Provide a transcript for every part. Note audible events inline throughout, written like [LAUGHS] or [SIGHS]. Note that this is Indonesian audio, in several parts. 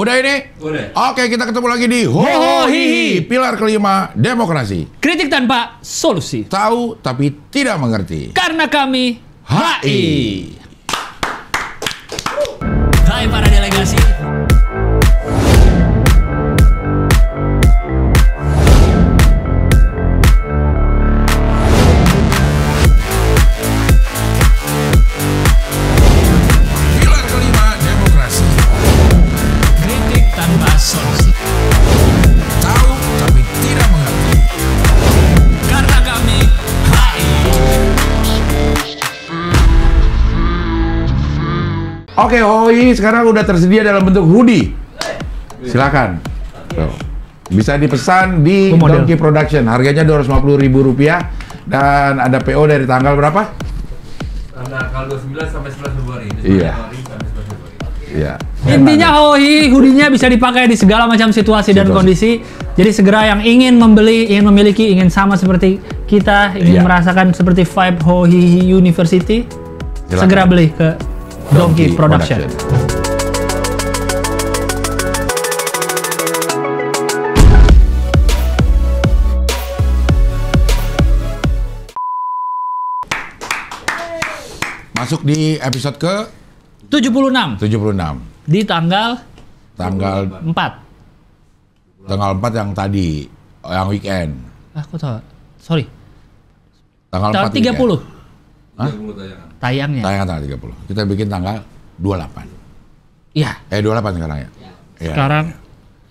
Udah ini? Udah. Oke, kita ketemu lagi di Ho Ho Hihi, pilar kelima demokrasi. Kritik tanpa solusi. Tahu tapi tidak mengerti. Karena kami HI. Hai para delegasi. Oke, okay, oh, Hoi sekarang udah tersedia dalam bentuk hoodie. Silakan. Tuh. Bisa dipesan di Donkey Production. Harganya Rp250.000 dan ada PO dari tanggal berapa? Tanggal 29 sampai 11 iya. Februari. Iya. Iya. Intinya Hoi oh, hoodie bisa dipakai di segala macam situasi, situasi dan kondisi. Jadi segera yang ingin membeli, ingin memiliki, ingin sama seperti kita, ingin yeah. merasakan seperti vibe Hoi University, Silakan. segera beli ke Donkey Production. Masuk di episode ke 76. 76. Di tanggal tanggal 4. Tanggal 4 yang tadi yang weekend. Ah, aku tahu. Sorry. Tanggal, tanggal 4 30. Weekend. Hah? 30 tayangan. Tayangnya. Tayang tanggal 30. Kita bikin tanggal 28. Iya. Eh 28 sekarang ya. ya. Sekarang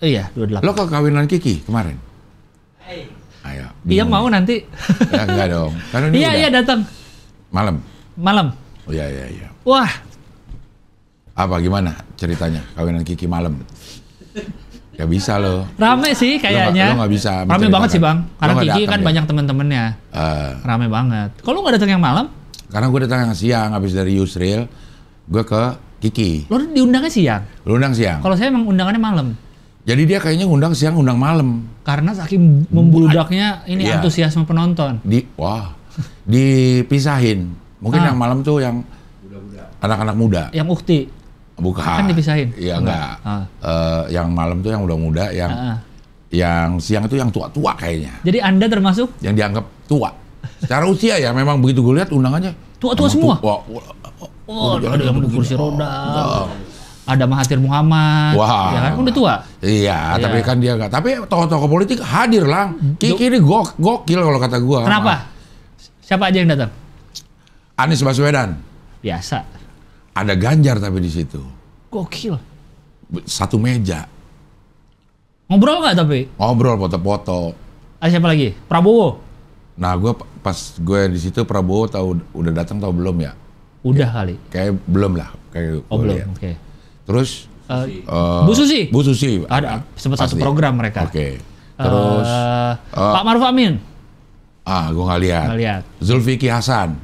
iya, iya 28. Lo ke kawinan Kiki kemarin? Hey. Ayo. Dia mau nanti. ya enggak dong. Karena ini Iya, iya datang. Malam. Malam. Oh iya iya iya. Wah. Apa gimana ceritanya kawinan Kiki malam? Ya bisa loh. Rame sih kayaknya. Lo, lo gak bisa. Rame banget sih bang. Karena Kiki kan ya? banyak temen-temennya. Uh, Rame banget. Kalau nggak datang yang malam? Karena gue datang siang habis dari Yusril, gue ke Kiki. Lo diundangnya siang? Lo undang siang. Kalau saya emang undangannya malam. Jadi dia kayaknya undang siang, undang malam. Karena saking membludaknya ini iya. antusiasme penonton. Di wah, dipisahin. Mungkin ah. yang malam tuh yang anak-anak muda. Yang ukti. Bukan. Kan dipisahin. Iya enggak. Ah. Uh, yang malam tuh yang udah muda, yang ah. ah. yang siang itu yang tua-tua kayaknya. Jadi Anda termasuk yang dianggap tua. Secara usia ya memang begitu gue lihat undangannya tua-tua semua. Tua, wah, wah, Oh, ada yang kursi roda. Ada Mahathir Muhammad, Wah. ya kan udah tua. Iya, ya. tapi kan dia nggak. Tapi tokoh-tokoh politik hadir lah. Kiki ini gok, gokil kalau kata gue. Kenapa? Mah. Siapa aja yang datang? Anies Baswedan. Biasa. Ada Ganjar tapi di situ. Gokil. Satu meja. Ngobrol nggak tapi? Ngobrol foto-foto. Ada ah, siapa lagi? Prabowo. Nah, gue pas gue di situ Prabowo tahu udah datang tahu belum ya? Udah kali. Kayak belum lah. Kayak oh belum. Oke. Okay. Terus uh, uh, Bu Susi. Bu Susi. Ada sempat satu program mereka. Oke. Okay. Eh, Terus uh, uh, Pak Maruf Amin. Ah, gue nggak lihat. Nggak lihat. Zulfiqi Hasan.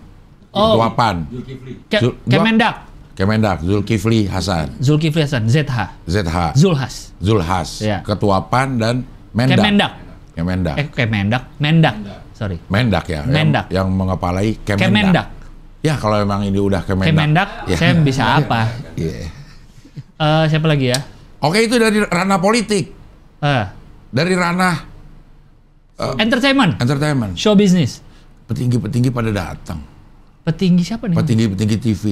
Oh. Ketua Pan. Ke Kemendak. Kemendak, Zulkifli Hasan. Zulkifli Hasan, ZH. ZH. Zulhas. Zulhas. Ya. Ketua PAN dan Mendak. Kemendak. Kemendak. Eh, Kemendak. Mendak sorry. Mendak ya. Mendak. Yang, yang mengepalai Kemendak. Kemendak. Ya kalau memang ini udah Kemendak. Kemendak, ya. saya bisa [LAUGHS] apa? Iya. Yeah. Uh, siapa lagi ya? Oke itu dari ranah politik. Uh. Dari ranah uh, entertainment. Entertainment. Show business. Petinggi-petinggi pada datang. Petinggi siapa nih? Petinggi-petinggi TV.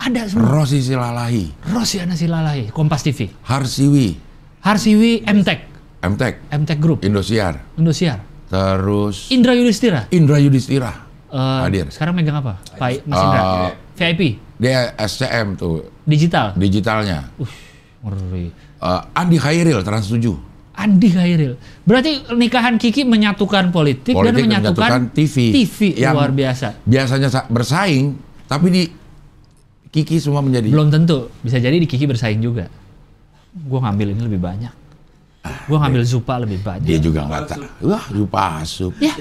Ada semua. Rosi Silalahi. Rosiana Silalahi, Kompas TV. Harsiwi. Harsiwi Mtek. Mtek. Mtek Group. Indosiar. Indosiar. Terus Indra Yudhistira. Indra Yudhistira. Uh, hadir. Sekarang megang apa? Pak Mas Indra. Uh, eh, VIP. Dia SCM tuh. Digital. Digitalnya. Uh, ngeri. Uh, Andi Khairil Trans 7. Andi Khairil. Berarti nikahan Kiki menyatukan politik, politik dan menyatukan, menyatukan TV. TV yang luar biasa. Biasanya bersaing, tapi di Kiki semua menjadi. Belum tentu. Bisa jadi di Kiki bersaing juga. Gua ngambil ini lebih banyak. Ah, Gue ngambil Zupa lebih banyak. Dia juga nggak tahu. Wah, Zupa asup. Ya,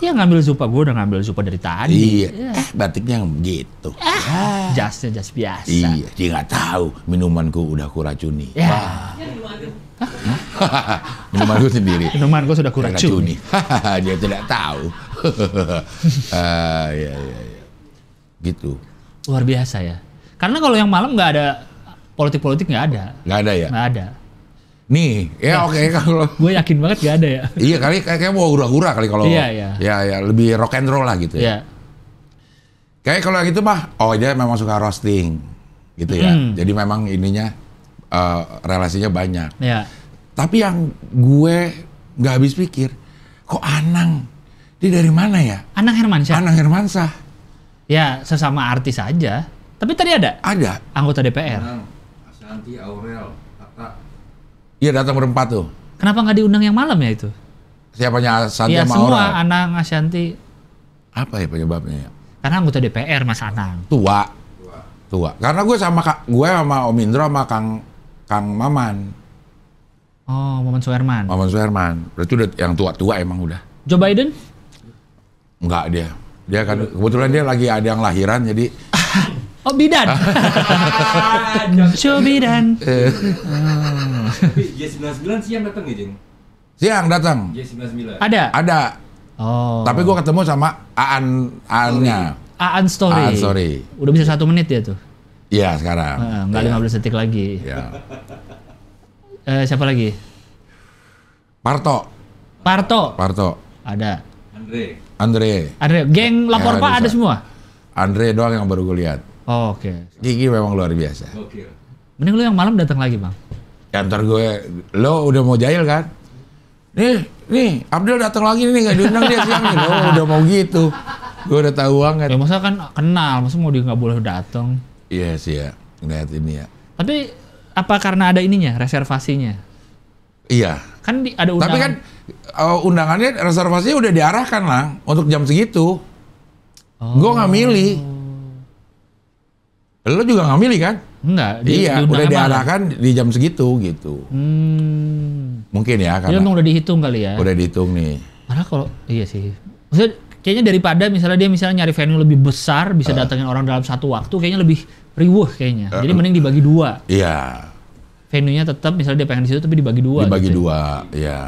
ya ngambil Zupa. Gue udah ngambil Zupa dari tadi. Iya. Ya. Eh, batiknya gitu. Ah, ah. Jasnya jas biasa. Iya. Dia nggak tahu minumanku udah kuracuni. Ya. Wah. Minumanku sendiri. Minumanku sudah kuracuni. [LAUGHS] Dia tidak tahu. uh, [LAUGHS] ya, ya, ya. Gitu. Luar biasa ya. Karena kalau yang malam nggak ada politik-politik nggak ada. Nggak ada ya. Nggak ada Nih, ya ya. oke okay, kalau [LAUGHS] gue yakin banget gak ada ya. iya kali kayak mau gura-gura kali kalau. Iya, iya. Ya, ya lebih rock and roll lah gitu ya. Iya. Kayak kalau gitu mah oh dia memang suka roasting gitu ya. Mm. Jadi memang ininya uh, relasinya banyak. Iya. Tapi yang gue nggak habis pikir, kok Anang? Dia dari mana ya? Anang Hermansyah. Anang Hermansyah. Ya, sesama artis aja. Tapi tadi ada? Ada. Anggota DPR. Anang, Asanti, Aurel, Tata, Iya datang berempat tuh. Kenapa nggak diundang yang malam ya itu? Siapanya Santi ya, sama semua anak Anang, Ashanti. Apa ya penyebabnya ya? Karena anggota DPR Mas Anang. Tua. Tua. Tua. Karena gue sama Kak, gue sama Om Indro sama Kang Kang Maman. Oh, Maman Suherman. Maman Suherman. Berarti udah yang tua-tua emang udah. Joe Biden? Enggak dia. Dia kan kebetulan dia lagi ada yang lahiran jadi [LAUGHS] Oh Bidan. [LAUGHS] Joe Bidan. Eh. Ah. Tapi J99 siang datang ya, Jeng? Siang datang. J99. Ada. Ada. Oh. Tapi gua ketemu sama Aan Aannya. Aan Story. Aan Story. Udah bisa satu menit ya tuh. Iya sekarang. Nah, enggak iya. lima belas detik lagi. Iya. [LAUGHS] eh, siapa lagi? Parto. Parto. Parto. Ada. Andre. Andre. Andre. Geng ya, lapor ya, Pak ada semua. Andre doang yang baru gue lihat. Oh, Oke. Okay. Gigi memang luar biasa. Oke. Okay. Mending lu yang malam datang lagi bang ya gue lo udah mau jahil kan nih nih Abdul datang lagi nih nggak diundang dia siang nih lo oh, udah mau gitu gue udah tahu banget ya masa kan kenal masa mau dia nggak boleh datang iya yes, sih ya ngeliat ini ya tapi apa karena ada ininya reservasinya iya kan di, ada undangan tapi kan uh, undangannya reservasinya udah diarahkan lah untuk jam segitu oh. gue nggak milih oh. lo juga nggak milih kan Enggak, di, iya, di udah diarahkan di jam segitu gitu. Hmm. Mungkin ya karena. Jadi udah dihitung kali ya. Udah dihitung nih. Karena kalau iya sih. Maksudnya kayaknya daripada misalnya dia misalnya nyari venue lebih besar bisa uh. datengin orang dalam satu waktu kayaknya lebih riuh kayaknya. Uh. Jadi mending dibagi dua. Iya. Venue-nya tetap misalnya dia pengen di situ tapi dibagi dua. Dibagi gitu. Ya? dua, ya.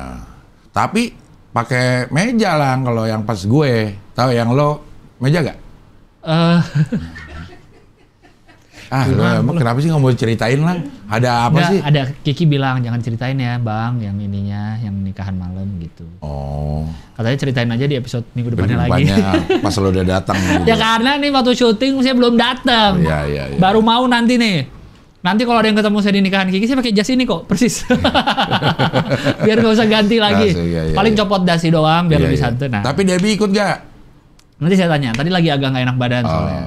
Tapi pakai meja lah kalau yang pas gue. Tahu yang lo meja gak? Eh uh. [LAUGHS] Ah, lu, eh, emang kenapa sih nggak mau ceritain lah? Ada apa Enggak, sih? Ada Kiki bilang jangan ceritain ya, Bang, yang ininya, yang nikahan malam gitu. Oh. Katanya ceritain aja di episode minggu depannya lagi. pas lo udah datang. [LAUGHS] Ya, gitu. Ya karena nih waktu syuting saya belum datang. Iya, iya, iya. Baru mau nanti nih. Nanti kalau ada yang ketemu saya di nikahan Kiki, saya pakai jas ini kok, persis. Iya. [LAUGHS] biar nggak usah ganti nah, lagi. Nah, iya, iya, Paling iya. copot dasi doang biar Iya, lebih iya. santun. Nah, Tapi Debbie ikut nggak? nanti saya tanya. Tadi lagi agak nggak enak badan oh. soalnya.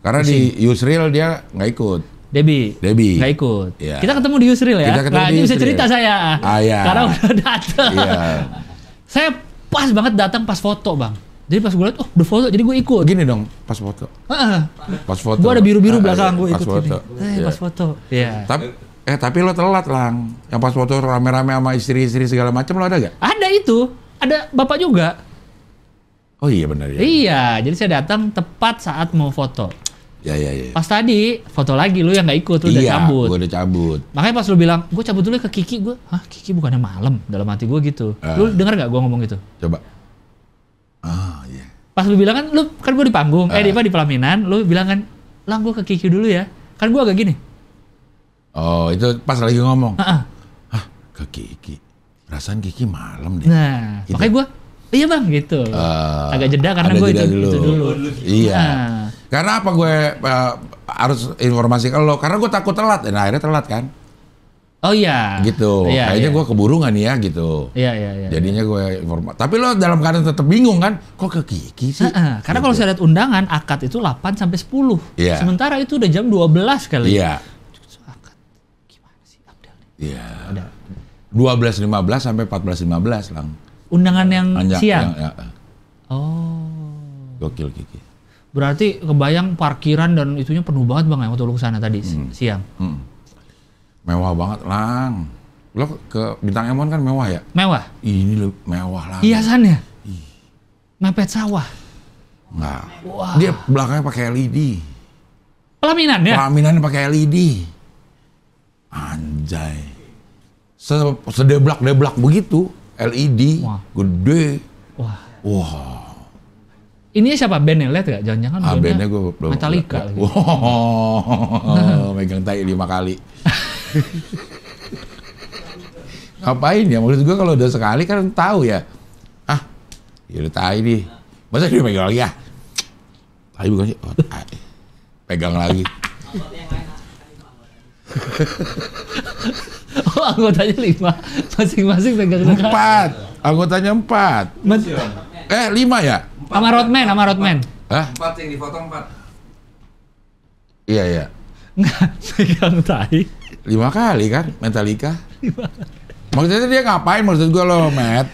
Karena Pusing. di Yusril dia nggak ikut. Debi. Debi. Nggak ikut. Ya. Kita ketemu di Yusril ya. Kita ketemu nah, di ini bisa cerita saya. Ah, ya. Karena udah datang. Ya. saya pas banget datang pas foto bang. Jadi pas gue liat, oh udah foto, jadi gue ikut. Gini dong, pas foto. -uh. pas foto. Gue ada biru-biru uh, belakang iya. gue ikut. Pas foto. Eh, yeah. Pas foto. Yeah. Tapi eh tapi lo telat lang. Yang pas foto rame-rame sama istri-istri segala macam lo ada gak? Ada itu. Ada bapak juga. Oh iya benar ya. Iya, jadi saya datang tepat saat mau foto. Ya ya ya. Pas tadi foto lagi lu yang nggak ikut, lu iya, udah cabut. Iya, udah cabut. Makanya pas lu bilang, gue cabut dulu ya ke Kiki, gue, hah Kiki bukannya malam dalam hati gue gitu. Uh, lu dengar nggak gue ngomong gitu? Coba. Ah oh, iya. Yeah. Pas lu bilang kan, lu kan gue di panggung, uh, eh di eh. apa di pelaminan, lu bilang kan, lang gue ke Kiki dulu ya. Kan gue agak gini. Oh itu pas lagi ngomong. Uh -uh. Hah ke Kiki. Perasaan Kiki malam deh. Nah, gitu. makanya gue, iya bang gitu. Uh, agak jeda karena gue itu dulu. Gitu dulu. Iya. Nah, karena apa gue uh, harus informasi ke lo? Karena gue takut telat. Dan akhirnya telat kan. Oh iya. Gitu. Iya, Kayaknya iya. gue keburungan ya gitu. Iya iya iya. iya. Jadinya gue informasi. Tapi lo dalam keadaan tetap bingung kan? Kok ke Kiki sih? Uh, uh, karena gitu. kalau saya lihat undangan akad itu 8 sampai 10. Iya. Sementara itu udah jam 12 kali. Iya. Akad gimana sih Abdel? Iya. lima 12.15 sampai 14.15 lang. Undangan yang Anjak, siang. Yang, ya, ya. Oh. Gokil Kiki. Berarti kebayang parkiran dan itunya penuh banget bang ya waktu lu kesana tadi hmm. siang. Hmm. Mewah banget lang. Lo ke bintang Emon kan mewah ya? Mewah. Ini lo mewah lah. Hiasannya? Mepet sawah. Enggak. Wah. Dia belakangnya pakai LED. Pelaminan ya? Pelaminan pakai LED. Anjay. Sedeblak-deblak begitu. LED. Wah. Gede. Wah. Wah. Ini siapa bandnya lihat gak? Jangan-jangan ah, bandnya gue belum. Metallica. Wow, oh, megang tai lima kali. [LAUGHS] Ngapain ya? Maksud gue kalau udah sekali kan tahu ya. Ah, ya udah tai nih. Masa dia megang lagi ah? Tai bukan sih. Oh, Pegang lagi. [LAUGHS] oh anggotanya lima, masing-masing pegang empat. Anggotanya empat. Mas eh lima ya? sama ya? Rodman, sama Rodman. Hah? Empat yang difoto empat. Iya iya. [LAUGHS] Nggak pegang tai. Lima kali kan Metallica. Lima kali. Maksudnya dia ngapain? Maksud gue lo, Matt.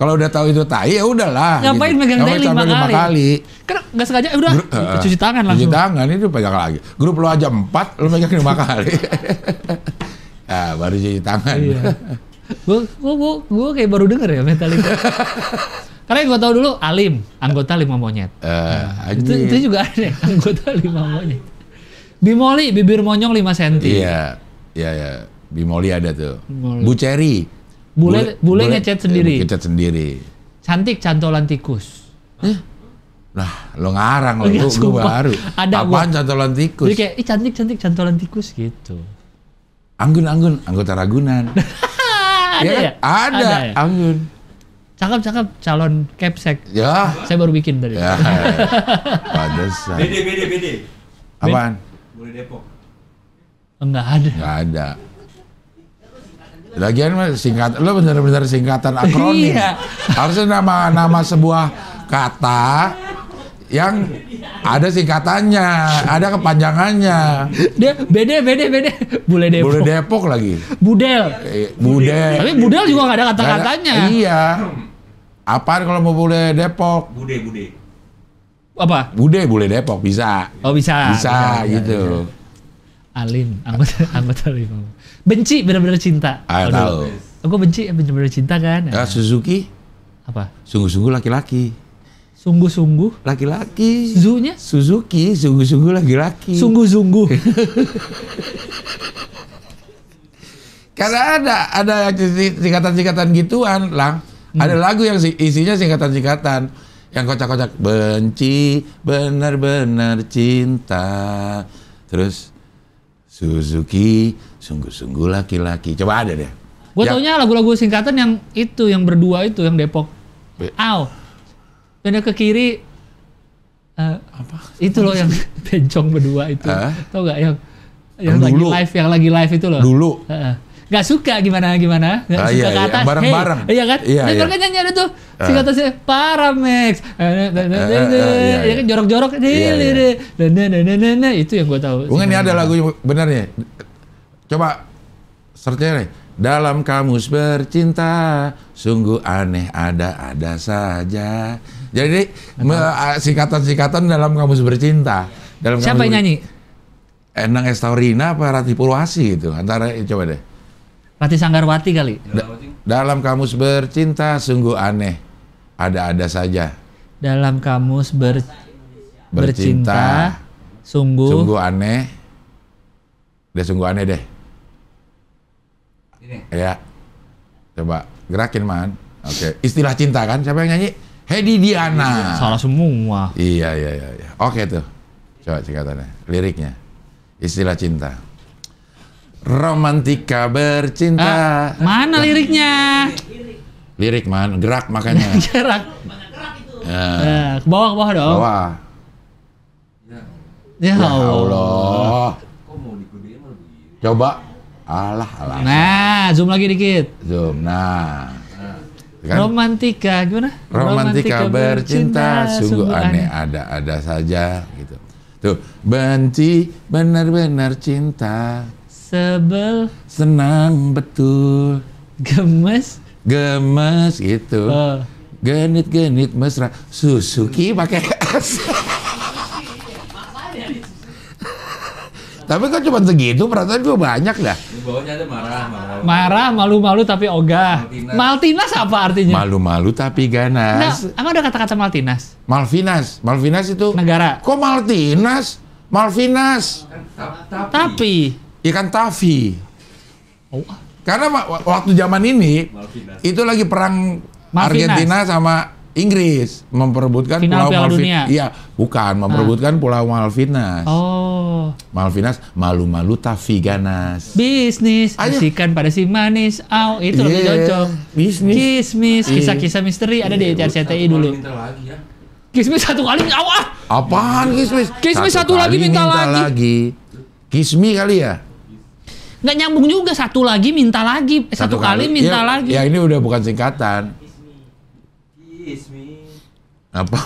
Kalau udah tahu itu tai ya udahlah. Gitu. Ngapain gitu. megang tai lima, lima kali? kali. Kan nggak sengaja ya udah Gru, uh, cuci tangan langsung. Cuci tangan itu pegang lagi. Grup lo aja empat, lo megang lima kali. [LAUGHS] ah, baru cuci tangan. Iya. gue gue gue kayak baru denger ya Metallica. [LAUGHS] Karena gue tau dulu alim, anggota lima monyet. Uh, nah, itu, itu juga ada anggota [LAUGHS] lima monyet. Bimoli, bibir monyong lima senti. Iya, iya, iya. Bimoli ada tuh. Bimoli. Bu Ceri. Bule, bule, bule ngecat eh, sendiri. Eh, ngecat sendiri. Cantik cantolan tikus. Eh? Nah, lo ngarang lo, gue baru. Ada Apaan gua. cantolan tikus? Jadi kayak, cantik cantik cantolan tikus gitu. Anggun anggun, anggota Ragunan. [LAUGHS] ada ya, kan? ya? Ada, ada ya? Anggun. Cakep cakep calon capsek. Ya. Saya baru bikin tadi. Ya. [LAUGHS] Pantesan. Bede bede bede. Apaan? Boleh Depok. Enggak ada. Enggak ada. Lagian singkat, lo bener-bener singkatan akronim. [LAUGHS] Iya. Harusnya nama nama sebuah kata yang ada singkatannya, ada kepanjangannya. Dia bede bede bede bule Depok. Bule Depok lagi. Budel. Eh, budel. Tapi budel juga gak ada kata-katanya. Iya apa kalau mau boleh Depok? Bude, bude. Apa? Bude, bule Depok bisa. Oh bisa. Bisa, bisa gitu. Bisa, Alim, anggota anggota lima. Benci benar-benar cinta. Ayo ah, tahu. Aku oh, benci benar-benar cinta kan. Ya, Suzuki. Apa? Sungguh-sungguh laki-laki. Sungguh-sungguh laki-laki. Zunya? Suzuki, sungguh-sungguh laki-laki. Sungguh-sungguh. [LAUGHS] Karena ada ada singkatan-singkatan gituan, Lang. Hmm. Ada lagu yang isinya singkatan-singkatan yang kocak-kocak benci benar-benar cinta terus Suzuki sungguh-sungguh laki-laki coba ada deh gue ya. taunya lagu-lagu singkatan yang itu yang berdua itu yang Depok Be aw benda ke kiri uh, apa itu loh yang [LAUGHS] bencong berdua itu uh? tau gak yang yang, yang lagi live yang lagi live itu loh dulu uh -uh nggak suka gimana gimana nggak ah, suka iya, ke iya. atas iya, bareng bareng hey. iya kan iya, nah, iya. mereka nyanyi ada tuh ah. si kata si Paramex ya kan jorok jorok itu yang gue tahu bukan ini ada lagu benernya coba searchnya nih dalam kamus bercinta sungguh aneh ada-ada saja. Jadi singkatan-singkatan dalam kamus bercinta. Dalam Siapa kamus yang nyanyi? Enang Estaurina apa Ratih Purwasi gitu antara coba deh. Pati Sanggarwati kali. Da dalam kamus bercinta sungguh aneh. Ada-ada saja. Dalam kamus ber bercinta, bercinta sungguh sungguh aneh. Udah sungguh aneh deh. Ini. Ya. Coba gerakin man. Oke, okay. istilah cinta kan? Siapa yang nyanyi? Hedi Diana. Salah semua. Iya, iya, iya. iya. Oke okay, tuh. Coba cekatannya, liriknya. Istilah cinta romantika bercinta. Ah, mana nah. liriknya? Lirik man, gerak makanya. [LAUGHS] gerak. Ya. ya. ke bawah ke bawah dong. Bawah. Ya, ya Allah. Allah. Coba. Alah, alah. Nah, zoom lagi dikit. Zoom. Nah. nah. Kan? Romantika gimana? Romantika, romantika bercinta, bercinta sungguh aneh ada-ada saja gitu. Tuh, benci benar-benar cinta sebel senang betul gemes gemes gitu oh. genit genit mesra Suzuki pakai S Tapi kan cuma segitu, perasaan gue banyak dah. Bawahnya ada marah, marah. Marah, malu-malu tapi ogah. Maltinas. Maltinas apa artinya? Malu-malu tapi ganas. Nah, emang ada kata-kata Maltinas? Malvinas. Malvinas itu... Negara. Kok Maltinas? Malvinas. tapi ikan ya tafi. Oh. Karena waktu zaman ini Malvinas. itu lagi perang Malvinas. Argentina sama Inggris memperebutkan Final Pulau Malvinas. Iya, bukan memperebutkan ah. Pulau Malvinas. Oh. Malvinas malu-malu ganas. Bisnis, bisikan pada si manis. itu yeah. lebih iya, cocok. Bisnis. Kismis, iya. kisah-kisah misteri ada di iya, RCTI dulu. Ya. Kismis satu kali awah. Apaan kismis? Kismis satu, satu lagi minta, minta lagi. lagi. Kismi kali ya? nggak nyambung juga satu lagi minta lagi eh, satu, satu kali, kali minta ya, lagi ya ini udah bukan singkatan apa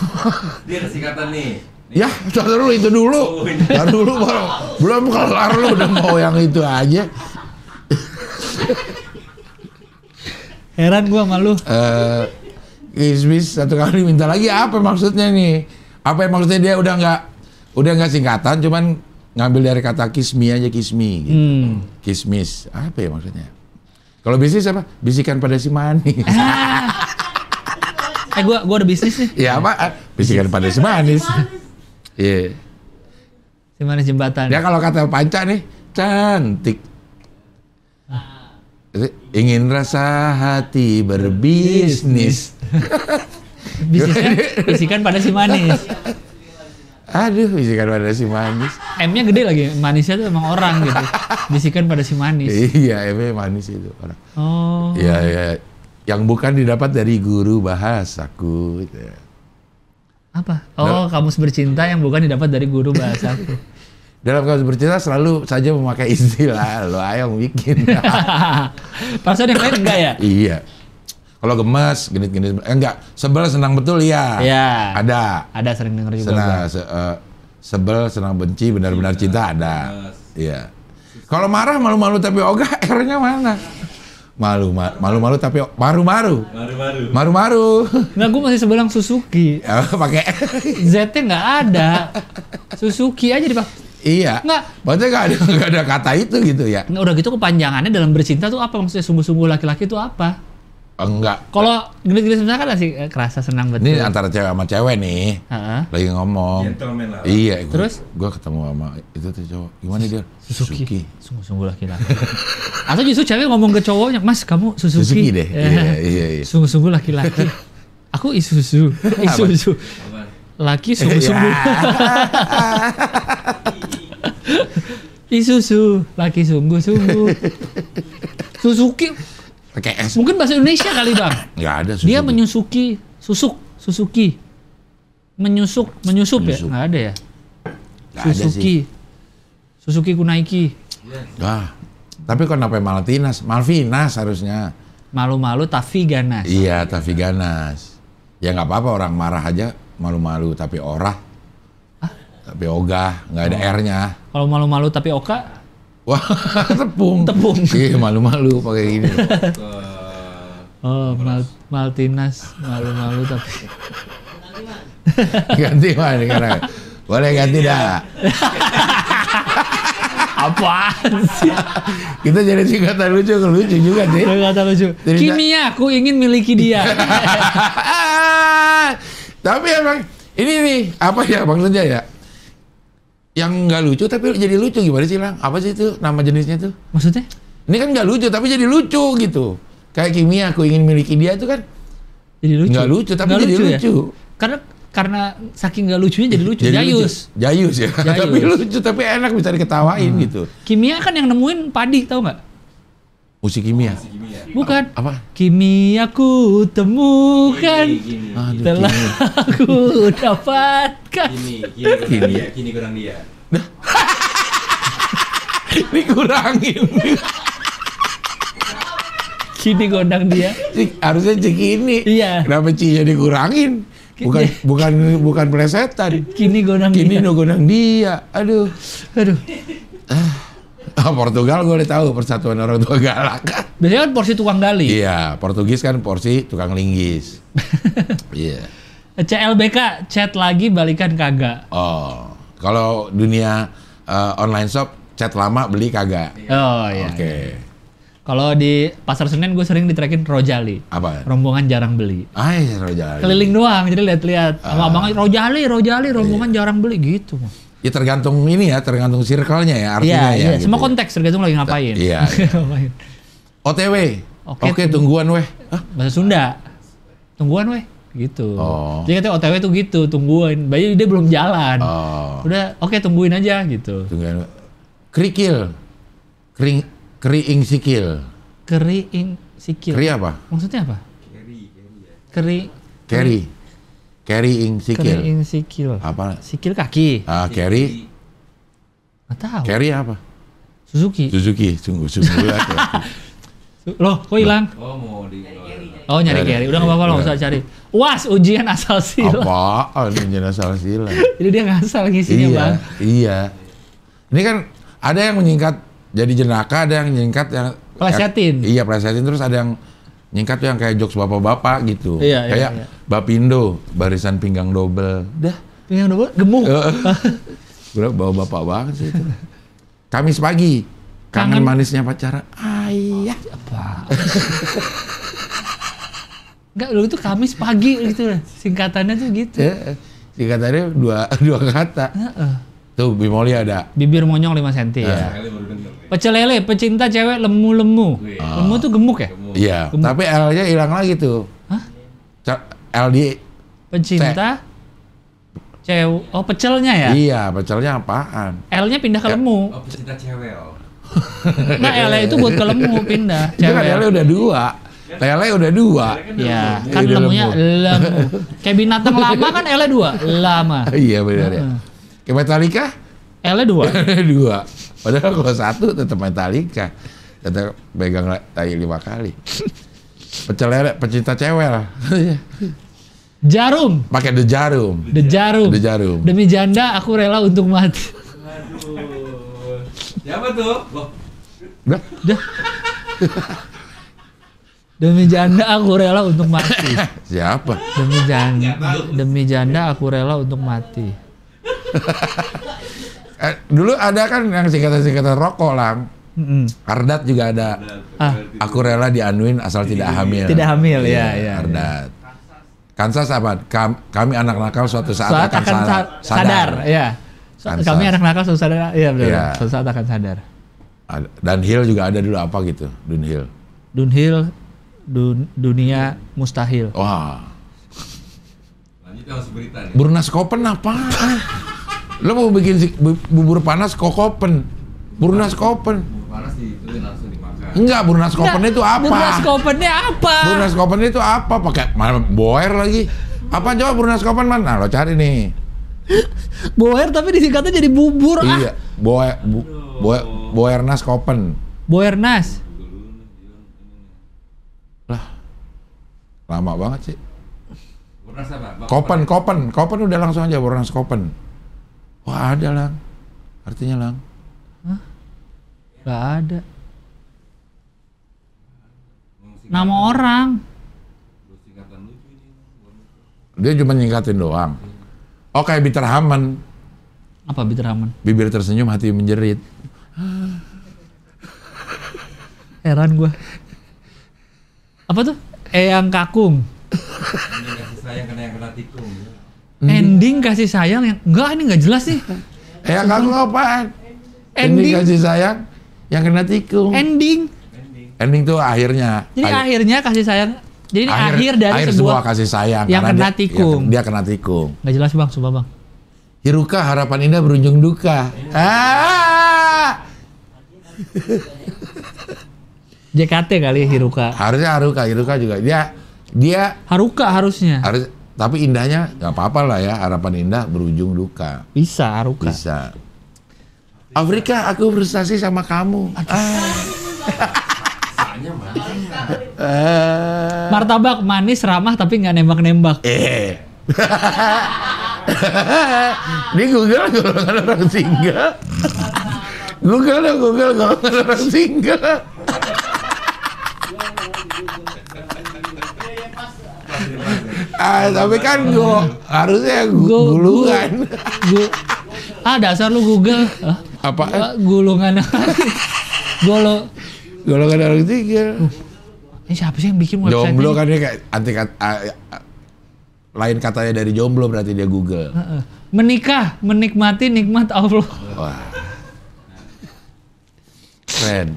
dia ada singkatan nih Ya, tar dulu itu dulu. Oh, tar dulu baru. Belum kelar lu udah mau yang itu aja. Heran gua sama lu. Eh, uh, satu kali minta lagi apa maksudnya nih? Apa maksudnya dia udah nggak udah nggak singkatan cuman ngambil dari kata kismi aja kismi gitu. Hmm. Kismis. Apa ya maksudnya? Kalau bisnis apa? Bisikan pada si manis. [LAUGHS] eh gua gua ada bisnis nih. Ya apa? Bisikan pada si manis. Iya. Si manis jembatan. Ya kalau kata panca nih, cantik. Ingin rasa hati berbisnis. Bisnisnya [LAUGHS] bisikan pada si manis aduh bisikan pada si manis M-nya gede lagi manisnya tuh emang orang gitu bisikan pada si manis iya M-nya manis itu orang oh iya iya yang bukan didapat dari guru bahasaku gitu. Ya. apa oh no. kamus bercinta yang bukan didapat dari guru bahasaku [LAUGHS] dalam kasus bercinta selalu saja memakai istilah lo ayo bikin. [LAUGHS] pasal yang lain enggak ya? iya. Kalau gemes, genit-genit. Eh, enggak, sebel senang betul ya. Iya. Ada. Ada sering denger juga. Senang, se uh, sebel senang benci benar-benar cinta, cinta ada. Iya. iya. Kalau marah malu-malu tapi ogah, [LAUGHS] R-nya mana? malu malu malu tapi maru maru maru maru maru nggak gue masih sebelang Suzuki oh, pakai [LAUGHS] Z nya nggak ada Suzuki aja dipak iya nggak maksudnya nggak ada [LAUGHS] nggak ada kata itu gitu ya Nah, udah gitu kepanjangannya dalam bercinta tuh apa maksudnya sungguh-sungguh laki-laki itu apa Eh, enggak. Kalau gini gede sebenarnya kan masih eh, kerasa senang betul. Ini antara cewek sama cewek nih. Uh-huh. Lagi ngomong. lah. Iya. Gua, Terus? Gue ketemu sama itu tuh cowok. Gimana Sus- dia? Suzuki. Suzuki. Sungguh-sungguh laki-laki. [LAUGHS] Atau justru cewek ngomong ke cowoknya, Mas kamu Suzuki. deh. iya Iya, iya, iya. Sungguh-sungguh laki-laki. [LAUGHS] Aku Isuzu. Iya. [LAUGHS] Isuzu. Laki sungguh-sungguh. Isuzu. Laki sungguh-sungguh. Suzuki pakai S. Mungkin bahasa Indonesia kali bang. [LAUGHS] Nggak ada. Susuki. Dia menyusuki, susuk, susuki, menyusuk, menyusup menyusuk. Ya? ya, nggak ada ya. Gak susuki ada sih. susuki Kunaiki. Wah, tapi kenapa Malatinas? Malvinas harusnya. Malu-malu tapi ganas. Iya, tapi ganas. Ya nggak apa-apa orang marah aja malu-malu tapi orah. Tapi ogah, nggak ada oh. R-nya. Kalau malu-malu tapi oka, Wah, [LAUGHS] tepung. Tepung. Iya, malu-malu pakai gini. [LAUGHS] oh, mal Maltinas, malu-malu tapi. [LAUGHS] ganti mah karena boleh ganti dah. Apa? Kita jadi singkatan lucu, lucu juga sih. Singkatan lucu. Jadi Kimia, aku ingin miliki dia. Tapi emang ini nih apa ya bang maksudnya ya? yang nggak lucu tapi jadi lucu gimana sih lang? Apa sih itu nama jenisnya tuh? Maksudnya? Ini kan nggak lucu tapi jadi lucu gitu. Kayak kimia aku ingin miliki dia itu kan jadi lucu. Nggak lucu tapi gak jadi lucu. Ya? lucu. Ya? Karena karena saking nggak lucunya jadi lucu. Jadi Jayus. Lucu. Jayus ya. [LAUGHS] Jayus. tapi lucu tapi enak bisa diketawain hmm. gitu. Kimia kan yang nemuin padi tau nggak? Musik kimia. Oh, musik kimia. Bukan. A apa? Kimia ku temukan. Gini, gini, Aduh, telah aku dapatkan. Gini, gini kurang dia, gini kurang dia. Nah. [LAUGHS] kurangin. gini gondang dia. Harusnya cek ini. Iya. Kenapa jadi dikurangin? Bukan bukan bukan plesetan. Kini gondang Kini dia. Kini gondang dia. Aduh. Aduh. Ah. Oh, Portugal gue udah tahu persatuan orang tua galak. [LAUGHS] Biasanya kan porsi tukang gali. Iya, Portugis kan porsi tukang linggis. [LAUGHS] Iya. yeah. CLBK chat lagi balikan kagak. Oh, kalau dunia uh, online shop chat lama beli kagak. Iya. Oh iya. Oke. Okay. Iya, iya. Kalau di pasar Senen gue sering ditrekin Rojali. Apa? Rombongan jarang beli. Ay, Rojali. Keliling doang, jadi lihat-lihat. Ah. Sama -lihat. abang Rojali, Rojali, rombongan iya. jarang beli gitu. Ya tergantung ini ya, tergantung circle-nya ya artinya ya. ya iya. Gitu. Semua ya. konteks tergantung lagi ngapain. Iya. iya. [LAUGHS] OTW. Oke, Oke tungguan weh. Hah? Bahasa Sunda. Tungguan weh gitu. Oh. Jadi kata OTW tuh gitu, tungguin. Bayi dia belum jalan. Oh. Udah, oke okay, tungguin aja gitu. Tungguin. Kerikil. Kering kriing sikil. Kriing sikil. Kri apa? Maksudnya apa? Keri, keri. Ya. Keri. Carrying sikil. Carrying sikil. Apa? Sikil kaki. Ah, carry. Nggak tahu. Carry apa? Suzuki. Suzuki, sungguh sungguh [LAUGHS] Loh, kok hilang? Oh, mau di Oh, nyari carry. Udah nggak apa-apa, nggak usah cari. Uas ujian asal sila. Apaan ujian asal sila? Jadi dia ngasal ngisinya, iya, Bang. Iya. Ini kan ada yang menyingkat jadi jenaka, ada yang menyingkat yang plesetin. Iya, plesetin terus ada yang nyingkat tuh yang kayak jokes bapak-bapak gitu. Iya, iya, kayak iya, Bapindo, barisan pinggang dobel. Dah, pinggang dobel gemuk. Gue bawa bapak banget sih itu. [LAUGHS] Kamis pagi, kangen, kangen manisnya pacaran. Ayah. Oh, Apa? Enggak, lu itu Kamis pagi gitu. Singkatannya tuh gitu. singkatannya dua [LAUGHS] dua kata. Tuh Bimoli ada. Bibir monyong 5 cm ah. ya. ya. Pecel lele, pecinta cewek lemu-lemu. Oh. Iya. Lemu tuh gemuk ya? Iya. Tapi L-nya hilang lagi tuh. Hah? L di pecinta C cewek. Oh, pecelnya ya? Iya, pecelnya apaan? L-nya pindah ke lemu. Oh, pecinta cewek. Oh. [LAUGHS] nah, L-nya itu buat ke lemu pindah. Kan cewek. Itu L-nya udah dua. Lele udah dua. Kan iya, kan lemunya lemu. [LAUGHS] Kayak binatang lama kan lele dua, lama. Iya benar ya. Ke Metallica? L-nya dua. [LAUGHS] dua. Padahal kalau satu tetap Metallica. Tetap pegang tai lima kali. Pecel lele, pecinta cewek lah. [LAUGHS] jarum. Pakai the jarum. The jarum. The jarum. Demi janda aku rela untuk mati. Aduh. Siapa ya tuh? Udah. Udah. [LAUGHS] Demi janda aku rela untuk mati. Siapa? Demi janda, demi janda aku rela untuk mati. [LAUGHS] Eh, dulu ada kan yang singkatan-singkatan rokok lah. Mm. Ardat juga ada. Ah. Aku rela dianuin asal iya. tidak hamil. Tidak hamil ya, iya, ya. ya Ardat. Ya. Kansas apa? kami anak nakal suatu saat, saat akan, akan sadar. sadar. Ya. Kami anak nakal suatu saat, ya, iya betul. Ya. Suatu saat akan sadar. Dan Hill juga ada dulu apa gitu, Dunhill. Dunhill, dun, dunia mustahil. Wah. Lanjut harus berita Ya. Burnas Kopen apa? Lo mau bikin bubur panas kokopen. Burnas kopen. Enggak, burnas kopen itu apa? Burnas kopennya apa? Burnas kopen itu apa? Pakai mana boer lagi. Apa coba burnas kopen mana? Nah, lo cari nih. [LAUGHS] boer tapi disingkatnya jadi bubur ah. iya. ah. boer bu, boer nas, kopen. boer nas Lah. Lama banget sih. Burnas apa? Kopen, kopen, kopen udah langsung aja burnas kopen. Wah ada lang. Artinya lang. Hah? Gak ada. Nama orang. Dia cuma nyingkatin doang. Oh kayak Biter Haman. Apa Bitter Haman? Bibir tersenyum, hati menjerit. Heran gue. Apa tuh? Eyang Kakung. Ini kasih sayang karena yang kena tikung hmm. ending kasih sayang yang enggak ini nggak jelas sih [LAUGHS] ya kamu apa? ending kasih sayang yang kena tikung ending ending tuh akhirnya jadi akhir. akhirnya kasih sayang jadi akhir, akhir dari akhir sebuah, sebuah kasih sayang yang kena iya, tikung ya, dia kena tikung nggak jelas bang sumpah bang Hiruka harapan indah berujung duka ah [LAUGHS] JKT kali Hiruka harusnya Haruka Hiruka juga dia dia Haruka harusnya harus tapi indahnya nggak apa-apa lah ya harapan indah berujung duka. Bisa, Aruka. Bisa. Afrika, aku frustasi sama kamu. Ah. [LAUGHS] Martabak manis ramah tapi nggak nembak-nembak. Eh. Di [LAUGHS] Google golongan orang single. Google Google golongan orang single. Ah, tapi kan iya. gue harusnya gulungan. Gue ah dasar lu Google. Apa? Gulungan. Golo. Golongan orang tiga. Uh, ini siapa sih yang bikin website Jomblo kan dia kayak anti kata, uh, lain katanya dari jomblo berarti dia Google. Uh, uh. Menikah, menikmati nikmat Allah. Wah. Keren.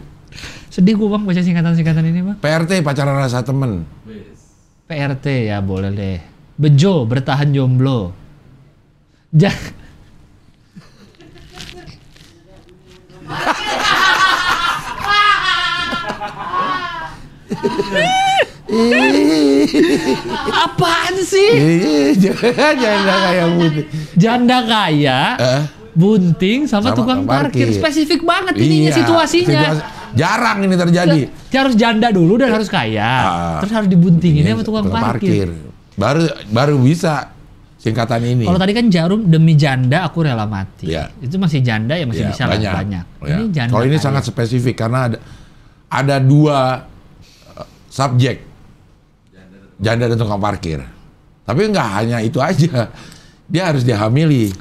Sedih gue bang baca singkatan-singkatan ini bang. PRT pacaran rasa temen. PRT ya boleh deh. Bejo bertahan jomblo. Jangan Apaan sih? Iya, iya, iya. Janda kaya putih. Janda kaya. Uh? bunting sama, sama tukang, parkir. parkir. Spesifik banget iya, ininya situasinya. Situasi, jarang ini terjadi. Dia harus janda dulu dan harus kaya. Uh, Terus harus dibuntingin ini iya, sama tukang, tukang parkir. parkir. Baru baru bisa singkatan ini. Kalau tadi kan jarum demi janda aku rela mati. Ya. Itu masih janda ya masih ya, bisa banyak. banyak. Ya. Ini janda. Kalau ini kaya. sangat spesifik karena ada ada dua eh, subjek janda dan tukang parkir. Tapi nggak hanya itu aja, dia harus dihamili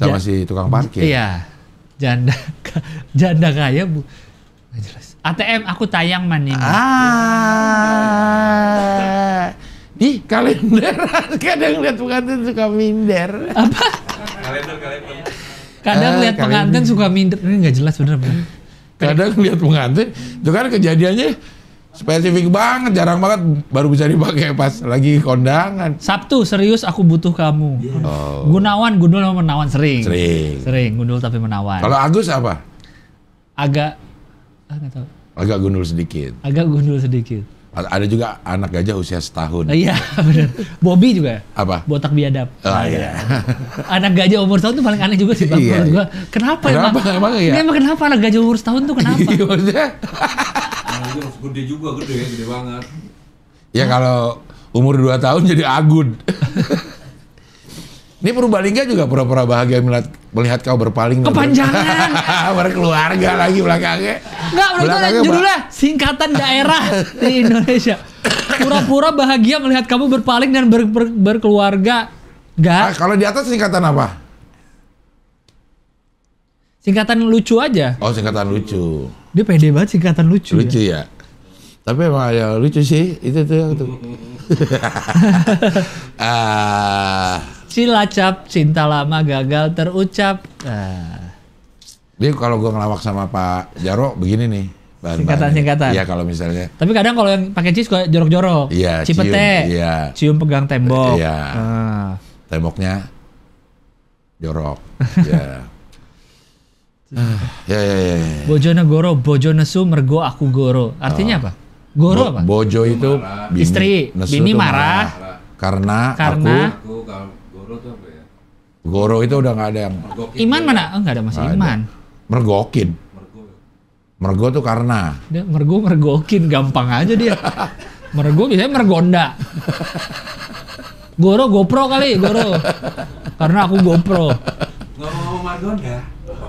sama ja, si tukang parkir. Iya. Janda [LAUGHS] janda kaya Bu. jelas. ATM aku tayang mana ini. Ah. Di kalender [LAUGHS] kadang lihat pengantin suka minder. Apa? kalender kalender. Kadang ah, lihat pengantin suka minder. Ini nggak jelas bener bener. Kadang lihat pengantin, itu kan kejadiannya Spesifik banget, jarang banget baru bisa dipakai pas lagi kondangan. Sabtu serius aku butuh kamu. yes. Oh. Gunawan, Gundul sama Menawan sering. Sering. Sering Gundul tapi Menawan. Kalau Agus apa? Agak ah, Agak gundul sedikit. Agak gundul sedikit. Ada juga anak gajah usia setahun. Oh, iya, [LAUGHS] benar. Bobby juga. Apa? Botak biadab. Oh nah, iya. anak gajah umur setahun tuh paling aneh juga sih. Iya iya. Ya, iya, iya. Kenapa, kenapa emang? Kenapa, ya? Ini emang kenapa anak gajah umur setahun tuh kenapa? [LAUGHS] Iya, masih gede juga, gede ya, gede banget. Ya kalau umur 2 tahun jadi agun. [LAUGHS] Ini Purbalingga juga pura-pura bahagia melihat, melihat kau berpaling. Kepanjangan. [LAUGHS] Berkeluarga lagi belakangnya. Enggak, gue judulnya singkatan daerah [LAUGHS] di Indonesia. Pura-pura bahagia melihat kamu berpaling dan ber, ber, berkeluarga. Enggak. Ah, kalau di atas singkatan apa? Singkatan lucu aja. Oh, singkatan lucu. Dia pede banget singkatan lucu. Lucu ya. ya. Tapi emang ya lucu sih itu tuh [LAUGHS] Ah. uh, Cilacap cinta lama gagal terucap. Ah. Dia kalau gua ngelawak sama Pak Jaro begini nih. Singkatan-singkatan. Iya kalau misalnya. Tapi kadang kalau yang pakai cheese kayak jorok-jorok. Iya. Cipete. Cium, iya. Cium pegang tembok. Iya. Uh. Temboknya jorok. [LAUGHS] Iya. Ah. Ya, ya, ya, ya, ya. Bojonegoro, Bojonesu, mergo aku goro. Artinya oh. apa? Goro apa? Bojo itu istri, Nesu bini marah, Karena, karena aku, goro itu apa ya? Goro itu udah nggak ada yang mergokin Iman ya? mana? enggak oh, ada masih gak Iman. Mergokin. Mergo. tuh karena. Dia mergo mergokin gampang aja dia. mergo biasanya mergonda. Goro GoPro kali, Goro. karena aku GoPro. Ngomong-ngomong Margonda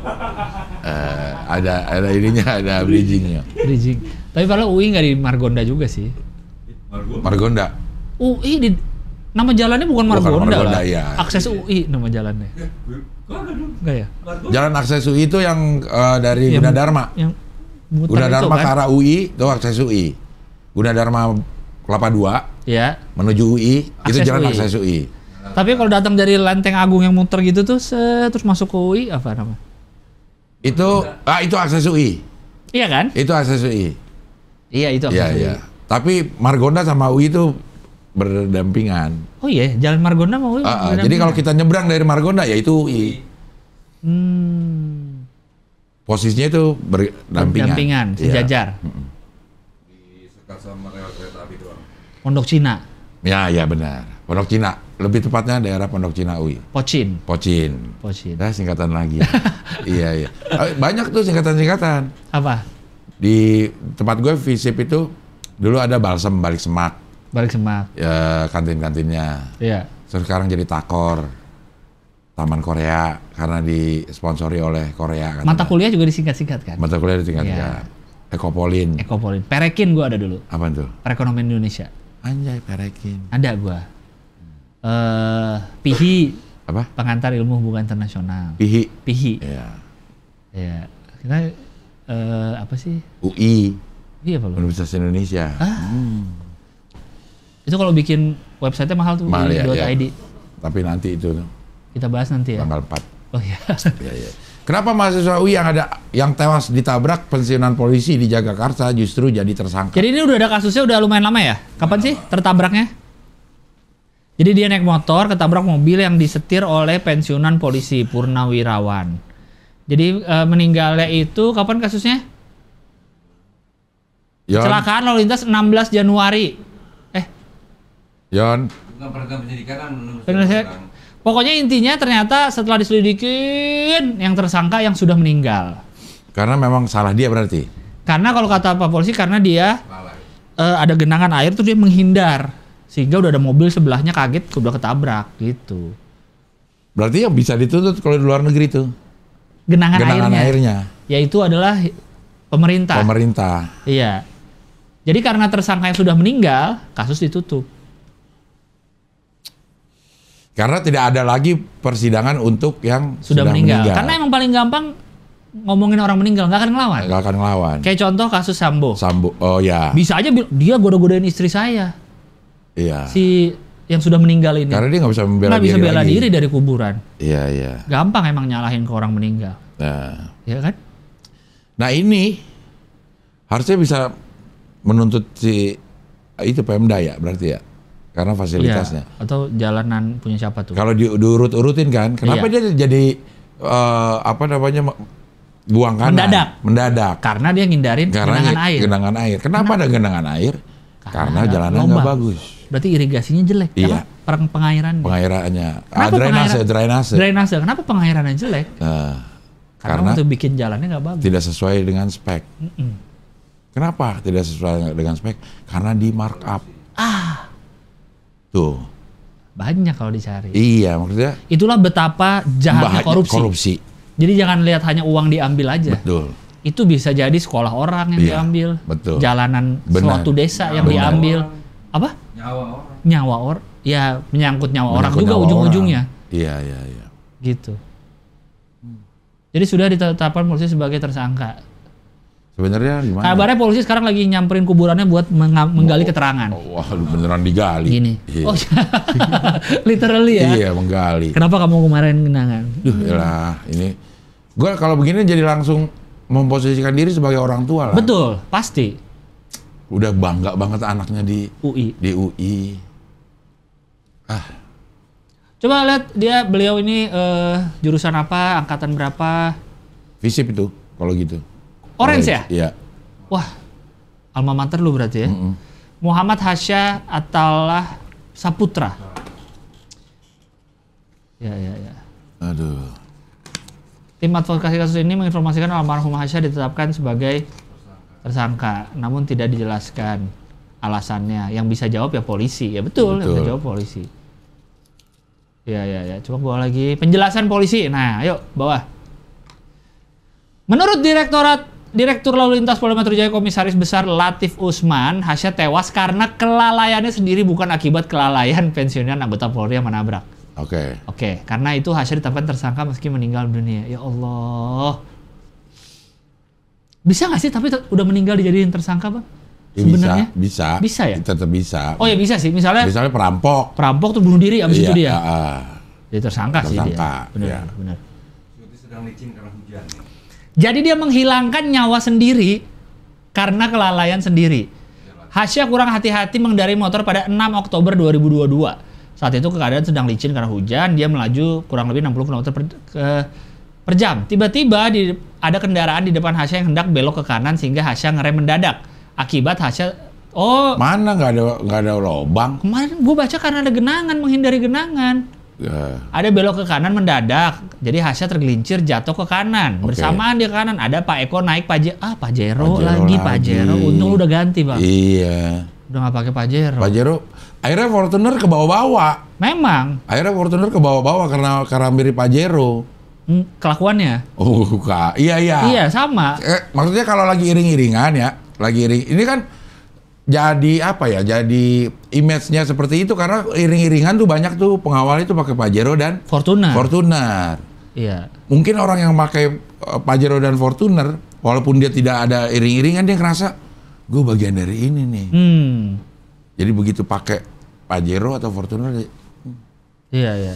uh, ada ada ininya ada bridgingnya bridging tapi kalau UI nggak di Margonda juga sih Margonda UI di nama jalannya bukan Margonda, bukan Margonda lah. Ya. akses UI nama jalannya Enggak eh, ya jalan akses UI itu yang uh, dari ya, Gunadarma yang Gunadarma kan? arah UI itu akses UI Gunadarma Kelapa Dua. ya. menuju UI akses itu jalan UI. akses UI tapi kalau datang dari Lenteng Agung yang muter gitu tuh terus masuk ke UI apa namanya itu ah, itu akses UI. Iya kan? Itu akses UI. Iya itu akses iya, UI. Iya. Tapi Margonda sama UI itu berdampingan. Oh iya, jalan Margonda mau. UI uh, ah, ah, jadi kalau kita nyebrang dari Margonda ya itu UI. Hmm. Posisinya itu berdampingan. Berdampingan, iya. sejajar. Ya. Di sama rel doang. Pondok Cina. Ya, ya benar. Pondok Cina. Lebih tepatnya daerah Pondok Cina UI. Pocin. Pocin. Pocin. Nah, singkatan lagi. [LAUGHS] iya, iya. Eh, banyak tuh singkatan-singkatan. Apa? Di tempat gue visip itu dulu ada balsem balik semak. Balik semak. Ya, kantin-kantinnya. Iya. Terus sekarang jadi takor. Taman Korea karena disponsori oleh Korea. kan. Mata kuliah juga disingkat-singkat kan? Mata kuliah disingkat-singkat. Ya. Ekopolin. Ekopolin. Perekin gue ada dulu. Apa itu? Perekonomian Indonesia. Anjay, perekin. Ada gue uh, PIHI apa? Pengantar Ilmu Hubungan Internasional. PIHI. PIHI. Ya. Ya. Kita uh, eh, apa sih? UI. Iya, Pak. Universitas Indonesia. Ah. Hmm. Itu kalau bikin website mahal tuh mahal, ya, ya. .id. Tapi nanti itu kita bahas nanti ya. Tanggal empat, Oh iya. [LAUGHS] ya, ya. Kenapa mahasiswa UI yang ada yang tewas ditabrak pensiunan polisi di Jagakarsa justru jadi tersangka? Jadi ini udah ada kasusnya udah lumayan lama ya? Kapan nah, sih tertabraknya? Jadi dia naik motor ketabrak mobil yang disetir oleh pensiunan polisi Purnawirawan. Jadi e, meninggalnya itu kapan kasusnya? Yon. Ya. Kecelakaan lalu lintas 16 Januari. Eh. Yon. Ya. Kan, Pokoknya intinya ternyata setelah diselidikin yang tersangka yang sudah meninggal. Karena memang salah dia berarti. Karena kalau kata Pak Polisi karena dia e, ada genangan air tuh dia menghindar sehingga udah ada mobil sebelahnya kaget udah ketabrak gitu. Berarti yang bisa dituntut kalau di luar negeri tuh genangan, genangan airnya. airnya. Yaitu adalah pemerintah. Pemerintah. Iya. Jadi karena tersangka yang sudah meninggal, kasus ditutup. Karena tidak ada lagi persidangan untuk yang sudah, sudah meninggal. meninggal. Karena emang paling gampang ngomongin orang meninggal nggak akan ngelawan. Nggak akan ngelawan. Kayak contoh kasus Sambo. Sambo, oh ya. Bisa aja dia goda-godain istri saya. Iya. Si yang sudah meninggal ini. Karena dia nggak bisa membela diri bela lagi. diri dari kuburan. Iya iya. Gampang emang nyalahin ke orang meninggal. Nah. Ya kan? Nah ini harusnya bisa menuntut si ah, itu Pemda ya berarti ya karena fasilitasnya. Iya, atau jalanan punya siapa tuh? Kalau diurut-urutin kan, kenapa iya. dia jadi uh, apa namanya buang kanan? Mendadak. Mendadak. Karena dia ngindarin karena genangan air. Genangan air. Kenapa, kenapa? ada genangan air? Karena, karena jalanan nggak bagus berarti irigasinya jelek. Iya. Perang pengairannya. Pengairannya. Ah, drainase, drainase. Drainase. Kenapa pengairannya jelek? Uh, karena, karena untuk bikin jalannya nggak bagus. Tidak sesuai dengan spek. Mm -mm. Kenapa tidak sesuai dengan spek? Karena di markup. Ah. Tuh. Banyak kalau dicari. Iya, maksudnya. Itulah betapa jahatnya korupsi. korupsi. Jadi jangan lihat hanya uang diambil aja. Betul. Itu bisa jadi sekolah orang yang iya, diambil, betul. jalanan Benar. suatu desa yang Benar. diambil. Apa? nyawa orang nyawa or ya menyangkut nyawa menyangkut orang juga ujung-ujungnya iya iya iya gitu hmm. jadi sudah ditetapkan polisi sebagai tersangka sebenarnya gimana kabarnya polisi sekarang lagi nyamperin kuburannya buat menggali oh, keterangan oh, wah beneran digali gini yeah. oh [LAUGHS] literally ya iya menggali kenapa kamu kemarin kenangan duh lah ini gue kalau begini jadi langsung memposisikan diri sebagai orang tua lah betul pasti udah bangga banget anaknya di UI. Di UI. Ah. Coba lihat dia beliau ini uh, jurusan apa, angkatan berapa? Visip itu kalau gitu. Orange ya? Iya. Wah. Alma mater lu berarti ya. Mm -mm. Muhammad Hasya Atallah Saputra. Ya, ya, ya. Aduh. Tim advokasi kasus ini menginformasikan almarhum Hasya ditetapkan sebagai tersangka, namun tidak dijelaskan alasannya. Yang bisa jawab ya polisi, ya betul, betul. yang bisa jawab polisi. Ya ya ya, coba bawa lagi penjelasan polisi. Nah, ayo bawa. Menurut Direktorat Direktur Lalu Lintas Polda Metro Jaya Komisaris Besar Latif Usman, Hasya tewas karena kelalaiannya sendiri bukan akibat kelalaian pensiunan anggota Polri yang menabrak. Oke. Okay. Oke, okay, karena itu Hasya ditetapkan tersangka meski meninggal dunia. Ya Allah. Bisa nggak sih tapi udah meninggal dijadiin tersangka, Bang? Ya, Sebenarnya bisa, bisa. Bisa ya? Tetap bisa. Oh ya bisa sih. Misalnya Misalnya perampok. Perampok tuh bunuh diri abis iya, itu dia. Uh, jadi tersangka, tersangka sih dia. Benar, iya. benar. sedang licin karena hujan. Ya? Jadi dia menghilangkan nyawa sendiri karena kelalaian sendiri. Hasya kurang hati-hati mengendarai motor pada 6 Oktober 2022. Saat itu keadaan sedang licin karena hujan, dia melaju kurang lebih 60 km per, ke per jam. Tiba-tiba ada kendaraan di depan Hasya yang hendak belok ke kanan sehingga Hasya ngerem mendadak. Akibat Hasya Oh. Mana nggak ada nggak ada lobang? Kemarin gue baca karena ada genangan menghindari genangan. Yeah. Ada belok ke kanan mendadak, jadi Hasya tergelincir jatuh ke kanan. Okay. Bersamaan di kanan ada Pak Eko naik pajero ah Pajero, Pajero lagi, lagi Pajero. Untung udah ganti bang. Iya. Udah nggak pakai Pajero. Pajero akhirnya Fortuner ke bawah-bawa. Memang. Akhirnya Fortuner ke bawah-bawa karena karena mirip Pajero kelakuannya. Oh, buka. Iya, iya. Iya, sama. Eh, maksudnya kalau lagi iring-iringan ya, lagi iring. Ini kan jadi apa ya? Jadi image-nya seperti itu karena iring-iringan tuh banyak tuh pengawal itu pakai Pajero dan Fortuner. Fortuner. Iya. Mungkin orang yang pakai eh, Pajero dan Fortuner walaupun dia tidak ada iring-iringan dia ngerasa gue bagian dari ini nih. Hmm. Jadi begitu pakai Pajero atau Fortuner hmm. Iya, iya.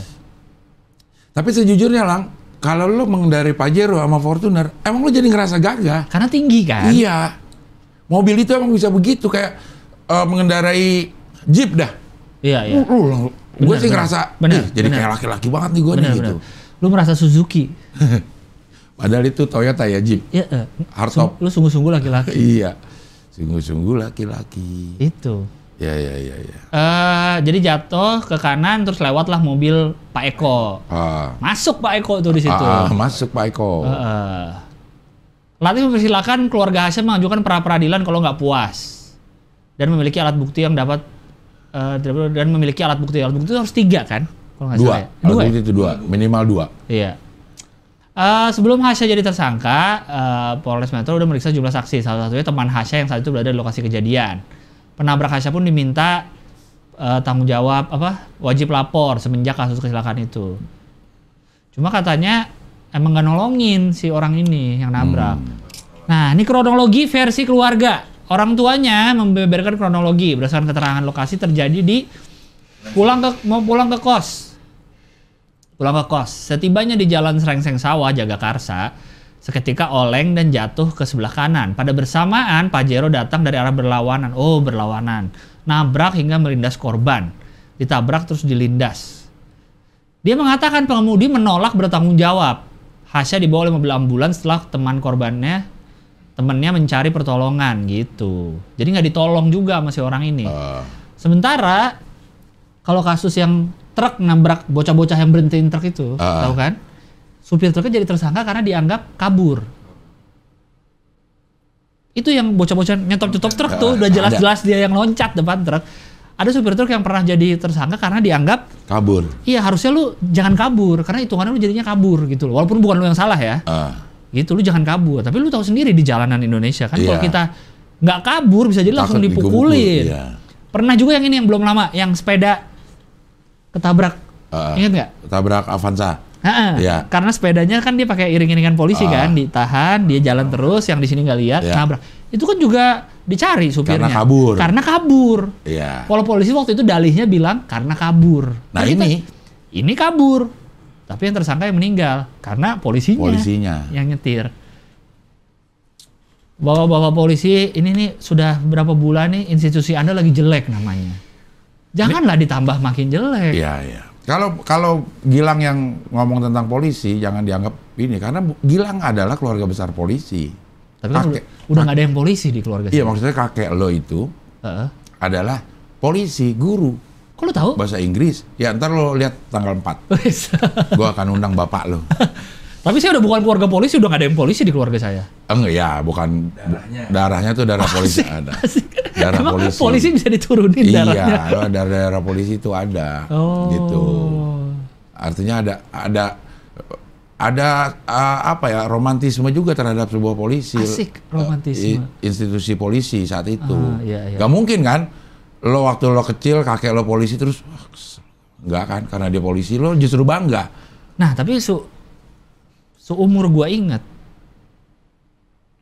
Tapi sejujurnya Lang, kalau lo mengendarai Pajero sama Fortuner, emang lo jadi ngerasa gagah. Karena tinggi kan? Iya. Mobil itu emang bisa begitu kayak uh, mengendarai Jeep dah. Iya, iya. Uh, uh, gue sih ngerasa, bener, jadi bener. kayak laki-laki banget nih gue nih gitu. Lu merasa Suzuki. [LAUGHS] Padahal itu Toyota ya Jeep. Iya. Uh, Hardtop. Sung, sungguh-sungguh laki-laki. iya. Sungguh-sungguh laki-laki. Itu. Ya ya ya. ya. Uh, jadi jatuh ke kanan terus lewatlah mobil Pak Eko. Uh. Masuk Pak Eko tuh di situ. Uh, uh, masuk Pak Eko. Uh, uh. Latif mempersilahkan keluarga Hashim mengajukan pra peradilan kalau nggak puas dan memiliki alat bukti yang dapat uh, dan memiliki alat bukti alat bukti itu harus tiga kan kalau dua. salah. Ya? Dua. Dua. Ya? Alat bukti itu dua minimal dua. Iya. Uh, sebelum Hasya jadi tersangka, uh, Polres Metro udah meriksa jumlah saksi. Salah satunya teman Hasya yang saat itu berada di lokasi kejadian penabrak Aisyah pun diminta uh, tanggung jawab apa wajib lapor semenjak kasus kecelakaan itu. Cuma katanya emang nggak nolongin si orang ini yang nabrak. Hmm. Nah, ini kronologi versi keluarga. Orang tuanya membeberkan kronologi berdasarkan keterangan lokasi terjadi di pulang ke mau pulang ke kos. Pulang ke kos. Setibanya di Jalan Serengseng Sawah Jagakarsa, Seketika oleng dan jatuh ke sebelah kanan. Pada bersamaan, Pajero datang dari arah berlawanan. Oh, berlawanan. Nabrak hingga melindas korban. Ditabrak terus dilindas. Dia mengatakan pengemudi menolak bertanggung jawab. Hasya dibawa oleh mobil ambulan setelah teman korbannya temannya mencari pertolongan gitu. Jadi nggak ditolong juga masih orang ini. Ah. Sementara kalau kasus yang truk nabrak bocah-bocah yang berhentiin truk itu, uh. tahu kan? supir truknya jadi tersangka karena dianggap kabur. Itu yang bocah-bocah nyetop-nyetop truk tuh udah jelas-jelas dia yang loncat depan truk. Ada supir truk yang pernah jadi tersangka karena dianggap kabur. Iya, harusnya lu jangan kabur karena hitungannya lu jadinya kabur gitu loh. Walaupun bukan lu yang salah ya. Uh. Gitu lu jangan kabur, tapi lu tahu sendiri di jalanan Indonesia kan yeah. kalau iya. kita nggak kabur bisa jadi Takut langsung dipukulin. Yeah. Pernah juga yang ini yang belum lama, yang sepeda ketabrak. Uh, Ingat nggak? Ketabrak Avanza. Ya. Karena sepedanya kan dia pakai iring-iringan polisi ah. kan, ditahan, dia jalan terus, yang di sini nggak lihat, ya. nabrak. Itu kan juga dicari supirnya. Karena kabur. Karena kabur. Iya. Kalau polisi waktu itu dalihnya bilang karena kabur. Nah, nah kita, ini kabur. Tapi yang tersangka yang meninggal karena polisinya, polisinya. yang nyetir. bawa bawa polisi, ini nih sudah berapa bulan nih institusi Anda lagi jelek namanya. Janganlah ditambah makin jelek. Iya, iya. Kalau kalau Gilang yang ngomong tentang polisi jangan dianggap ini karena Gilang adalah keluarga besar polisi. Tapi kan kakek, udah nggak ada yang polisi di keluarga. Iya maksudnya kakek lo itu uh-uh. adalah polisi guru. Kok lo tahu? Bahasa Inggris. Ya ntar lo lihat tanggal 4. [LAUGHS] Iya. Gue akan undang bapak lo. [LAUGHS] Tapi saya udah bukan keluarga polisi, udah gak ada yang polisi di keluarga saya. Enggak oh, ya, bukan darahnya, darahnya tuh darah asik, polisi ada. Asik. Darah Emang polisi. polisi bisa diturunin iya, darahnya. Iya, darah darah polisi itu ada. Oh. Gitu. Artinya ada ada ada uh, apa ya romantisme juga terhadap sebuah polisi. Asik romantisme. Uh, institusi polisi saat itu. Ah, iya, iya. Gak mungkin kan lo waktu lo kecil kakek lo polisi terus enggak kan karena dia polisi lo justru bangga. Nah, tapi su seumur gue ingat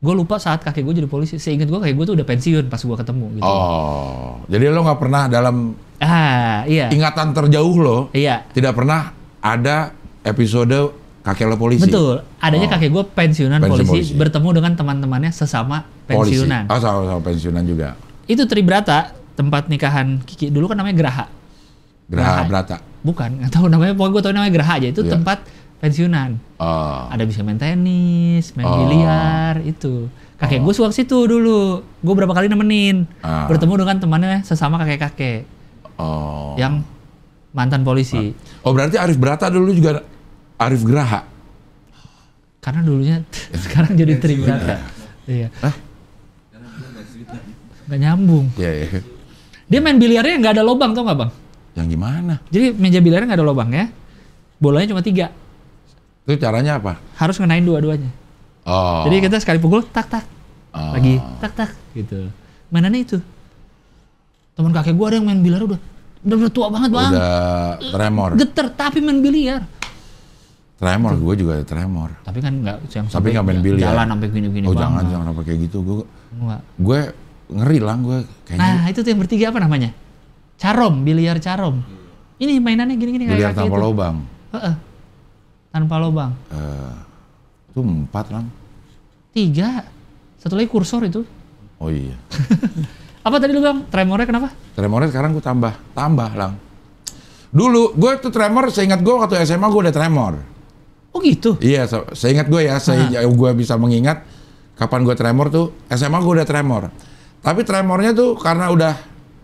gue lupa saat kakek gue jadi polisi seingat gue kakek gue tuh udah pensiun pas gue ketemu gitu oh jadi lo nggak pernah dalam ah iya ingatan terjauh lo iya tidak pernah ada episode kakek lo polisi betul adanya oh. kakek gue pensiunan Pensi polisi, polisi bertemu dengan teman-temannya sesama pensiunan polisi. oh sama, sama pensiunan juga itu Tribrata tempat nikahan Kiki dulu kan namanya Geraha Geraha, Brata bukan nggak tahu namanya pokoknya gue tau namanya Geraha aja itu yeah. tempat pensiunan. Oh. Ada bisa main tenis, main oh. biliar, itu. Kakek oh. gue ah. suka situ dulu. Gue berapa kali nemenin. Uh. Bertemu dengan temannya sesama kakek-kakek. Oh. Yang mantan polisi. Oh berarti Arif Berata dulu juga Arif Geraha? Karena dulunya, [LAUGHS] sekarang jadi Tri iya, Berata. Iya. iya. Hah? Gak nyambung. Iya, yeah, yeah. Dia main biliarnya nggak ada lobang tau nggak bang? Yang gimana? Jadi meja biliarnya nggak ada lobang ya. Bolanya cuma tiga itu caranya apa? Harus ngenain dua-duanya. Oh. Jadi kita sekali pukul tak tak. Oh. Lagi tak tak gitu. Mainannya itu. Teman kakek gua ada yang main biliar udah udah, udah tua banget, Bang. Udah tremor. Geter tapi main biliar. Tremor, gue juga ada tremor. Tapi kan nggak yang Tapi nggak main biliar. Jalan sampai gini-gini. Oh bang, jangan, jangan sampai kayak gitu. Gue, gue ngeri lah gue. Kayaknya. Nah itu tuh yang bertiga apa namanya? Carom, biliar carom. Ini mainannya gini-gini. Biliar tanpa lubang. Heeh tanpa lubang. Uh, itu empat lang. Tiga. Satu lagi kursor itu. Oh iya. [LAUGHS] Apa tadi lu bang? Tremornya kenapa? Tremornya sekarang gue tambah, tambah lang. Dulu gue tuh tremor, seingat gue waktu SMA gue udah tremor. Oh gitu? Iya, seingat gue ya, saya gue bisa mengingat kapan gue tremor tuh SMA gue udah tremor. Tapi tremornya tuh karena udah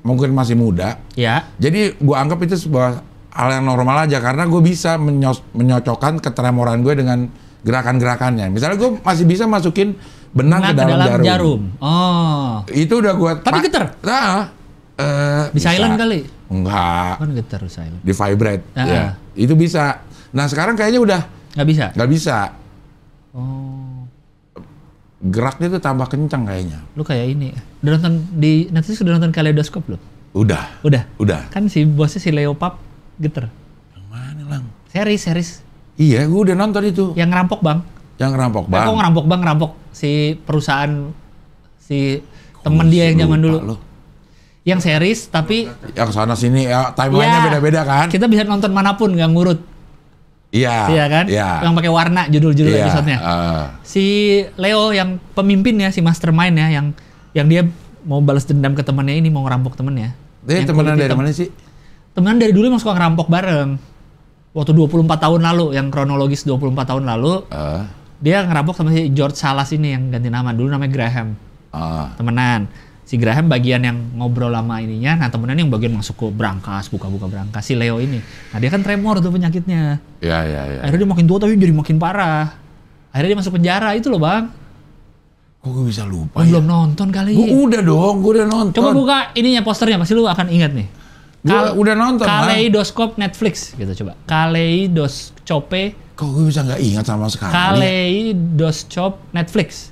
mungkin masih muda. Ya. Jadi gue anggap itu sebuah hal yang normal aja karena gue bisa menyos menyocokkan ketremoran gue dengan gerakan-gerakannya. Misalnya gue masih bisa masukin benang, benang ke dalam, jarum. jarum. Oh. Itu udah gue Tapi getar. Nah, uh, bisa. silent kali. Enggak. Kan getar silent. Di vibrate. Uh ah, -huh. ya. Ah. Itu bisa. Nah, sekarang kayaknya udah nggak bisa. Gak bisa. Oh. Geraknya tuh tambah kencang kayaknya. Lu kayak ini. Udah nonton di Netflix udah nonton Kaleidoskop lo Udah. Udah. Udah. Kan si bosnya si Leopap Geter. Yang mana lang? Series, series. Iya, gue udah nonton itu. Yang ngerampok bang. Yang ngerampok bang. Kok ngerampok bang, ngerampok si perusahaan si temen dia yang zaman dulu. Lo. Yang series tapi yang sana sini ya timelinenya ya, beda-beda kan. Kita bisa nonton manapun nggak ngurut. Iya. Iya kan? Iya. Yang pakai warna judul-judul iya, episodenya. Uh. Si Leo yang pemimpin ya, si mastermind ya, yang yang dia mau balas dendam ke temannya ini, mau ngerampok temannya. Dia temennya dari mana sih? temenan dari dulu emang suka ngerampok bareng. Waktu 24 tahun lalu, yang kronologis 24 tahun lalu, uh. dia ngerampok sama si George Salas ini yang ganti nama. Dulu namanya Graham. Uh. Temenan. Si Graham bagian yang ngobrol lama ininya, nah temenan yang bagian masuk ke berangkas buka-buka berangkas si Leo ini. Nah dia kan tremor tuh penyakitnya. Iya, yeah, iya, yeah, iya. Yeah. Akhirnya dia makin tua tapi jadi makin parah. Akhirnya dia masuk penjara, itu loh bang. Kok gue bisa lupa oh, ya? belum nonton kali? Gue udah dong, gue udah nonton. Coba buka ininya posternya, pasti lu akan ingat nih. Gua udah nonton. Kaleidoskop man. Netflix gitu coba. Kaleidoscope. Kok gue bisa nggak ingat sama sekali? Kaleidoskop Netflix.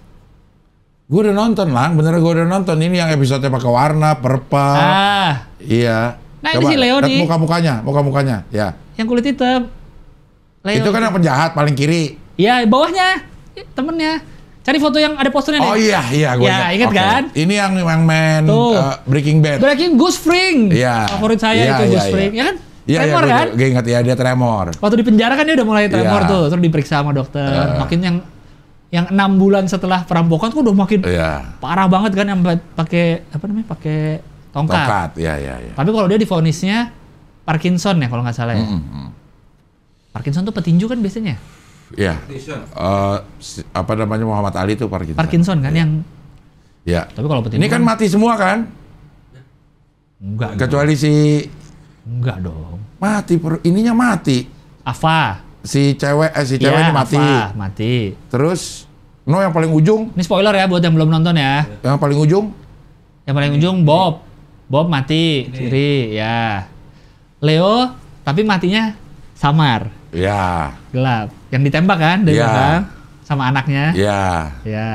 Gue udah nonton lah. bener gue udah nonton ini yang episode pakai warna purple. Ah. Iya. Nah Coba, ini si Leo nih. Muka mukanya, muka mukanya, ya. Yang kulit hitam. Leo. Itu kan yang penjahat paling kiri. Iya, bawahnya temennya. Cari foto yang ada posternya oh nih. Oh iya, iya gue Ya, inget okay. kan? Ini yang yang main Uh, Breaking Bad. Breaking goose Fring. Iya. Favorit saya yeah, itu yeah, Gus ya. Fring. Ya kan? Iya, iya tremor ya, kan? Gue ingat ya dia tremor. Waktu di penjara kan dia udah mulai tremor ya. tuh, terus diperiksa sama dokter. Uh. Makin yang yang enam bulan setelah perampokan tuh udah makin yeah. parah banget kan yang pakai apa namanya pakai tongkat. Tongkat, ya ya ya. Tapi kalau dia difonisnya Parkinson ya kalau nggak salah ya. Mm -hmm. Parkinson tuh petinju kan biasanya ya. Uh, apa namanya Muhammad Ali itu Parkinson. Parkinson kan yeah. yang Ya. Tapi kalau petinju ini kan, kan- mati semua kan? Enggak. Kecuali dong. si Enggak dong. Mati per, ininya mati. Ava. Si cewek eh si iya, cewek yeah, ini mati. Ava, mati. Terus No yang paling ujung. Ini spoiler ya buat yang belum nonton ya. Yang paling ujung? Yang paling ujung Bob. Bob mati ini. kiri ya. Leo tapi matinya samar. Ya. Gelap. Yang ditembak kan dari ya. belakang sama anaknya. Ya. Ya.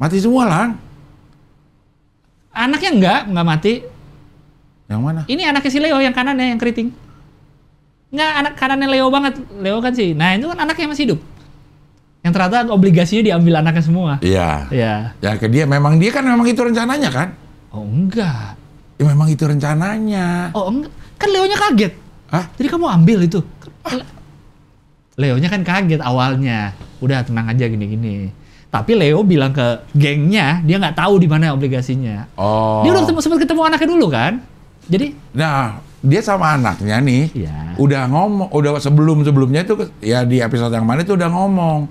Mati semua lah. Anaknya enggak, enggak mati. Yang mana? Ini anaknya si Leo yang ya, yang keriting. Enggak, anak kanannya Leo banget. Leo kan sih. Nah, itu kan anaknya masih hidup. Yang ternyata obligasinya diambil anaknya semua. Iya. Iya. Ya ke dia memang dia kan memang itu rencananya kan? Oh, enggak. Ya memang itu rencananya. Oh, enggak. Kan Leonya kaget. Hah? Jadi kamu ambil itu. Ah. Leo-nya kan kaget awalnya. Udah tenang aja gini-gini. Tapi Leo bilang ke gengnya, dia nggak tahu di mana obligasinya. Oh. Dia udah sempat ketemu anaknya dulu kan? Jadi Nah, dia sama anaknya nih Iya. udah ngomong udah sebelum sebelumnya itu ya di episode yang mana itu udah ngomong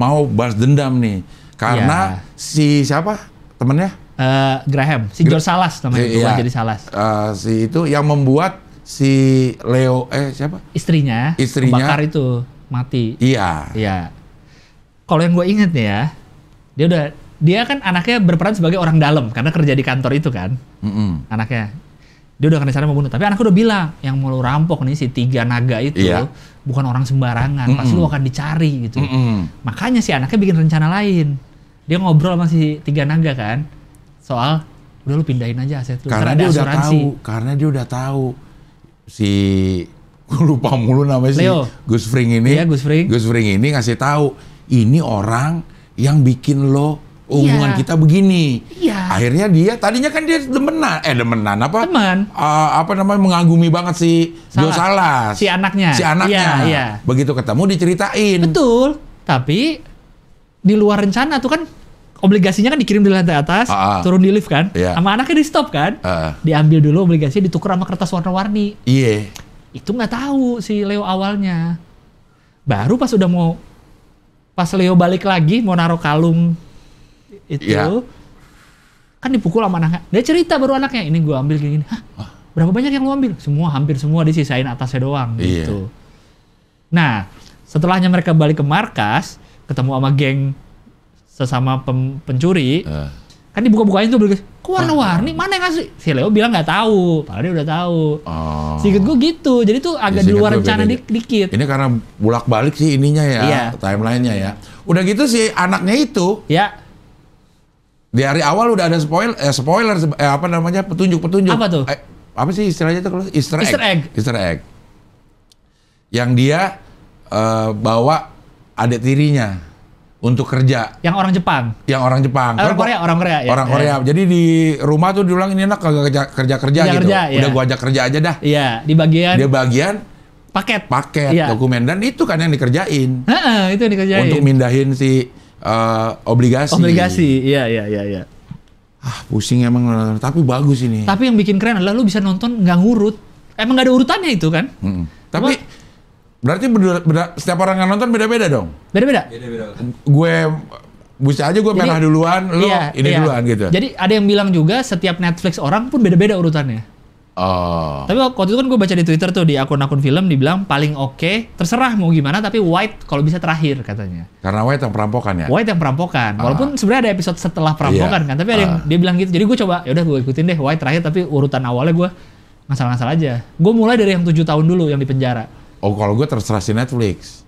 mau balas dendam nih karena iya. si siapa temennya uh, Graham si George Salas namanya si, iya. jadi Salas uh, si itu yang membuat si Leo eh siapa istrinya istrinya bakar itu mati. Iya. Iya. Kalau yang gue inget ya, dia udah dia kan anaknya berperan sebagai orang dalam karena kerja di kantor itu kan. Mm -hmm. Anaknya dia udah kena mau membunuh. Tapi anakku udah bilang yang mau rampok nih si tiga naga itu iya. bukan orang sembarangan, mm -mm. pasti lu akan dicari gitu. Mm -mm. Makanya si anaknya bikin rencana lain. Dia ngobrol sama si tiga naga kan soal udah lu pindahin aja aset lu karena, dia udah tahu karena dia udah tahu si gue lupa mulu namanya si Gus Fring ini. Iya, Gus Fring. Gus Fring ini ngasih tahu ini orang yang bikin lo hubungan ya. kita begini. Iya. Akhirnya dia tadinya kan dia demenan eh demenan apa? Teman. Uh, ah, apa namanya mengagumi banget si Salah. Jo Salas. Si anaknya. Si anaknya. Iya, iya, Begitu ketemu diceritain. Betul. Tapi di luar rencana tuh kan obligasinya kan dikirim di lantai atas, uh, uh. turun di lift kan. Yeah. Sama anaknya di stop kan. Uh. Diambil dulu obligasinya ditukar sama kertas warna-warni. Iya. Yeah itu nggak tahu si Leo awalnya baru pas udah mau pas Leo balik lagi mau naruh kalung itu ya. kan dipukul sama anaknya dia cerita baru anaknya ini gue ambil gini, Hah, berapa banyak yang lo ambil semua hampir semua disisain atasnya doang iya. gitu nah setelahnya mereka balik ke markas ketemu sama geng sesama pem pencuri uh kan dibuka-bukain tuh beli kok warna-warni mana yang ngasih? si Leo bilang nggak tahu padahal dia udah tahu oh. sedikit gue gitu jadi tuh ya, agak ya, di luar rencana di dikit ini karena bolak balik sih ininya ya iya. timelinenya ya udah gitu si anaknya itu ya di hari awal udah ada spoiler eh, spoiler eh, apa namanya petunjuk petunjuk apa tuh eh, apa sih istilahnya itu? kalau Easter, Easter egg. egg Easter egg yang dia uh, bawa adik tirinya untuk kerja. Yang orang Jepang. Yang orang Jepang. Orang Korea, orang Korea. Ya. Orang Korea. Yeah. Jadi di rumah tuh diulang ini enak kagak kerja kerja kerja gitu. Kerja, Udah yeah. gua ajak kerja aja dah. Iya, di bagian. Di bagian paket. Paket Yeah. dokumen dan itu kan yang dikerjain. Heeh, itu yang dikerjain. Untuk mindahin si uh, obligasi. Obligasi. Iya, iya, iya, iya. Ah, pusing emang tapi bagus ini. Tapi yang bikin keren adalah lu bisa nonton nggak ngurut. Emang gak ada urutannya itu kan? Hmm. Tapi Berarti beda, beda, setiap orang yang nonton beda-beda dong? Beda-beda. Gue bisa aja gue merah duluan, lo iya, ini iya. duluan gitu. Jadi ada yang bilang juga setiap Netflix orang pun beda-beda urutannya. Oh. Tapi waktu itu kan gue baca di Twitter tuh di akun-akun film dibilang paling oke, okay, terserah mau gimana tapi White kalau bisa terakhir katanya. Karena White yang perampokan ya. White yang perampokan. Uh. Walaupun sebenarnya ada episode setelah perampokan yeah. kan, tapi ada uh. yang ah. dia bilang gitu. Jadi gue coba, ya udah gue ikutin deh White terakhir tapi urutan awalnya gue ngasal-ngasal aja. Gue mulai dari yang tujuh tahun dulu yang di penjara. Oh kalau gue terserah si Netflix.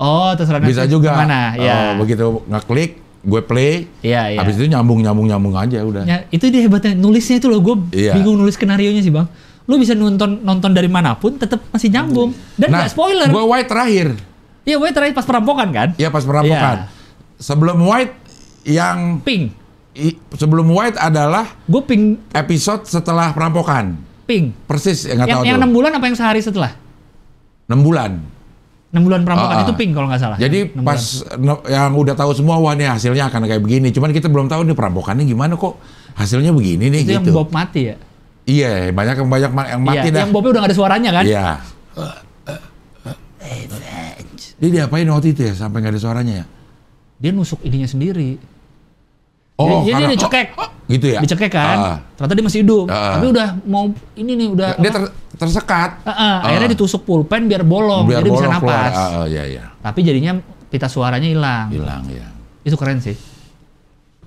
Oh terserah Netflix. Bisa juga. Mana? Oh, ya. Begitu begitu ngeklik, gue play. Iya iya. Habis itu nyambung nyambung nyambung aja udah. Ya, itu dia hebatnya nulisnya itu loh gue ya. bingung nulis skenario nya sih bang. Lu bisa nonton nonton dari manapun tetap masih nyambung dan nah, gak spoiler. Gue white terakhir. Iya white terakhir pas perampokan kan? Iya pas perampokan. Ya. Sebelum white yang pink. I, sebelum white adalah gue pink episode setelah perampokan. Pink. Persis yang nggak tahu. Yang enam bulan apa yang sehari setelah? 6 bulan. 6 bulan perampokan uh, ah, itu pink kalau nggak salah. Jadi pas yang udah tahu semua wah nih hasilnya akan kayak begini. Cuman kita belum tahu nih perampokannya gimana kok hasilnya begini nih itu gitu. yang Bob mati ya? Iya, banyak yang banyak yang mati iya, dah. Yang Bobnya udah gak ada suaranya kan? Iya. Dia diapain waktu itu ya sampai gak ada suaranya ya? Dia nusuk ininya sendiri. Oh, jadi, iya, iya, karena, dia dicekek. Oh, gitu ya? Dicekek kan? Uh, Ternyata dia masih hidup. Uh, tapi udah mau ini nih udah dia ter, tersekat. Uh -uh, akhirnya ditusuk pulpen biar bolong, biar jadi bolong bisa napas. Uh, uh, ya, ya. Tapi jadinya pita suaranya hilang. Hilang ya. Itu keren sih.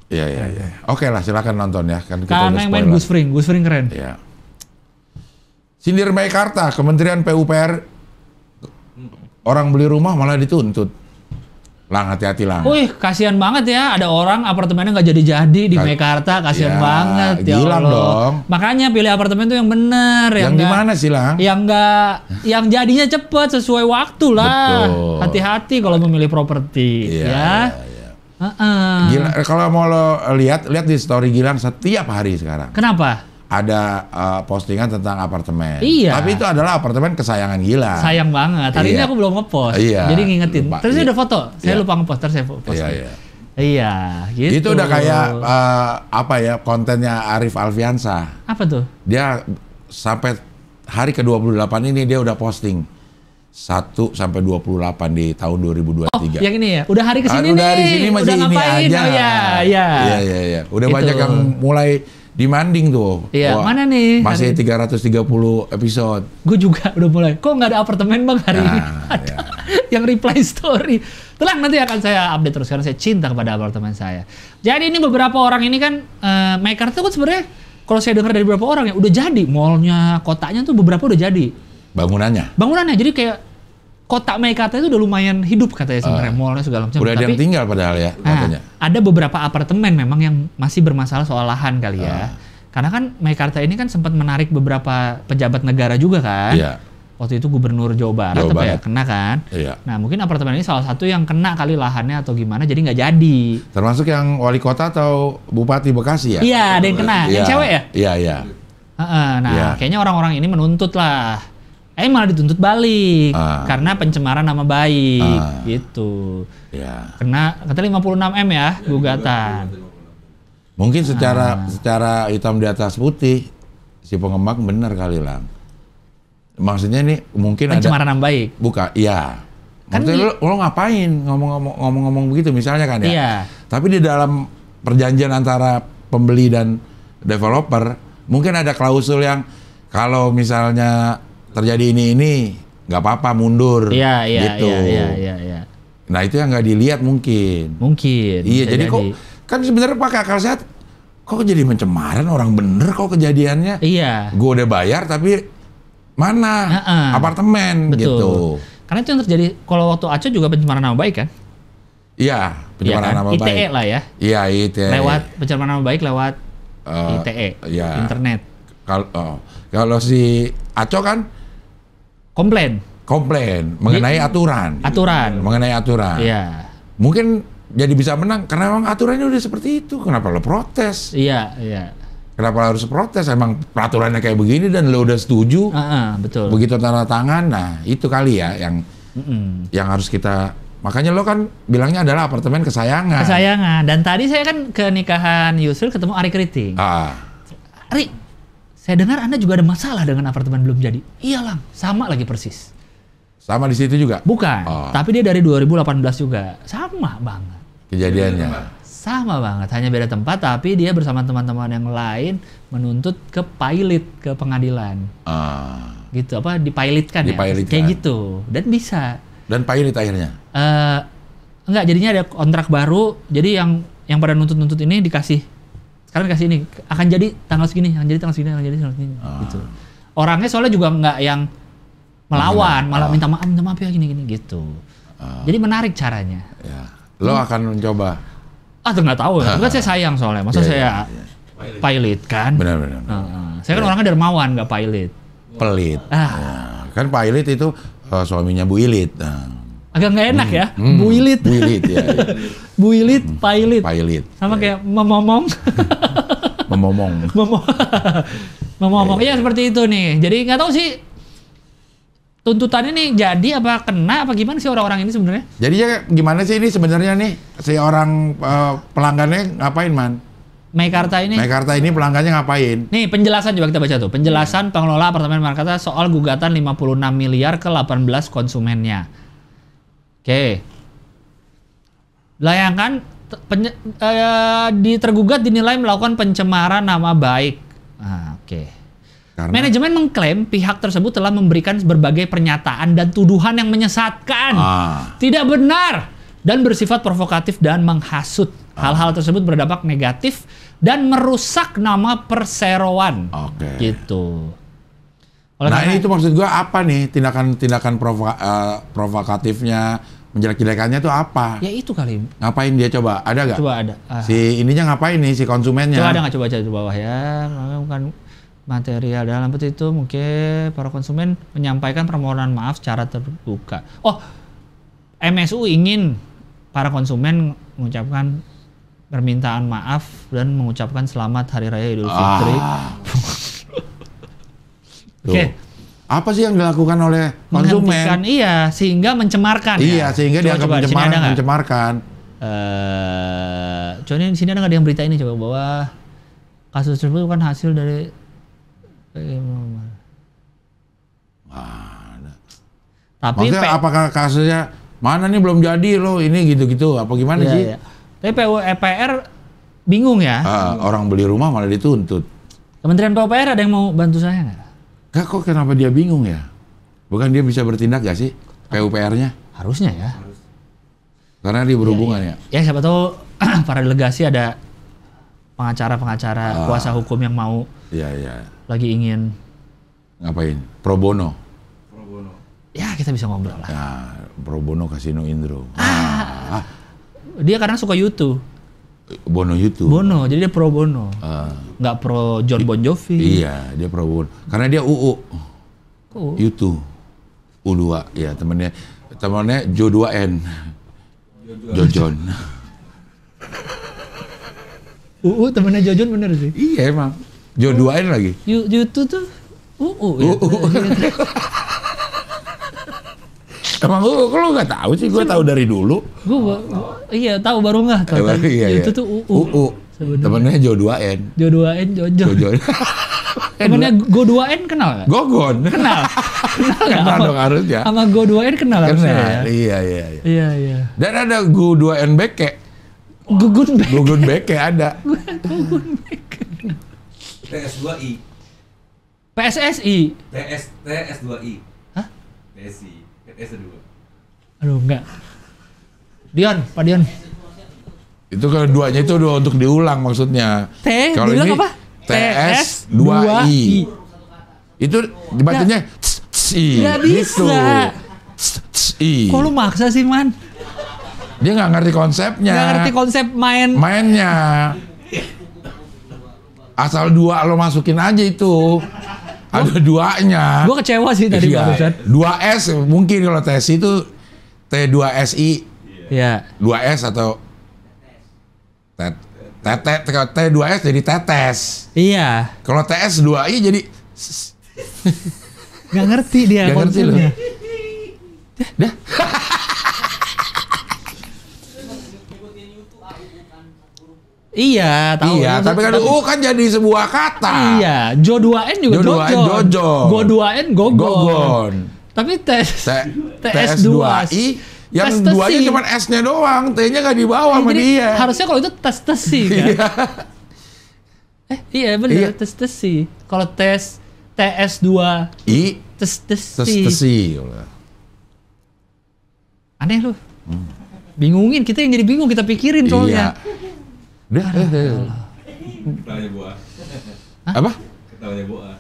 Ya ya ya. Oke okay lah silakan nonton ya kan kita Karena yang main Gus Fring, Gus Fring keren. Iya. Sindir Mekarta, Kementerian PUPR orang beli rumah malah dituntut. Lang hati-hati lang. Wih, kasihan banget ya ada orang apartemennya nggak jadi-jadi di Mekarta, kasihan ya, banget ya Allah. dong. Makanya pilih apartemen tuh yang bener yang, yang gimana sih Lang? Yang enggak yang jadinya cepet sesuai waktu lah. Hati-hati kalau memilih properti iya, ya. ya. ya, ya. Uh -uh. Gila, kalau mau lo lihat, lihat di story Gilang setiap hari sekarang. Kenapa? ada uh, postingan tentang apartemen. Iya. Tapi itu adalah apartemen kesayangan gila. Sayang banget. Hari iya. ini aku belum ngepost. Iya. Jadi ngingetin. Lupa, terus iya. udah foto. Saya iya. lupa ngepost. Terus saya post. Iya, iya. Iya, gitu. Itu udah kayak uh, apa ya kontennya Arif Alfiansa. Apa tuh? Dia sampai hari ke-28 ini dia udah posting. 1 sampai 28 di tahun 2023. Oh, yang ini ya. Udah hari ke sini Udah hari sini masih ini aja. Oh, Ya. Ya. Iya, iya, iya. Udah gitu. banyak yang mulai Dimanding tuh. Iya, Wah, mana nih? Masih tiga 330 episode. Gue juga [LAUGHS] udah mulai. Kok nggak ada apartemen bang hari nah, ini? [LAUGHS] Ada ya. yang reply story. Tenang nanti akan saya update terus karena saya cinta kepada apartemen saya. Jadi ini beberapa orang ini kan uh, maker tuh kan sebenarnya kalau saya dengar dari beberapa orang ya udah jadi mallnya, kotanya tuh beberapa udah jadi. Bangunannya. Bangunannya jadi kayak kota Meikarta itu udah lumayan hidup katanya sebenarnya uh, mallnya segala macam. Udah ada yang tinggal padahal ya Nah, ada beberapa apartemen memang yang masih bermasalah soal lahan kali ya. Uh. Karena kan Meikarta ini kan sempat menarik beberapa pejabat negara juga kan. Iya. Waktu itu gubernur Jawa Barat, Jawa ya, Barat. ya kena kan. Iya. Nah mungkin apartemen ini salah satu yang kena kali lahannya atau gimana jadi nggak jadi. Termasuk yang wali kota atau bupati Bekasi ya? Iya ada yang kena, iya. yang cewek ya? Iya iya. Uh, nah iya. kayaknya orang-orang ini menuntut lah eh malah dituntut balik ah. karena pencemaran nama baik ah. gitu. Ya. Kena kata 56 m ya, gugatan. Mungkin secara ah. secara hitam di atas putih si pengembang benar kali lah. Maksudnya ini mungkin pencemaran ada, nama baik. Buka, iya. Kan Maksudnya di, lo, lo ngapain ngomong-ngomong ngomong-ngomong begitu misalnya kan ya. Iya. Tapi di dalam perjanjian antara pembeli dan developer mungkin ada klausul yang kalau misalnya terjadi ini ini nggak apa-apa mundur ya, ya, gitu. Ya, ya, ya, ya. Nah itu yang nggak dilihat mungkin. Mungkin. Iya jadi, jadi kok kan sebenarnya pakai akal sehat kok jadi pencemaran orang bener kok kejadiannya. Iya. Gue udah bayar tapi mana uh -uh. apartemen Betul. gitu. Karena itu yang terjadi kalau waktu Aco juga pencemaran nama baik kan? Iya pencemaran ya, kan? nama ITE baik. ITE lah ya. Iya ITE. Lewat pencemaran nama baik lewat uh, eh, ITE. Ya. Internet. Kalau oh, kalau si Aco kan komplain. Komplain mengenai aturan. Aturan. Mengenai aturan. Iya. Mungkin jadi bisa menang karena memang aturannya udah seperti itu. Kenapa lo protes? Iya, iya. Kenapa harus protes? Emang peraturannya kayak begini dan lo udah setuju. Uh, uh, betul. Begitu tanda tangan, nah itu kali ya yang mm -mm. yang harus kita Makanya lo kan bilangnya adalah apartemen kesayangan. Kesayangan. Dan tadi saya kan ke nikahan Yusril ketemu Ari Keriting. Ah. Ari, saya dengar Anda juga ada masalah dengan apartemen belum jadi. Iya, Lang. Sama lagi persis. Sama di situ juga? Bukan. Oh. Tapi dia dari 2018 juga. Sama banget. Kejadiannya? Sama banget. Hanya beda tempat, tapi dia bersama teman-teman yang lain menuntut ke pilot, ke pengadilan. Uh. Gitu, apa, dipilotkan, ya? dipilotkan. Kayak gitu. Dan bisa. Dan pilot akhirnya? Uh, enggak, jadinya ada kontrak baru. Jadi yang yang pada nuntut-nuntut ini dikasih kalian kasih ini akan jadi tanggal segini akan jadi tanggal segini akan jadi tanggal segini ah. gitu orangnya soalnya juga nggak yang melawan malah ah. minta maaf minta maaf ya gini gini gitu ah. jadi menarik caranya ya. lo hmm. akan mencoba ah tuh nggak tahu ya kan saya sayang soalnya masa yeah, saya yeah. Iya. pilot kan benar benar, benar. Uh, saya kan yeah. orangnya dermawan nggak pilot pelit ah. Ya. kan pilot itu uh, suaminya Bu Ilit nah agak nggak enak ya. hmm, ya hmm, builit builit ya, ya. [LAUGHS] builit hmm, pailit pailit sama ya. kayak ya. [LAUGHS] memomong memomong [LAUGHS] memomong ya, ya. ya seperti itu nih jadi nggak tahu sih tuntutan ini jadi apa kena apa gimana sih orang-orang ini sebenarnya jadi ya gimana sih ini sebenarnya nih si orang uh, pelanggannya ngapain man Mekarta ini. Mekarta ini pelanggannya ngapain? Nih penjelasan juga kita baca tuh. Penjelasan ya. pengelola apartemen Mekarta soal gugatan 56 miliar ke 18 konsumennya. Oke. Layangan penye, uh, di tergugat dinilai melakukan pencemaran nama baik. Nah, oke. Okay. Karena... Manajemen mengklaim pihak tersebut telah memberikan berbagai pernyataan dan tuduhan yang menyesatkan, ah. tidak benar, dan bersifat provokatif dan menghasut. Ah. Hal-hal ah. tersebut berdampak negatif dan merusak nama perseroan. Oke. Okay. Gitu. Oleh nah karena... ini itu maksud gue apa nih tindakan-tindakan provo uh, eh, provokatifnya Menjelek-jelekannya tuh apa? Ya itu kali. Ngapain dia coba? Ada nggak? Coba ada. Ah. Si ininya ngapain nih si konsumennya? Coba ada nggak coba cari di bawah ya? Ah, bukan material dalam peti itu mungkin para konsumen menyampaikan permohonan maaf secara terbuka. Oh, MSU ingin para konsumen mengucapkan permintaan maaf dan mengucapkan selamat Hari Raya Idul Fitri. Ah. [LAUGHS] Oke, okay apa sih yang dilakukan oleh konsumen? Iya, sehingga mencemarkan. Iya, ya? sehingga coba, dianggap coba, mencemar, di mencemarkan. Uh, eh, contohnya di sini ada nggak yang berita ini coba bahwa kasus tersebut kan hasil dari Mana? Tapi Maksudnya, apakah kasusnya mana nih belum jadi loh ini gitu-gitu apa gimana iya, sih? Iya. Tapi PUPR e bingung ya. Uh, orang beli rumah malah dituntut. Kementerian PUPR e ada yang mau bantu saya nggak? Kak, kok kenapa dia bingung ya? Bukan dia bisa bertindak gak sih PUPR-nya? Harusnya ya. Karena dia berhubungan ya. Ya, ya. ya siapa tahu [CLEARS THROAT] para delegasi ada pengacara-pengacara ah. kuasa hukum yang mau. Iya iya. Lagi ingin ngapain? Pro bono. Pro bono. Ya kita bisa ngobrol lah. Ya, pro bono kasino Indro. Ah. ah. Dia karena suka YouTube. Bono itu. Bono, jadi dia pro Bono. Uh, Nggak pro John Bon Jovi. Iya, dia pro Bono. Karena dia UU. Kok YouTube. U2, ya temennya. Temennya Jo 2N. Jojon. UU [LAUGHS] temennya Jojon bener sih? Iya emang. Jo 2N lagi. YouTube tuh UU. Ya? UU. [LAUGHS] Emang lu, lu gak tahu sih? Gue tahu dari dulu. Gue iya tahu baru nggak tahu. Kan? Iya, iya. Itu tuh UU. UU. Temennya Jo 2N. Jo 2N, Jo Jo. [LAUGHS] Temennya Go 2N kenal gak? Gogon. Kenal. [LAUGHS] Kenal gak? Kenal dong harusnya. Sama Go 2N kenal, kenal. harusnya ya? Iya, iya, iya. Iya, iya. Dan ada Go 2N Beke. Gugun Beke. Gugun Beke ada. [LAUGHS] Gugun Beke. PS2I. PSSI. PS, PS2I. Hah? PSI. S2. Aduh, enggak. Dion, Pak Dion. Itu keduanya itu udah untuk diulang maksudnya. T, Kalau ini apa? TS 2I. Itu dibacanya CI. Gak gitu. bisa. CI. Kok lu maksa sih, Man? Dia nggak ngerti konsepnya. Nggak ngerti konsep main. Mainnya. Asal dua lo masukin aja itu. Ada duanya. Gue kecewa sih tadi iya. barusan. 2S mungkin kalau TSI itu T2SI. Iya. Yeah. 2S atau Tetet kalau T2S jadi tetes. Iya. Yeah. Kalau TS 2I jadi [LAUGHS] Gak ngerti dia Gak ngerti loh. Dah. [LAUGHS] Iya, tahu. Iya, tapi kan U kan jadi sebuah kata. Iya, Jo 2N juga Jo 2N Jojo. Go 2N Gogon. Gogon. Tapi tes TS 2I yang tes duanya cuma S-nya doang, T-nya nggak dibawa eh, sama dia. Harusnya kalau itu tes tesi kan. Iya. [LAUGHS] eh iya benar iya. tes tesi. Kalau tes TS2 I tes tesi. Tes tesi. Aneh loh. Hmm. Bingungin kita yang jadi bingung kita pikirin soalnya. Iya. Darah rela. Eh, eh. Ketawanya Boa. Apa? Ketawanya Boa.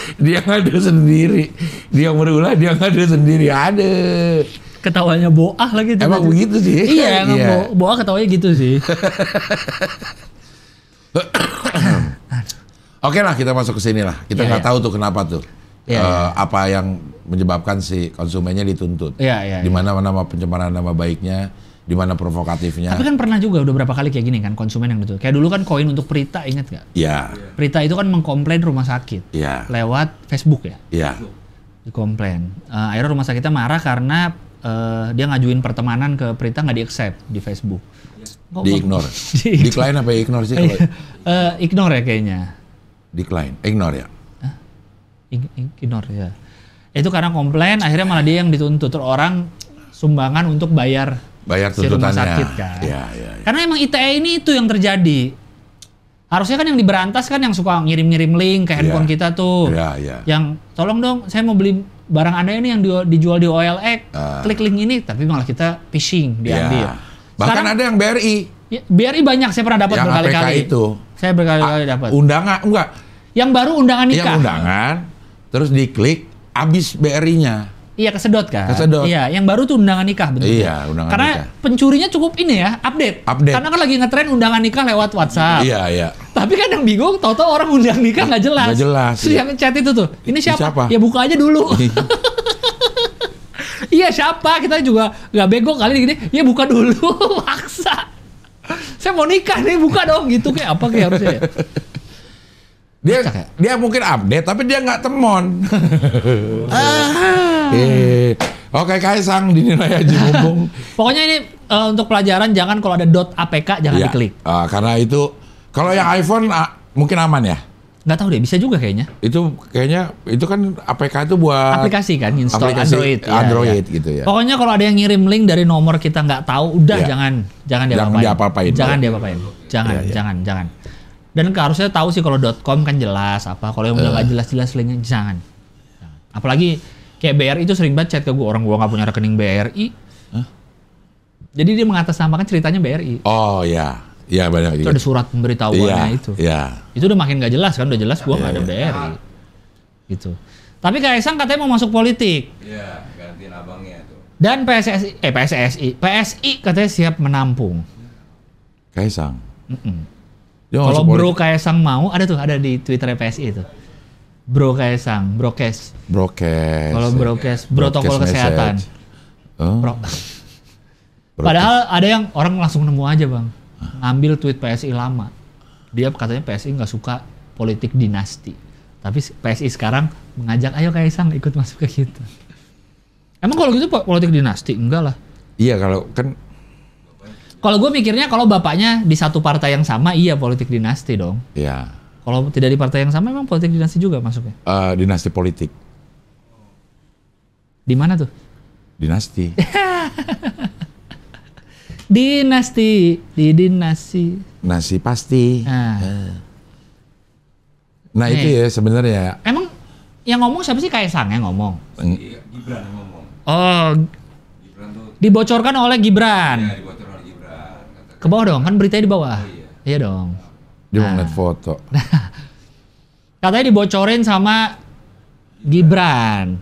[LAUGHS] dia ngadu sendiri. Dia berulah, dia ngadu sendiri. Ada. Ketawanya Boah lagi. Emang tadi. begitu sih? Iya, iya. emang iya. Boah ketawanya gitu sih. [COUGHS] Oke lah kita masuk ke sini lah. Kita iya, nggak yeah, yeah. tahu tuh kenapa tuh. Yeah, uh, yeah. Apa yang menyebabkan si konsumennya dituntut. Iya, iya, iya. Di mana nama pencemaran nama baiknya, di mana provokatifnya. Tapi kan pernah juga udah berapa kali kayak gini kan konsumen yang dituntut. Kayak dulu kan koin untuk Prita ingat gak? Iya. Prita itu kan mengkomplain rumah sakit. Iya. Lewat Facebook ya? Iya. Dikomplain. Uh, akhirnya rumah sakitnya marah karena uh, dia ngajuin pertemanan ke Prita nggak di-accept di Facebook. Kok di ignore. [LAUGHS] di Decline apa ignore sih kalau? uh, [LAUGHS] ignore ya kayaknya. Decline, ignore ya. Ignore ya itu karena komplain akhirnya malah dia yang dituntut orang sumbangan untuk bayar bayar si rumah sakit kan. Ya, ya, ya. Karena emang ITE ini itu yang terjadi. Harusnya kan yang diberantas kan yang suka ngirim-ngirim link ke iya. handphone ya, kita tuh. Ya, ya. Yang tolong dong saya mau beli barang Anda ini yang dijual di OLX, uh, ah. klik link ini tapi malah kita phishing iya. diambil. Ya. Bahkan Sekarang, ada yang BRI. Ya, BRI banyak saya pernah dapat berkali-kali. itu. Saya berkali-kali dapat. Undangan enggak. Yang baru undangan nikah. Yang undangan terus diklik abis BRI-nya. Iya kesedot kan. Kesedot. Iya, yang baru tuh undangan nikah betul. Iya, undangan Karena nikah. pencurinya cukup ini ya, update. Update. Karena kan lagi ngetren undangan nikah lewat WhatsApp. Iya, iya. Tapi kan yang bingung, tau-tau orang undang nikah nggak jelas. Nggak jelas. Terus iya. yang chat itu tuh, ini siapa? siapa? Ya buka aja dulu. [LAUGHS] Iya. iya siapa? Kita juga nggak bego kali gini. Ya buka dulu, [LAUGHS] maksa. Saya mau nikah nih, buka dong gitu kayak apa kayak harusnya. Ya. [LAUGHS] dia ya? dia mungkin update tapi dia nggak temon. [LAUGHS] Iya. Ah. Iya. Oke, Oke Kaisang dinilai [LAUGHS] aja mumpung. Pokoknya ini uh, untuk pelajaran jangan kalau ada dot APK jangan ya. diklik. Uh, karena itu kalau yang iPhone uh, mungkin aman ya. Nggak tahu deh, bisa juga kayaknya. Itu kayaknya itu kan APK itu buat aplikasi kan install aplikasi Android, iya, Android ya, ya. gitu ya. Pokoknya kalau ada yang ngirim link dari nomor kita nggak tahu, udah ya. jangan jangan dia apa-apain. Jangan dia apa-apain. Jangan, ya, ya. jangan, jangan dan harusnya tahu sih kalau .com kan jelas apa kalau yang udah nggak eh. jelas-jelas linknya jangan. Nah, apalagi kayak BRI itu sering banget chat ke gue orang gue nggak punya rekening BRI. Huh? Jadi dia mengatasnamakan ceritanya BRI. Oh ya, ya banyak. Itu ada surat pemberitahuannya yeah, itu. Ya. Itu udah makin nggak jelas kan, udah jelas gue nggak iya, ada yeah. BRI. Gitu. Tapi Kaisang katanya mau masuk politik. Iya, gantiin abangnya tuh. Dan PSSI, eh PSSI, PSI katanya siap menampung. Kaisang. Mm -mm. Dia Kalau Bro kayak Sang mau, ada tuh, ada di Twitter PSI itu. Bro kayak Sang Brokes. Brokes. Kalau Brokes, protokol kesehatan. Oh. Padahal ada yang orang langsung nemu aja bang, ngambil tweet PSI lama. Dia katanya PSI nggak suka politik dinasti. Tapi PSI sekarang mengajak, ayo kayak Sang ikut masuk ke kita. Emang kalau gitu politik dinasti? Enggak lah. Iya kalau kan kalau gue mikirnya kalau bapaknya di satu partai yang sama, iya politik dinasti dong. Iya. Kalau tidak di partai yang sama, emang politik dinasti juga masuknya? Uh, dinasti politik. Di mana tuh? Dinasti. [LAUGHS] dinasti, di dinasti. Nasi pasti. Nah, nah itu ya sebenarnya. Emang yang ngomong siapa sih Kaisang yang ngomong? Gibran ngomong. Oh. Dibocorkan oleh Gibran. Ya, dibocorkan ke bawah dong, kan beritanya di bawah. iya. iya dong. Dia nah. mau ngeliat foto. [LAUGHS] katanya dibocorin sama Gibran.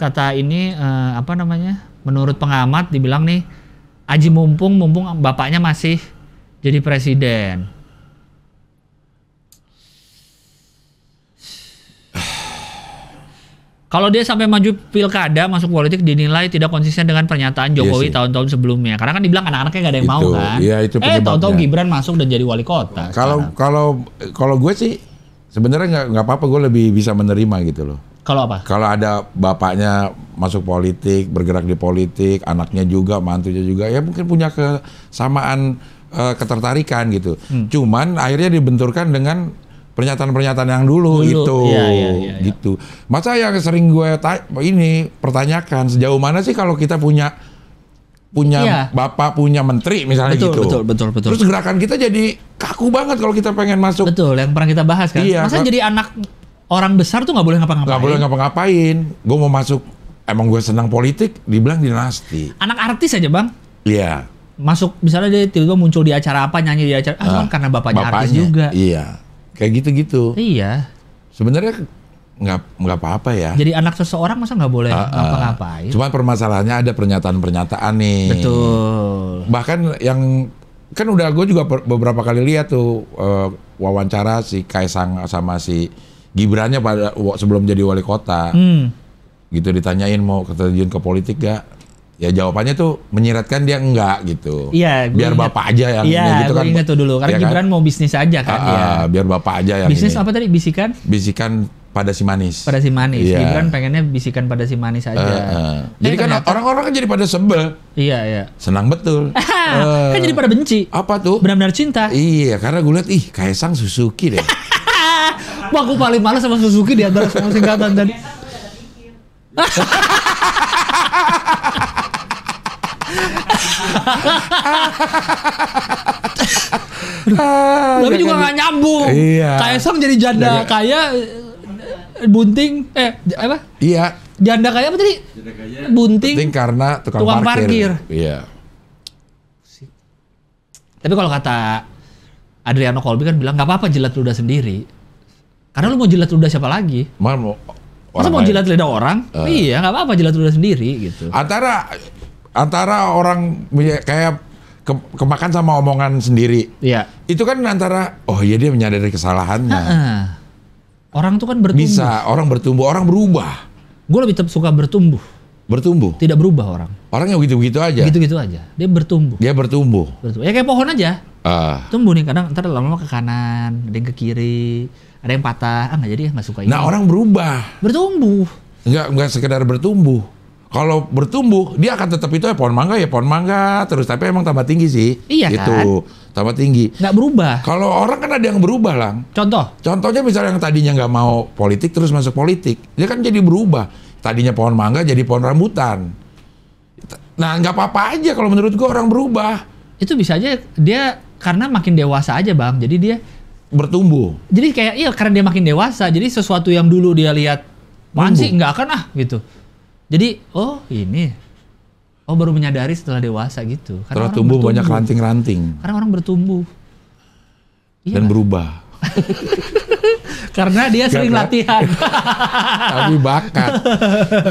Kata ini uh, apa namanya? Menurut pengamat dibilang nih Aji mumpung mumpung bapaknya masih jadi presiden Kalau dia sampai maju pilkada masuk politik dinilai tidak konsisten dengan pernyataan iya Jokowi iya tahun-tahun sebelumnya. Karena kan dibilang anak-anaknya gak ada yang itu, mau kan. Iya, itu eh tahun-tahun Gibran masuk dan jadi wali kota. Kalau kalau kalau gue sih sebenarnya nggak nggak apa-apa gue lebih bisa menerima gitu loh. Kalau apa? Kalau ada bapaknya masuk politik, bergerak di politik, anaknya juga, mantunya juga, ya mungkin punya kesamaan eh, ketertarikan gitu. Hmm. Cuman akhirnya dibenturkan dengan pernyataan-pernyataan yang dulu, dulu. gitu, ya, ya, ya, ya. gitu. Masa yang sering gue ini pertanyakan sejauh mana sih kalau kita punya punya ya. bapak punya menteri misalnya betul, gitu. Betul, betul, betul. Terus gerakan kita jadi kaku banget kalau kita pengen masuk. Betul, yang pernah kita bahas kan. Iya, Masa jadi anak orang besar tuh nggak boleh ngapa-ngapain. Nggak boleh ngapa-ngapain. Gue mau masuk, emang gue senang politik, dibilang dinasti. Anak artis aja bang. Iya. Masuk misalnya dia tiba-tiba muncul di acara apa nyanyi di acara, ah, uh, karena bapaknya, bapaknya artis juga. Iya kayak gitu-gitu iya sebenarnya nggak nggak apa-apa ya jadi anak seseorang masa nggak boleh uh, uh, ngapa-ngapain cuma permasalahannya ada pernyataan-pernyataan nih betul bahkan yang kan udah gue juga beberapa kali lihat tuh uh, wawancara si Kaisang sama si Gibrannya pada sebelum jadi wali kota hmm. gitu ditanyain mau terjun ke politik gak ya jawabannya tuh menyiratkan dia enggak gitu. Iya. Biar ingat, bapak aja yang iya, gitu kan. Iya, ingat tuh dulu. Karena ya kan? Gibran kan? mau bisnis aja kan. Uh, ya. Biar bapak aja yang. Bisnis ini. apa tadi? Bisikan? Bisikan pada si manis. Pada si manis. Iya. Gibran pengennya bisikan pada si manis aja. Uh, uh. Jadi kan orang-orang kan jadi pada sebel. Iya iya. Senang betul. uh, [LAUGHS] kan jadi pada benci. Apa tuh? Benar-benar cinta. Iya, karena gue liat ih kayak sang Suzuki deh. [LAUGHS] Wah, aku paling males sama Suzuki di antara semua singkatan tadi. [LAUGHS] Tapi iya juga kan? nggak nyambung. Iya. Kaisang jadi janda iya. kaya eh, bunting eh apa? Iya. Janda kaya apa tadi? Bunting. Bunting karena tukang, tukang parkir. Iya. Tapi kalau kata Adriano Kolbi kan bilang nggak apa-apa jilat ludah sendiri. Karena lu mau jilat ludah siapa lagi? Mana mau Masa mau jilat lidah orang? Uh, iya, nggak apa-apa jilat ludah sendiri gitu. Antara antara orang kayak ke, kemakan sama omongan sendiri. Iya. Itu kan antara oh iya dia menyadari kesalahannya. Ha -ha. Orang tuh kan bertumbuh. Bisa, orang bertumbuh, orang berubah. Gue lebih suka bertumbuh. Bertumbuh. Tidak berubah orang. Orang yang begitu-begitu aja. begitu begitu aja. Dia bertumbuh. Dia bertumbuh. bertumbuh. Ya kayak pohon aja. Uh. Tumbuh nih kadang ntar lama-lama ke kanan, ada yang ke kiri, ada yang patah. Ah nggak jadi ya nggak suka nah, ini. Nah orang berubah. Bertumbuh. enggak enggak sekedar bertumbuh kalau bertumbuh dia akan tetap itu ya pohon mangga ya pohon mangga terus tapi emang tambah tinggi sih iya gitu kan? tambah tinggi nggak berubah kalau orang kan ada yang berubah lah contoh contohnya misalnya yang tadinya nggak mau politik terus masuk politik dia kan jadi berubah tadinya pohon mangga jadi pohon rambutan nah nggak apa-apa aja kalau menurut gua orang berubah itu bisa aja dia karena makin dewasa aja bang jadi dia bertumbuh jadi kayak iya karena dia makin dewasa jadi sesuatu yang dulu dia lihat Mansi nggak akan ah gitu jadi oh ini oh baru menyadari setelah dewasa gitu. Karena setelah tumbuh bertumbuh. banyak ranting-ranting. Karena orang bertumbuh. Iya Dan berubah. [LAUGHS] Karena dia Gak sering latihan. [LAUGHS] tapi bakat.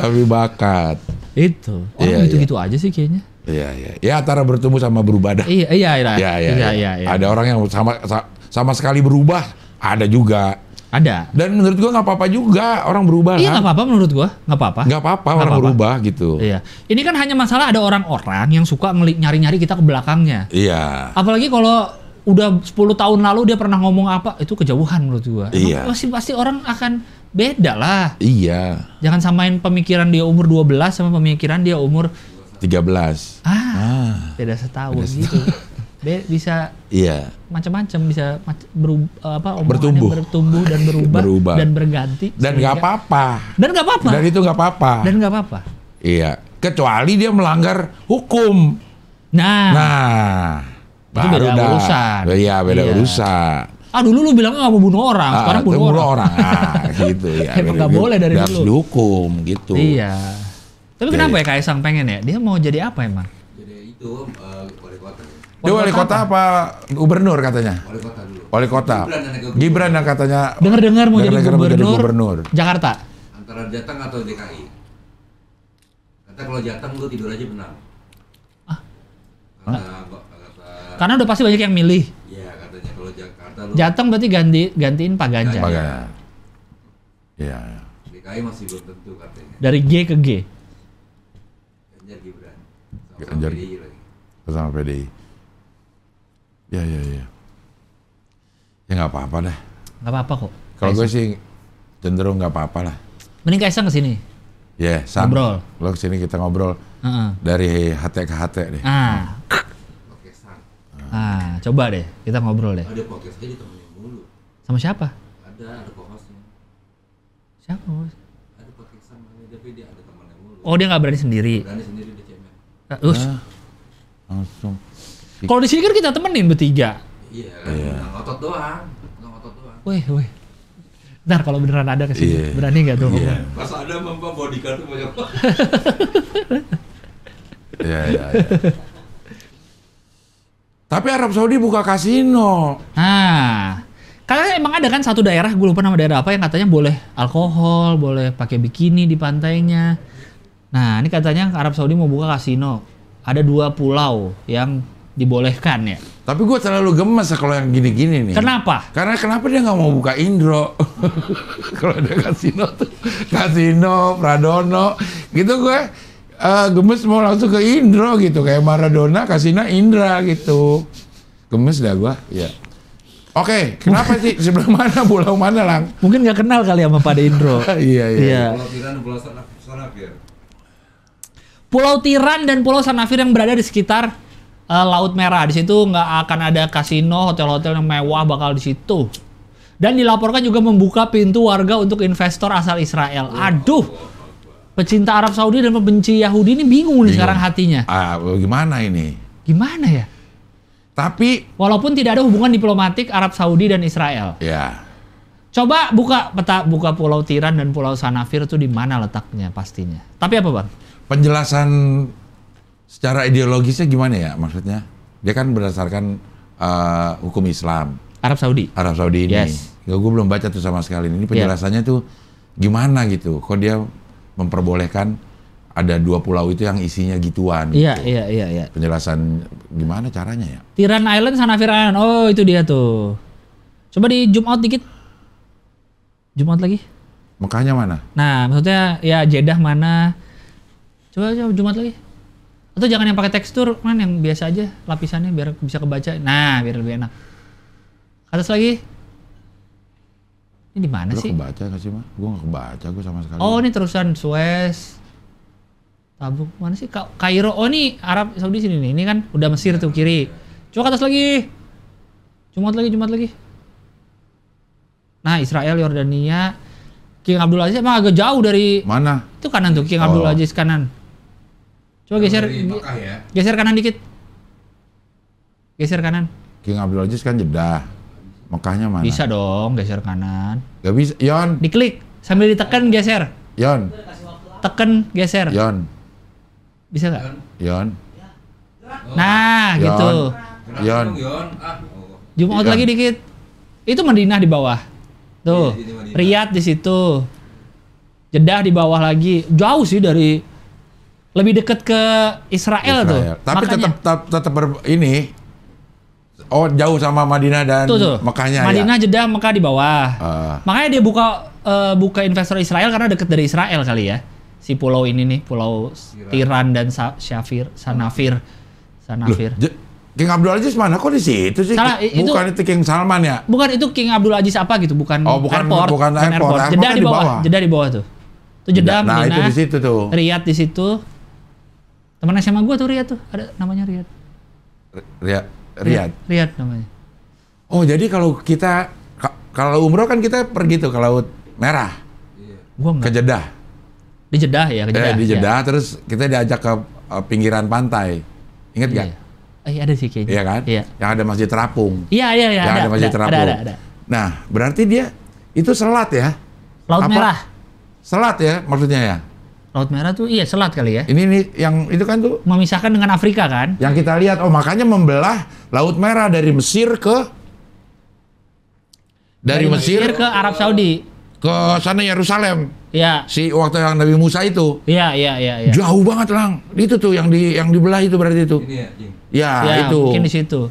Tapi bakat. Itu. Orang iya, gitu-gitu iya. aja sih kayaknya. Iya iya. Ya antara bertumbuh sama berubah dah. iya iya. Iya iya. iya, iya, iya. iya, iya. Ada orang yang sama sama sekali berubah, ada juga ada. Dan menurut gua nggak apa-apa juga orang berubah. Iya kan? nggak kan? apa-apa menurut gua, nggak apa-apa. Nggak apa-apa orang apa -apa. berubah gitu. Iya. Ini kan hanya masalah ada orang-orang yang suka nyari-nyari kita ke belakangnya. Iya. Apalagi kalau udah 10 tahun lalu dia pernah ngomong apa itu kejauhan menurut gua. Iya. pasti pasti orang akan beda lah. Iya. Jangan samain pemikiran dia umur 12 sama pemikiran dia umur 13. Ah. ah. setahun beda gitu. setahun. gitu. Be bisa iya macam-macam bisa berubah apa bertumbuh bertumbuh dan berubah, berubah. dan berganti dan nggak apa-apa dan nggak apa-apa dan itu nggak apa-apa dan nggak apa-apa iya kecuali dia melanggar hukum nah nah itu baru beda dah. urusan iya beda iya. urusan ah dulu lu bilang nggak mau bunuh orang ah, sekarang bunuh, bunuh orang, orang. ah, gitu [LAUGHS] ya emang nggak boleh dari dulu harus dihukum gitu iya tapi jadi, kenapa ya Kaisang pengen ya dia mau jadi apa emang jadi itu uh, wali kota dia wali kota apa? Gubernur katanya. Wali kota dulu. Wali kota. Gibran yang katanya. Dengar-dengar mau jadi gubernur, gubernur. Jakarta. Antara Jateng atau DKI. Kata kalau Jateng lu tidur aja benar. Ah. Kata, kata, Karena udah pasti banyak yang milih. Iya katanya kalau Jakarta lu. Jateng berarti ganti gantiin Pak Ganjar. Pak Ganjar. Iya. Ya. DKI masih belum tentu katanya. Dari G ke G. Ganjar Gibran. Sama Ganjar. PDI lagi. Sama PDI. Ya ya ya. Ya nggak apa-apa deh. Nggak apa-apa kok. Kalau gue sih cenderung nggak apa-apa lah. Mending Kaisang ke sini. Ya, yeah, Sam. Ngobrol. Lo ke sini kita ngobrol. Uh -uh. Dari HT ke HT deh. Ah. Oke, oh. Ah, coba deh kita ngobrol deh. Ada podcast aja ditemenin mulu. Sama siapa? Ada, ada co-hostnya. Siapa host? Ada podcast sama tapi dia ada temannya mulu. Oh, dia nggak berani sendiri. Berani sendiri di cemen. Uh, uh. Langsung. Iya. Kalau di sini kan kita temenin bertiga. Iya, iya. ngotot doang. ngotot doang. Weh, weh. Ntar kalau beneran ada ke sini, yeah. berani nggak tuh? Yeah. Pas ada mampu bodyguard tuh banyak [LAUGHS] Iya, iya, iya. Tapi Arab Saudi buka kasino. Nah, Karena emang ada kan satu daerah, gue lupa nama daerah apa yang katanya boleh alkohol, boleh pakai bikini di pantainya. Nah, ini katanya Arab Saudi mau buka kasino. Ada dua pulau yang dibolehkan ya. Tapi gue terlalu gemes kalau yang gini-gini nih. Kenapa? Karena kenapa dia nggak mau buka Indro? [LAUGHS] kalau ada kasino tuh, kasino, Pradono, gitu gue uh, gemes mau langsung ke Indro gitu kayak Maradona, kasino, Indra gitu. Gemes dah gue. Ya. Oke, okay, kenapa sih [LAUGHS] sebelah mana pulau mana lang? Mungkin nggak kenal kali sama Pak Indro. [LAUGHS] iya iya. iya. Pulau Tiran, Pulau Sanafir. Pulau Tiran dan Pulau Sanafir yang berada di sekitar uh, Laut Merah. Di situ nggak akan ada kasino, hotel-hotel yang mewah bakal di situ. Dan dilaporkan juga membuka pintu warga untuk investor asal Israel. Aduh, pecinta Arab Saudi dan pembenci Yahudi ini bingung, bingung. nih sekarang hatinya. Ah, gimana ini? Gimana ya? Tapi walaupun tidak ada hubungan diplomatik Arab Saudi dan Israel. Ya. Coba buka peta buka Pulau Tiran dan Pulau Sanafir itu di mana letaknya pastinya. Tapi apa, Bang? Penjelasan secara ideologisnya gimana ya maksudnya? Dia kan berdasarkan uh, hukum Islam. Arab Saudi. Arab Saudi ini. Yes. Ya, gue belum baca tuh sama sekali. Ini iya. penjelasannya yeah. tuh gimana gitu? Kok dia memperbolehkan ada dua pulau itu yang isinya gituan. Iya, gitu? iya, iya, iya. Penjelasan gimana caranya ya? Tiran Island, Sanafir Island. Oh, itu dia tuh. Coba di zoom out dikit. Zoom out lagi. Mekahnya mana? Nah, maksudnya ya Jeddah mana? Coba coba zoom out lagi atau jangan yang pakai tekstur kan yang biasa aja lapisannya biar bisa kebaca nah biar lebih enak atas lagi ini di mana sih? kebaca gak sih, mah? Gue nggak kebaca, gue sama sekali. Oh, ini terusan Suez. Tabuk mana sih? Kairo. Oh, ini Arab Saudi sini nih. Ini kan udah Mesir tuh kiri. Coba atas lagi. Jumat lagi, Jumat lagi. Nah, Israel, Yordania, King Abdul Aziz emang agak jauh dari Mana? Itu kanan tuh King oh. Abdul Aziz kanan. Coba geser ya? geser kanan dikit. Geser kanan. King Abdul Aziz kan jedah. Mekahnya mana? Bisa dong geser kanan. Gak bisa, Yon. Diklik sambil ditekan geser. Yon. Tekan geser. Yon. Bisa nggak? Yon. Oh. Nah, Yon. gitu. Yon. Ah, oh. Yon. lagi dikit. Itu Madinah di bawah. Tuh. Iya, Riyadh di situ. Jeddah di bawah lagi. Jauh sih dari lebih dekat ke Israel, Israel. tuh. Tapi Makanya, tetap, tetap tetap ini oh jauh sama Madinah dan tuh, tuh. Mekahnya ya? Madinah ya? Jeddah Mekah di bawah. Uh. Makanya dia buka uh, buka investor Israel karena dekat dari Israel kali ya. Si pulau ini nih, pulau Tiran dan Sa Syafir, Sanafir. Sanafir. Loh, King Abdul Aziz mana kok di situ sih? Salah, itu, bukan itu King Salman ya? Bukan itu King Abdul Aziz apa gitu, bukan Oh, bukan airport, bukan airport. Bukan airport. Kan di bawah, Jeda di bawah tuh. Itu Jeddah, nah, Medina, itu di situ tuh. Riyadh di situ, Teman SMA gue tuh Riyad tuh, ada namanya Riyad. Riyad. Riyad. Riyad namanya. Oh jadi kalau kita kalau umroh kan kita pergi tuh ke laut merah. Iya. Gua Ke Jeddah. Di Jeddah ya, ke eh, Jeddah. Eh, di iya. Jeddah ya. terus kita diajak ke eh, pinggiran pantai. Ingat iya. Iya. Eh, ada sih kayaknya. Iya kan? Iya. Yang ada Masjid Terapung. Iya, iya, iya. Yang ada, ada Masjid ada, Terapung. Ada, ada, ada. Nah, berarti dia itu selat ya? Laut Apa? merah. Selat ya maksudnya ya? Laut Merah tuh iya selat kali ya. Ini nih yang itu kan tuh memisahkan dengan Afrika kan? Yang kita lihat oh makanya membelah Laut Merah dari Mesir ke dari, dari Mesir, Mesir ke Arab Saudi. Ke sana Yerusalem. Iya. Si waktu yang Nabi Musa itu. Iya, iya, iya, ya. Jauh banget, Lang. Itu tuh yang di yang dibelah itu berarti itu. Ini ya, Ya, ya, itu. Mungkin di situ.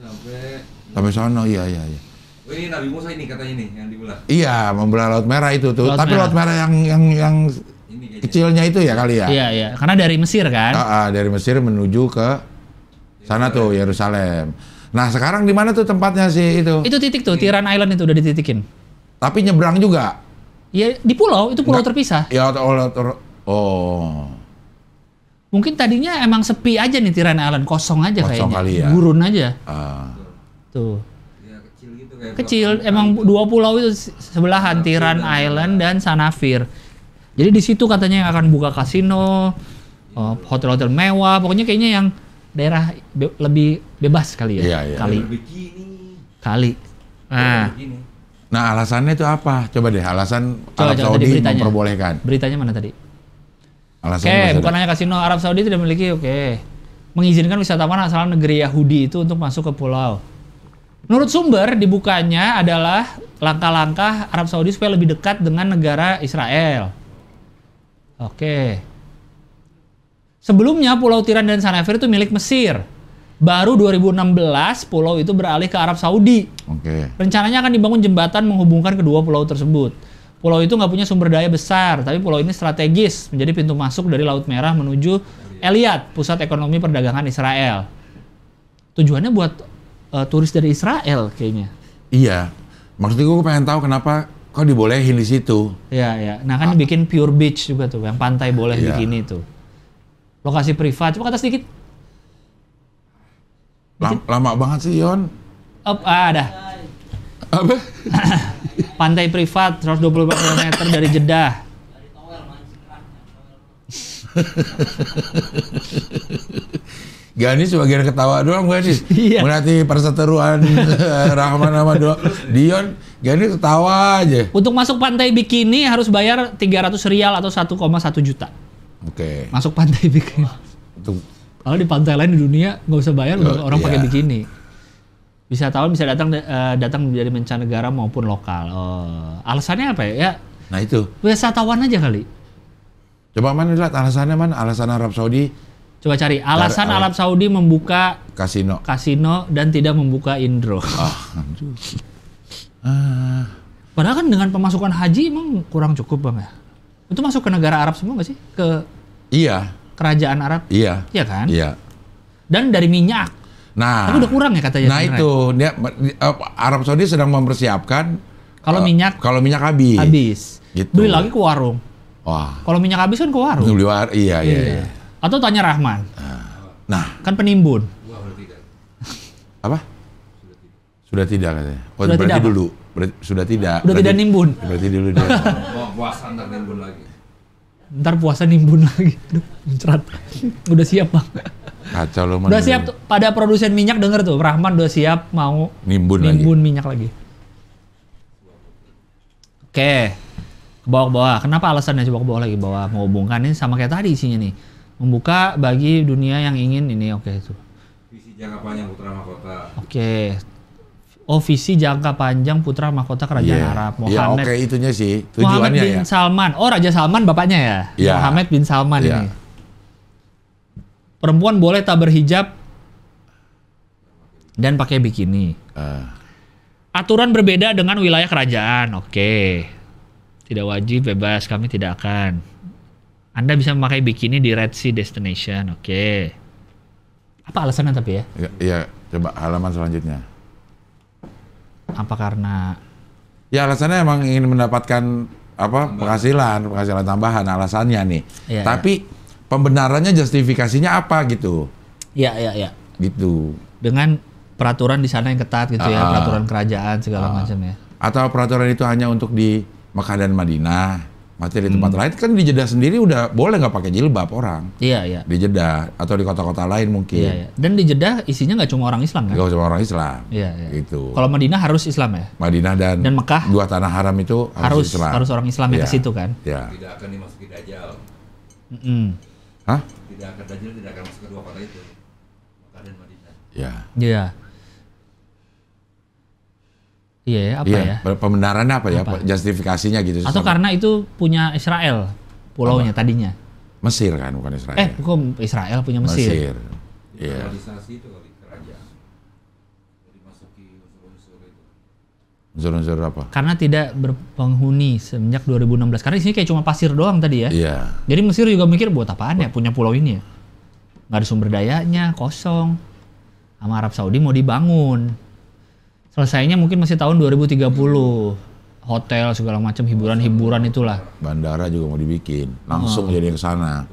sampai sampai sana, iya, iya, iya. Oh, ini Nabi Musa ini katanya ini yang dibelah. Iya, membelah Laut Merah itu tuh. Laut Tapi merah. Laut Merah yang yang yang kecilnya itu ya kali ya. Iya iya, karena dari Mesir kan. Ah, ah dari Mesir menuju ke sana tuh Yerusalem. Nah sekarang di mana tuh tempatnya sih itu? Itu titik tuh Tiran Island itu udah dititikin. Tapi nyebrang juga? Iya di pulau itu pulau Nggak, terpisah. Ya oh, oh. Mungkin tadinya emang sepi aja nih Tiran Island kosong aja kosong kayaknya. Kali ya. Gurun aja. Uh. Tuh. Iya, kecil gitu kecil emang dua pulau itu sebelahan Tiran Island dan Sanafir. Jadi di situ katanya yang akan buka kasino, eh, hotel-hotel mewah, pokoknya kayaknya yang daerah be lebih bebas kali ya, iya, iya. kali, kali. Nah, nah alasannya itu apa? Coba deh alasan Coba, Arab Saudi beritanya. memperbolehkan. Beritanya mana tadi? Oke, bukan hanya kasino Arab Saudi tidak memiliki, oke, okay. mengizinkan wisatawan asal negeri Yahudi itu untuk masuk ke pulau. Menurut sumber, dibukanya adalah langkah-langkah Arab Saudi supaya lebih dekat dengan negara Israel. Oke. Sebelumnya Pulau Tiran dan Sanafir itu milik Mesir. Baru 2016 pulau itu beralih ke Arab Saudi. Oke. Rencananya akan dibangun jembatan menghubungkan kedua pulau tersebut. Pulau itu nggak punya sumber daya besar, tapi pulau ini strategis menjadi pintu masuk dari Laut Merah menuju Eliat, pusat ekonomi perdagangan Israel. Tujuannya buat uh, turis dari Israel kayaknya. Iya, maksud gue pengen tahu kenapa kok dibolehin di situ? Iya, iya. Nah kan ah. bikin pure beach juga tuh, yang pantai boleh ya. bikin tuh. Lokasi privat, coba kata sedikit. Lama, lama banget sih Yon. Up, ah, ada. Apa? [LAUGHS] pantai privat 120 km dari Jeddah. [LAUGHS] Gani sebagian ketawa doang gak sih? [LAUGHS] Iya. Melatih perseteruan [LAUGHS] eh, Rahman sama Do Dion, Gani ketawa aja. Untuk masuk pantai bikini harus bayar 300 rial atau 1,1 juta. Oke. Okay. Masuk pantai bikini. Untuk kalau di pantai lain di dunia nggak usah bayar oh, orang iya. pakai bikini. Bisa tahu bisa datang uh, datang dari mancanegara maupun lokal. Oh, alasannya apa ya? ya? Nah itu. Wisatawan aja kali. Coba mana lihat alasannya mana? Alasan Arab Saudi Coba cari alasan Arab Saudi membuka kasino kasino dan tidak membuka Indro. Oh, [LAUGHS] Padahal kan dengan pemasukan haji emang kurang cukup bang ya. Itu masuk ke negara Arab semua nggak sih? Ke Iya. Kerajaan Arab. Iya. Iya kan? Iya. Dan dari minyak. Nah. Tapi udah kurang ya katanya. Nah itu dia Arab Saudi sedang mempersiapkan. Kalau uh, minyak. Kalau minyak habis. Habis. Gitu. Beli lagi ke warung. Wah. Kalau minyak habis kan ke warung. Beli war iya, iya. iya. iya. Atau tanya Rahman. Ah. Nah, kan penimbun. Apa? Sudah tidak katanya. Oh, sudah berarti tidak dulu. Berarti, sudah tidak. Sudah tidak nimbun. Berarti dulu dia. puasa ntar nimbun lagi. Ntar puasa nimbun lagi. Aduh, mencerat. Udah siap bang. Kacau lo. Udah siap. Tuh, pada produsen minyak denger tuh. Rahman udah siap mau nimbun, nimbun lagi. minyak lagi. Oke. Ke bawa bawah Kenapa alasannya coba bawa bawah lagi? Bawah menghubungkan ini sama kayak tadi isinya nih membuka bagi dunia yang ingin ini oke okay, itu visi jangka panjang putra mahkota oke okay. Oh visi jangka panjang putra mahkota kerajaan yeah. Arab iya, Muhammad. okay, itunya sih tujuannya Muhammad bin ya. Salman. Oh Raja Salman bapaknya ya. Yeah. Muhammad bin Salman yeah. ini. Perempuan boleh tak berhijab dan pakai bikini. Uh. Aturan berbeda dengan wilayah kerajaan. Oke. Okay. Tidak wajib bebas kami tidak akan anda bisa memakai bikini di Red Sea Destination. Oke. Okay. Apa alasannya tapi ya? Iya, coba halaman selanjutnya. Apa karena Ya alasannya emang ingin mendapatkan apa penghasilan, penghasilan tambahan alasannya nih. Ya, tapi ya. pembenarannya justifikasinya apa gitu. Iya, iya, iya. Gitu. Dengan peraturan di sana yang ketat gitu uh, ya, ah, ah. peraturan kerajaan segala uh, macam ya. Atau peraturan itu hanya untuk di Mekah dan Madinah materi di tempat hmm. lain kan di Jeddah sendiri udah boleh nggak pakai jilbab orang. Iya iya. Di Jeddah atau di kota-kota lain mungkin. Iya, iya. Dan di Jeddah isinya nggak cuma orang Islam kan? Nggak cuma orang Islam. Iya. iya. Itu. Kalau Madinah harus Islam ya? Madinah dan dan Mekah. Dua tanah haram itu harus harus, Islam. harus orang Islam yang ke iya. situ kan? Iya. Tidak akan dimasuki Dajjal. Mm -mm. Hah? Tidak akan Dajjal tidak akan masuk ke dua kota itu. Mekah dan Madinah. Iya. Iya. Iya, apa iya, ya? Pembenarannya apa, ya? apa? ya? Justifikasinya gitu. Atau sama. karena itu punya Israel pulaunya apa? tadinya. Mesir kan, bukan Israel. Eh, kok Israel punya Mesir? Mesir. Iya. Yeah. itu kali kerajaan. unsur-unsur itu. Unsur-unsur apa? Karena tidak berpenghuni semenjak 2016. Karena di sini kayak cuma pasir doang tadi ya. Iya. Jadi Mesir juga mikir buat apaan ya punya pulau ini ya? Nggak ada sumber dayanya, kosong. Sama Arab Saudi mau dibangun selesainya mungkin masih tahun 2030 hotel segala macam hiburan-hiburan itulah bandara juga mau dibikin langsung oh. jadi ke sana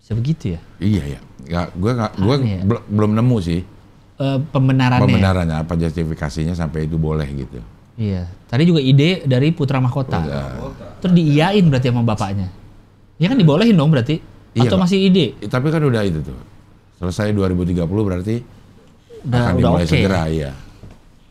bisa begitu ya iya ya nggak gue gak, gue ya? bel belum nemu sih uh, pembenarannya ya? pembenarannya apa justifikasinya sampai itu boleh gitu iya tadi juga ide dari putra mahkota Udah. terus diiyain berarti sama bapaknya ya kan dibolehin dong berarti iya, atau masih ide tapi kan udah itu tuh Selesai 2030 berarti nah, akan udah dimulai okay. segera ya.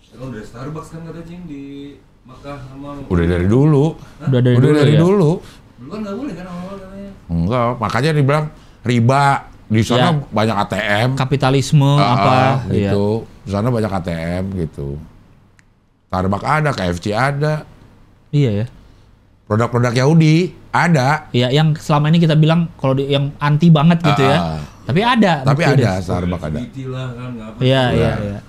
Kalau udah Starbucks kan kata Cing di Makkah sama Udah dari dulu. Udah dari udah dulu. Dari ya? dulu. Dulu kan nggak boleh kan awal-awal Enggak, makanya dibilang riba di sana ya. banyak ATM, kapitalisme uh, apa gitu. Iya. Di sana banyak ATM gitu. Starbucks ada, KFC ada. Iya ya. Produk-produk Yahudi ada. Iya, yang selama ini kita bilang kalau yang anti banget gitu uh, ya. Ah, tapi ada. Tapi ada Starbucks ada. Kan, iya, iya iya iya.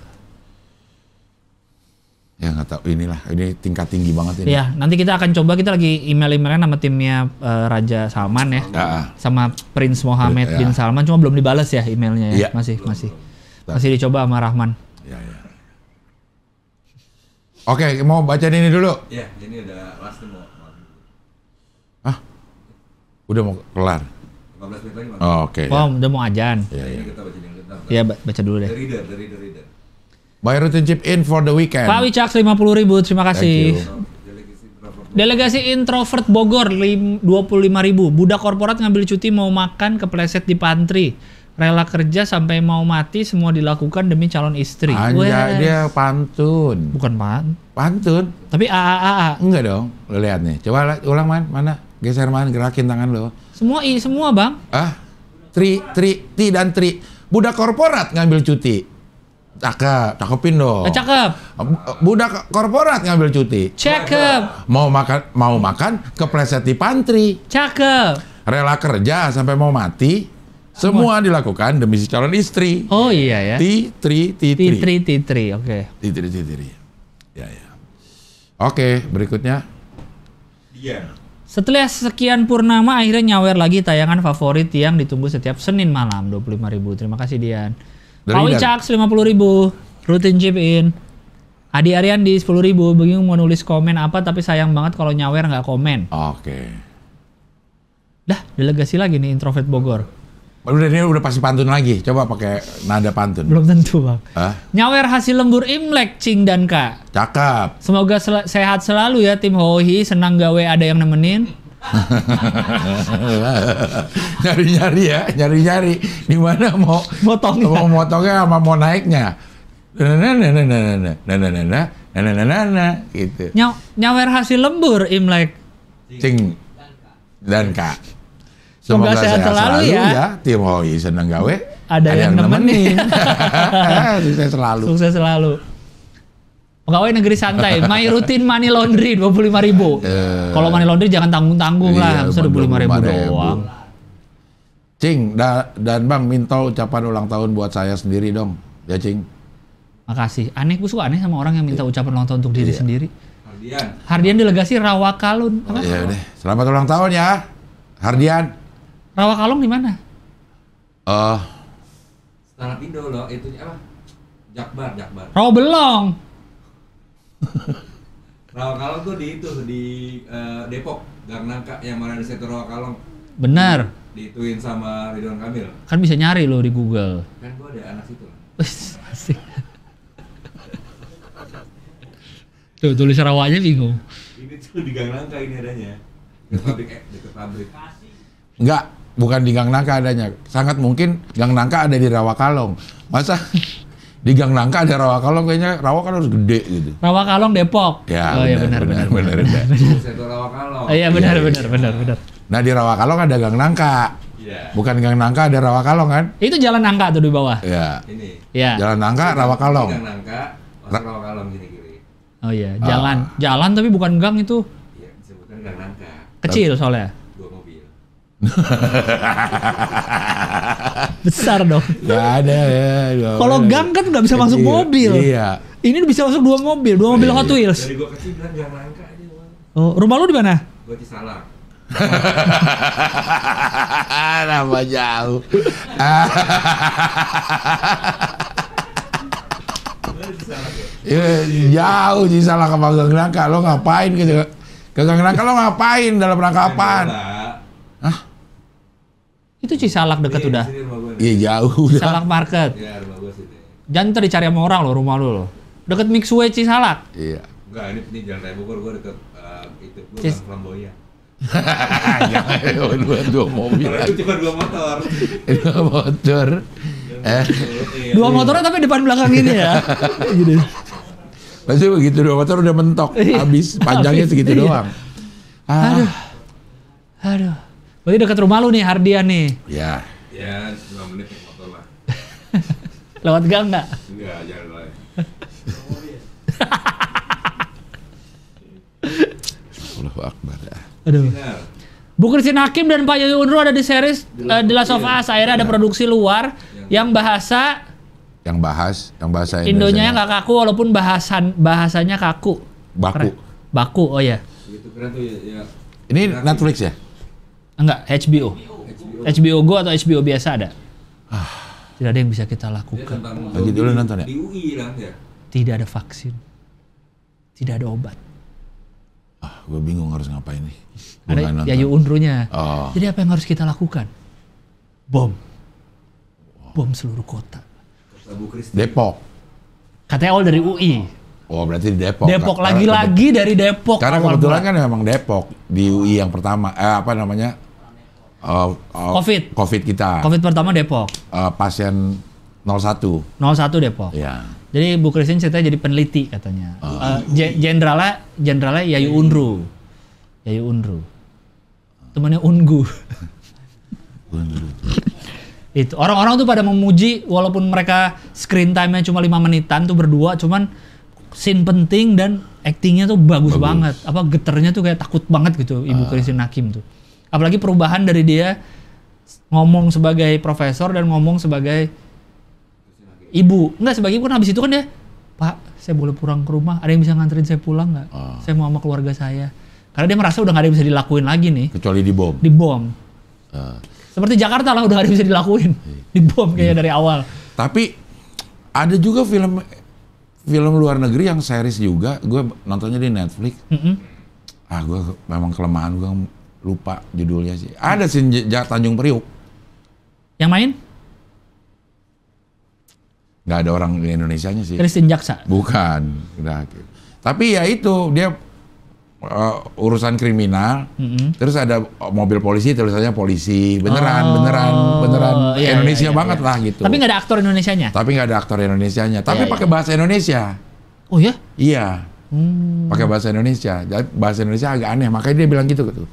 Ya nggak tahu inilah ini tingkat tinggi banget ini. Ya nanti kita akan coba kita lagi email emailnya sama timnya uh, Raja Salman ya, ya. sama Prince Mohammed ya. bin Salman cuma belum dibales ya emailnya ya, ya. masih masih masih dicoba sama Rahman. Ya, ya. Oke mau baca ini dulu. Ya ini udah last mau. Ah udah mau kelar. 15 Oke. okay, oh, ya. udah mau ajan. Iya, ya. baca dulu. Iya, baca dulu deh. The reader, the routine chip in for the weekend. Pak Wicak 50 ribu, terima kasih. Delegasi introvert Bogor 25 ribu. Budak korporat ngambil cuti mau makan kepleset di pantry. Rela kerja sampai mau mati semua dilakukan demi calon istri. Anja dia pantun. Bukan pan. Pantun. Tapi a a a. Enggak dong. Lo lihat nih. Coba ulang man, mana? Geser man, gerakin tangan lo semua i semua bang. Ah, tri tri ti dan tri. Budak korporat ngambil cuti. Cakep, cakepin dong. Eh, cakep. Eh, eh, budak korporat ngambil cuti. Cakep. Mau makan mau makan kepleset di pantry. Cakep. Rela kerja sampai mau mati. Semua dilakukan demi si calon istri. Oh iya ya. Ti tri ti tri. Ti tri ti tri, oke. Okay. Ti tri ti tri. Ya ya. Oke, okay, berikutnya. Yeah. Setelah sekian purnama akhirnya nyawer lagi tayangan favorit yang ditunggu setiap Senin malam 25.000. Terima kasih Dian. Pawi Icaks 50.000. Rutin chip in. Adi Aryan di 10.000. Bingung mau nulis komen apa tapi sayang banget kalau nyawer nggak komen. Oke. Okay. Dah, delegasi lagi nih introvert Bogor. Udah ini udah pasti pantun lagi. Coba pakai nada pantun. Belum tentu, Bang. Hah? Nyawer hasil lembur Imlek Cing dan Kak. Cakap. Semoga sel sehat selalu ya tim Hohi, senang gawe ada yang nemenin. [LAUGHS] nyari-nyari ya, nyari-nyari di mana mau motongnya. mau motongnya sama mau naiknya. Nah, nah, nah, nah, nah, nah, nah, nah, nah, nah, nah, nah, gitu. nenek nyawer hasil lembur Imlek. Cing dan Kak. Semoga, Semoga sehat, sehat selalu, selalu ya. ya. Tim Hoi seneng gawe. Ada, ada yang, yang nemenin. [LAUGHS] Sukses selalu. Sukses selalu. Pegawai negeri santai, [LAUGHS] my rutin money laundry 25 ribu. Eh. Kalau money laundry jangan tanggung-tanggung iya, lah, sudah 25 ribu doang. Cing, da, dan Bang minta ucapan ulang tahun buat saya sendiri dong. Ya Cing. Makasih. Aneh, gue suka aneh sama orang yang minta iya. ucapan ulang tahun untuk diri iya. sendiri. Hardian. Hardian delegasi Rawakalun. Oh, iya deh. Selamat ulang tahun ya. Hardian. Rawa Kalong di mana? Eh uh, ah. Sangat Indo loh, itu apa? Jakbar, Jakbar. Rawa Belong. [LAUGHS] Rawa Kalong tuh di itu di uh, Depok, Gang Nangka yang mana di situ Rawa Kalong. Benar. Di, dituin sama Ridwan Kamil. Kan bisa nyari loh di Google. Kan gua ada anak situ. Asik. Tuh tulis Rawanya bingung. Ini tuh di Gang ini adanya. Dekat pabrik, eh, dekat pabrik. Enggak, bukan di Gang Nangka adanya. Sangat mungkin Gang Nangka ada di Rawa Kalong. Masa [LAUGHS] di Gang Nangka ada Rawa Kalong? kayaknya Rawa kan harus gede gitu. Rawa Kalong Depok. Ya, oh, iya, benar, benar benar benar. benar, benar. [LAUGHS] Kalong. Oh, iya benar iya, iya, benar benar benar. Nah, di Rawa Kalong ada Gang Nangka. Yeah. Bukan Gang Nangka ada Rawa Kalong kan? Itu Jalan Nangka tuh di bawah. Iya. Ini. Ya. Jalan Nangka, Rawa Kalong. Gang Nangka, Kalong gini kiri. Oh iya, ah. jalan. Ah. Jalan tapi bukan gang itu. Iya, disebutkan Gang Nangka. Kecil soalnya. [LAUGHS] Besar dong. Gak ada ya. Kalau gang kan nggak bisa Kecil. masuk mobil. Iya. Ini bisa masuk dua mobil, dua mobil iya, Hot iya. Wheels. Dari gua kecil bilang jangan langka aja. Oh, rumah lu di mana? Gua di Salak. [LAUGHS] Nama jauh. [LAUGHS] Ya, jauh sih salah ke Gang Rangka. Lo ngapain ke, ke Gang Rangka? Lo ngapain dalam rangka apaan? Itu Cisalak deket iya, udah. Iya jauh udah. Cisalak Market. Iya bagus sini. Jangan ntar dicari sama orang loh rumah lu loh. Deket Mixway Cisalak. Iya. Enggak, ini, ini jalan raya Bogor, gue deket uh, itu, gue Cis... flamboyan. [LAUGHS] Jangan, dua, dua mobil. Itu cuma dua motor. dua motor. Iya, eh. Iya. Dua motornya tapi depan belakang ini ya. Jadi [LAUGHS] Pasti begitu dua motor udah mentok, habis panjangnya segitu doang. Ah. Aduh. Aduh. Berarti dekat rumah lu nih Hardian nih. Iya. Ya, 5 ya, menit naik motor lah. [LAUGHS] Lewat gang enggak Enggak, jalan lain. Allahu Akbar. Ya. Aduh. Bukri Hakim dan Pak Yoyo Unru ada di series The, uh, The Last of iya. Us. Akhirnya ada iya. produksi luar yang, yang bahasa yang bahas, yang bahasa Indonesia. Indonya nggak kaku walaupun bahasan bahasanya kaku. Baku. Keren. Baku, oh ya. keren tuh ya. ya. Ini Netflix ya? Enggak, HBO. HBO. HBO Go atau HBO biasa ada? Ah. Tidak ada yang bisa kita lakukan. Lagi dulu nonton ya? Tidak ada vaksin. Tidak ada obat. Ah, gue bingung harus ngapain nih. Ada ya yu Undrunya. Oh. Jadi apa yang harus kita lakukan? Bom. Bom seluruh kota. Depok. Katanya all dari UI. Oh berarti di Depok. Depok lagi-lagi dari Depok. Karena kebetulan kan memang Depok di UI yang pertama, eh, apa namanya Uh, uh, COVID. COVID kita. COVID pertama Depok. Uh, pasien 01. 01 Depok. Ya. Jadi Bu Christine cerita jadi peneliti katanya. Ah. Uh, jenderalnya uh. uh, jenderalnya Yayu Unru. Yayu Unru. Temannya Ungu. [LAUGHS] Unru. Itu orang-orang tuh pada memuji walaupun mereka screen time-nya cuma lima menitan tuh berdua cuman scene penting dan actingnya tuh bagus, bagus banget. Apa geternya tuh kayak takut banget gitu Ibu uh. Christine Hakim tuh apalagi perubahan dari dia ngomong sebagai profesor dan ngomong sebagai ibu enggak sebagai ibu kan habis itu kan dia pak saya boleh pulang ke rumah ada yang bisa nganterin saya pulang nggak uh. saya mau sama keluarga saya karena dia merasa udah gak ada yang bisa dilakuin lagi nih kecuali di di bom uh. seperti Jakarta lah udah gak ada yang bisa dilakuin iya. [LAUGHS] di bom kayaknya uh. dari awal tapi ada juga film film luar negeri yang series juga gue nontonnya di Netflix mm -hmm. ah gue memang kelemahan gue lupa judulnya sih. Ada sih Tanjung Priuk. Yang main? Nggak ada orang di Indonesia-nya sih. Kristen Jaksa? Bukan. Nah, tapi ya itu, dia uh, urusan kriminal, mm-hmm. terus ada mobil polisi tulisannya polisi, beneran, oh, beneran, beneran iya, iya Indonesia iya, iya, banget iya. lah gitu. Tapi nggak ada aktor Indonesia nya Tapi nggak ada aktor Indonesia nya Tapi iya, iya. pakai iya. bahasa Indonesia. Oh ya? Iya. Hmm. Pakai bahasa Indonesia. Bahasa Indonesia agak aneh, makanya dia bilang gitu gitu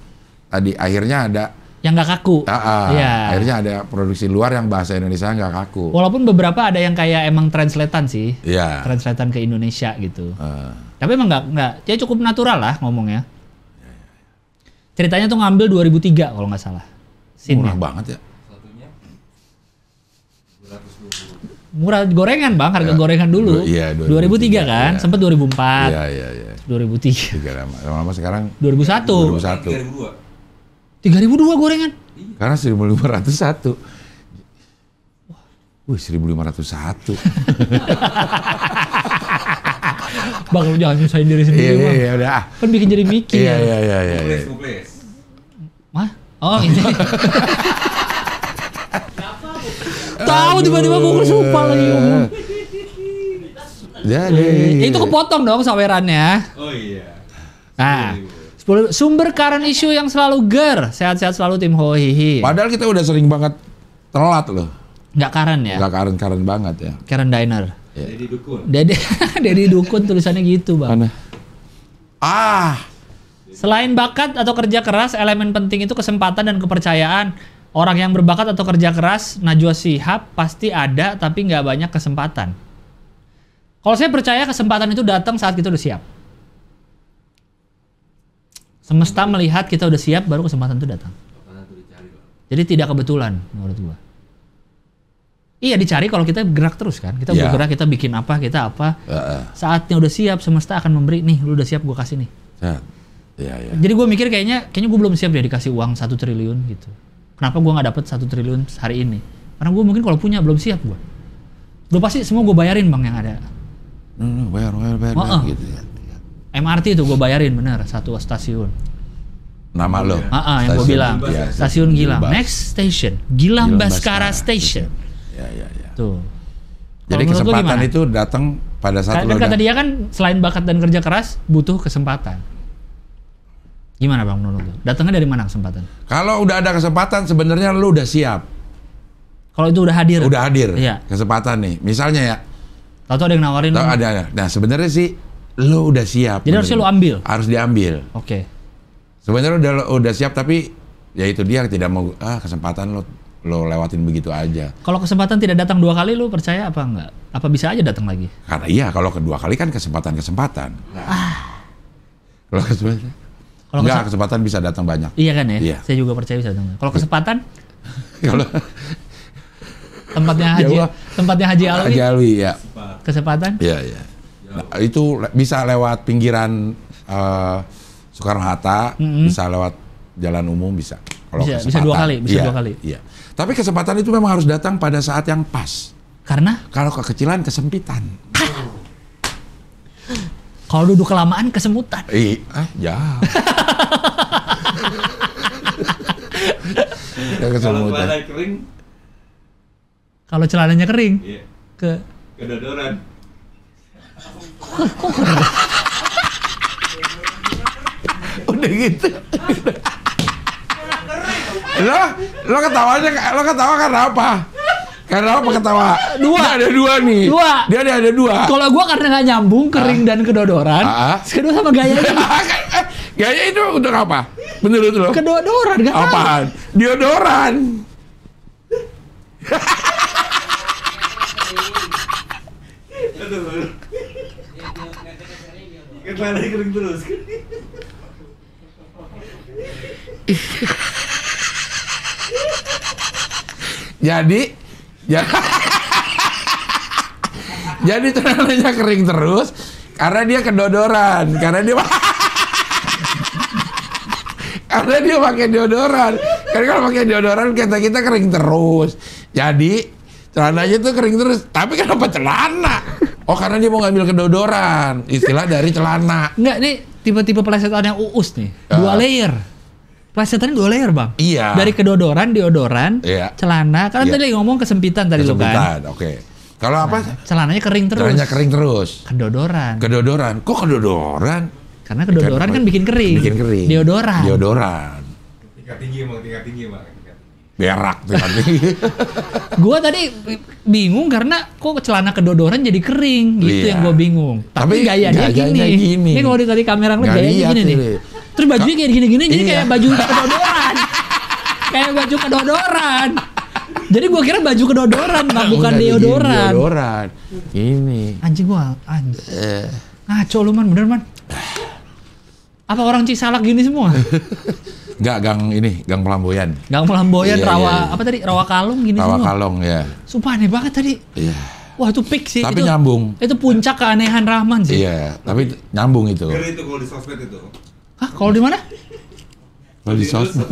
tadi akhirnya ada yang nggak kaku. Uh, uh, ya. Akhirnya ada produksi luar yang bahasa Indonesia nggak kaku. Walaupun beberapa ada yang kayak emang translatean sih, yeah. translatean ke Indonesia gitu. Uh. Tapi emang nggak nggak, ya cukup natural lah ngomongnya. Ceritanya tuh ngambil 2003 kalau nggak salah. Scene Murah banget ya. Murah gorengan bang, harga ya, gorengan dulu. iya, 2003, 2003 iya. kan, ya. sempat 2004. Iya, iya, iya. 2003. Lama-lama sekarang 2001. 2001. 2002 tiga ribu dua gorengan iya. karena seribu lima ratus satu wih seribu lima ratus satu [LAUGHS] bang lu jangan nyusahin diri sendiri iya, iya, iya, udah ah. kan bikin jadi mikir iya iya iya iya, Ya, mah oh ini [LAUGHS] tahu tiba-tiba bungkus sumpah lagi jadi ya, itu kepotong dong sawerannya oh iya nah 10 sumber current isu yang selalu ger. Sehat-sehat selalu tim Hohihi. Padahal kita udah sering banget telat loh. Nggak karen ya? Nggak karen karen banget ya. karen diner. Iya. jadi Dedi dukun. Dedi [LAUGHS] Dedi dukun tulisannya gitu, Bang. Mana? Ah. Selain bakat atau kerja keras, elemen penting itu kesempatan dan kepercayaan. Orang yang berbakat atau kerja keras, Najwa Sihab pasti ada tapi nggak banyak kesempatan. Kalau saya percaya kesempatan itu datang saat kita udah siap semesta melihat kita udah siap baru kesempatan itu datang jadi tidak kebetulan menurut gua Iya dicari kalau kita gerak terus kan. Kita yeah. bergerak, kita bikin apa, kita apa. Saatnya udah siap, semesta akan memberi. Nih, lu udah siap, gua kasih nih. Uh, yeah, yeah. Jadi gue mikir kayaknya, kayaknya gue belum siap deh dikasih uang satu triliun gitu. Kenapa gue nggak dapet satu triliun hari ini? Karena gue mungkin kalau punya belum siap gue. Lu pasti semua gue bayarin bang yang ada. Hmm, bayar, bayar, bayar, bayar gitu ya. MRT itu gue bayarin bener satu stasiun nama lo ah, ah yang gue bilang stasiun Gilang. Gila. next station Gilang Baskara Station ya, ya, ya. tuh Kalo jadi kesempatan itu datang pada saat kan, lo kata dia kan selain bakat dan kerja keras butuh kesempatan gimana bang Nono? lo datangnya dari mana kesempatan kalau udah ada kesempatan sebenarnya lo udah siap kalau itu udah hadir udah hadir iya. kesempatan nih misalnya ya Tahu ada yang nawarin. Tahu ada, ada. Nah sebenarnya sih lo udah siap. Jadi harusnya lo ambil. Harus diambil. Oke. Okay. Sebenarnya udah udah siap tapi ya itu dia tidak mau ah kesempatan lo lo lewatin begitu aja. Kalau kesempatan tidak datang dua kali lo percaya apa enggak? Apa bisa aja datang lagi? Karena iya kalau kedua kali kan kesempatan-kesempatan. Ah. Kalau kesempatan kalau enggak kesempatan, kesempatan bisa datang banyak. Iya kan ya? Iya. Saya juga percaya bisa datang. Kalau kesempatan kalau tempatnya Haji ya tempatnya Haji Alwi. Haji Alwi ya. Kesempatan? Iya, iya. Nah, itu le bisa lewat pinggiran uh, Soekarno Hatta, mm -hmm. bisa lewat jalan umum bisa. Kalau bisa, bisa dua kali, bisa ya, dua kali. Iya. Tapi kesempatan itu memang harus datang pada saat yang pas. Karena? Kalau kekecilan kesempitan. Kalau duduk kelamaan kesemutan. Iya, eh, ya. [LAUGHS] ya Kalau kering. Kalau celananya kering. Iya. Ke kedodoran. [LAUGHS] udah gitu lo lo ketawanya lo ketawa karena apa karena apa ketawa? Dua. Dia ada dua nih. Dua. Dia ada ada dua. Kalau gue karena nggak nyambung, kering ah. dan kedodoran. Ah. Kedua sama gaya. [LAUGHS] Eh, gaya itu untuk apa? Menurut lo? Kedodoran gak apa Diodoran. Aduh. Karena kering terus. jadi, ya, jadi celananya kering terus karena dia kedodoran, karena dia karena dia pakai deodoran. karena kalau pakai deodoran kita kita kering terus. Jadi celananya itu kering terus. Tapi kenapa celana? Oh karena dia mau ngambil kedodoran, istilah dari celana. Enggak, nih tipe-tipe pelesetan yang uus nih, dua ah. layer. Pelesetannya dua layer bang. Iya. Dari kedodoran, deodoran, iya. celana. Karena iya. tadi ngomong kesempitan tadi kesempitan, lo kan. oke. Okay. Kalau apa? Celananya kering terus. Celananya kering terus. Kedodoran. Kedodoran. Kok kedodoran? Karena kedodoran kan, kan bikin kering. Bikin kering. Deodoran. Deodoran. Tingkat tinggi emang, tingkat tinggi emang berak tuh nanti. [LAUGHS] gua tadi bingung karena kok celana kedodoran jadi kering gitu iya. yang gua bingung. Tapi, Tapi gaya dia gini. gini. Ini kalau dari kamera lu gaya gini nih. Terus bajunya kayak gini-gini jadi iya. kayak baju kedodoran. [LAUGHS] kayak baju kedodoran. Jadi gua kira baju kedodoran, Pak, [LAUGHS] bukan deodoran. Deodoran. ini. Anjing gua anjing. Eh. Ngaco lu man, bener man. Apa orang Cisalak gini semua? Enggak, gang ini, gang Pelamboyan. Gang Pelamboyan, iya, rawa iya, iya. apa tadi? Rawa kalung gini rawa semua. Rawa kalung ya. Sumpah aneh banget tadi. Iya. Wah itu peak sih. Tapi itu, nyambung. Itu puncak keanehan Rahman sih. Iya, tapi nyambung itu. Ngeri itu kalau di sosmed itu. Hah, kalau di mana? Kalau di, di sosmed.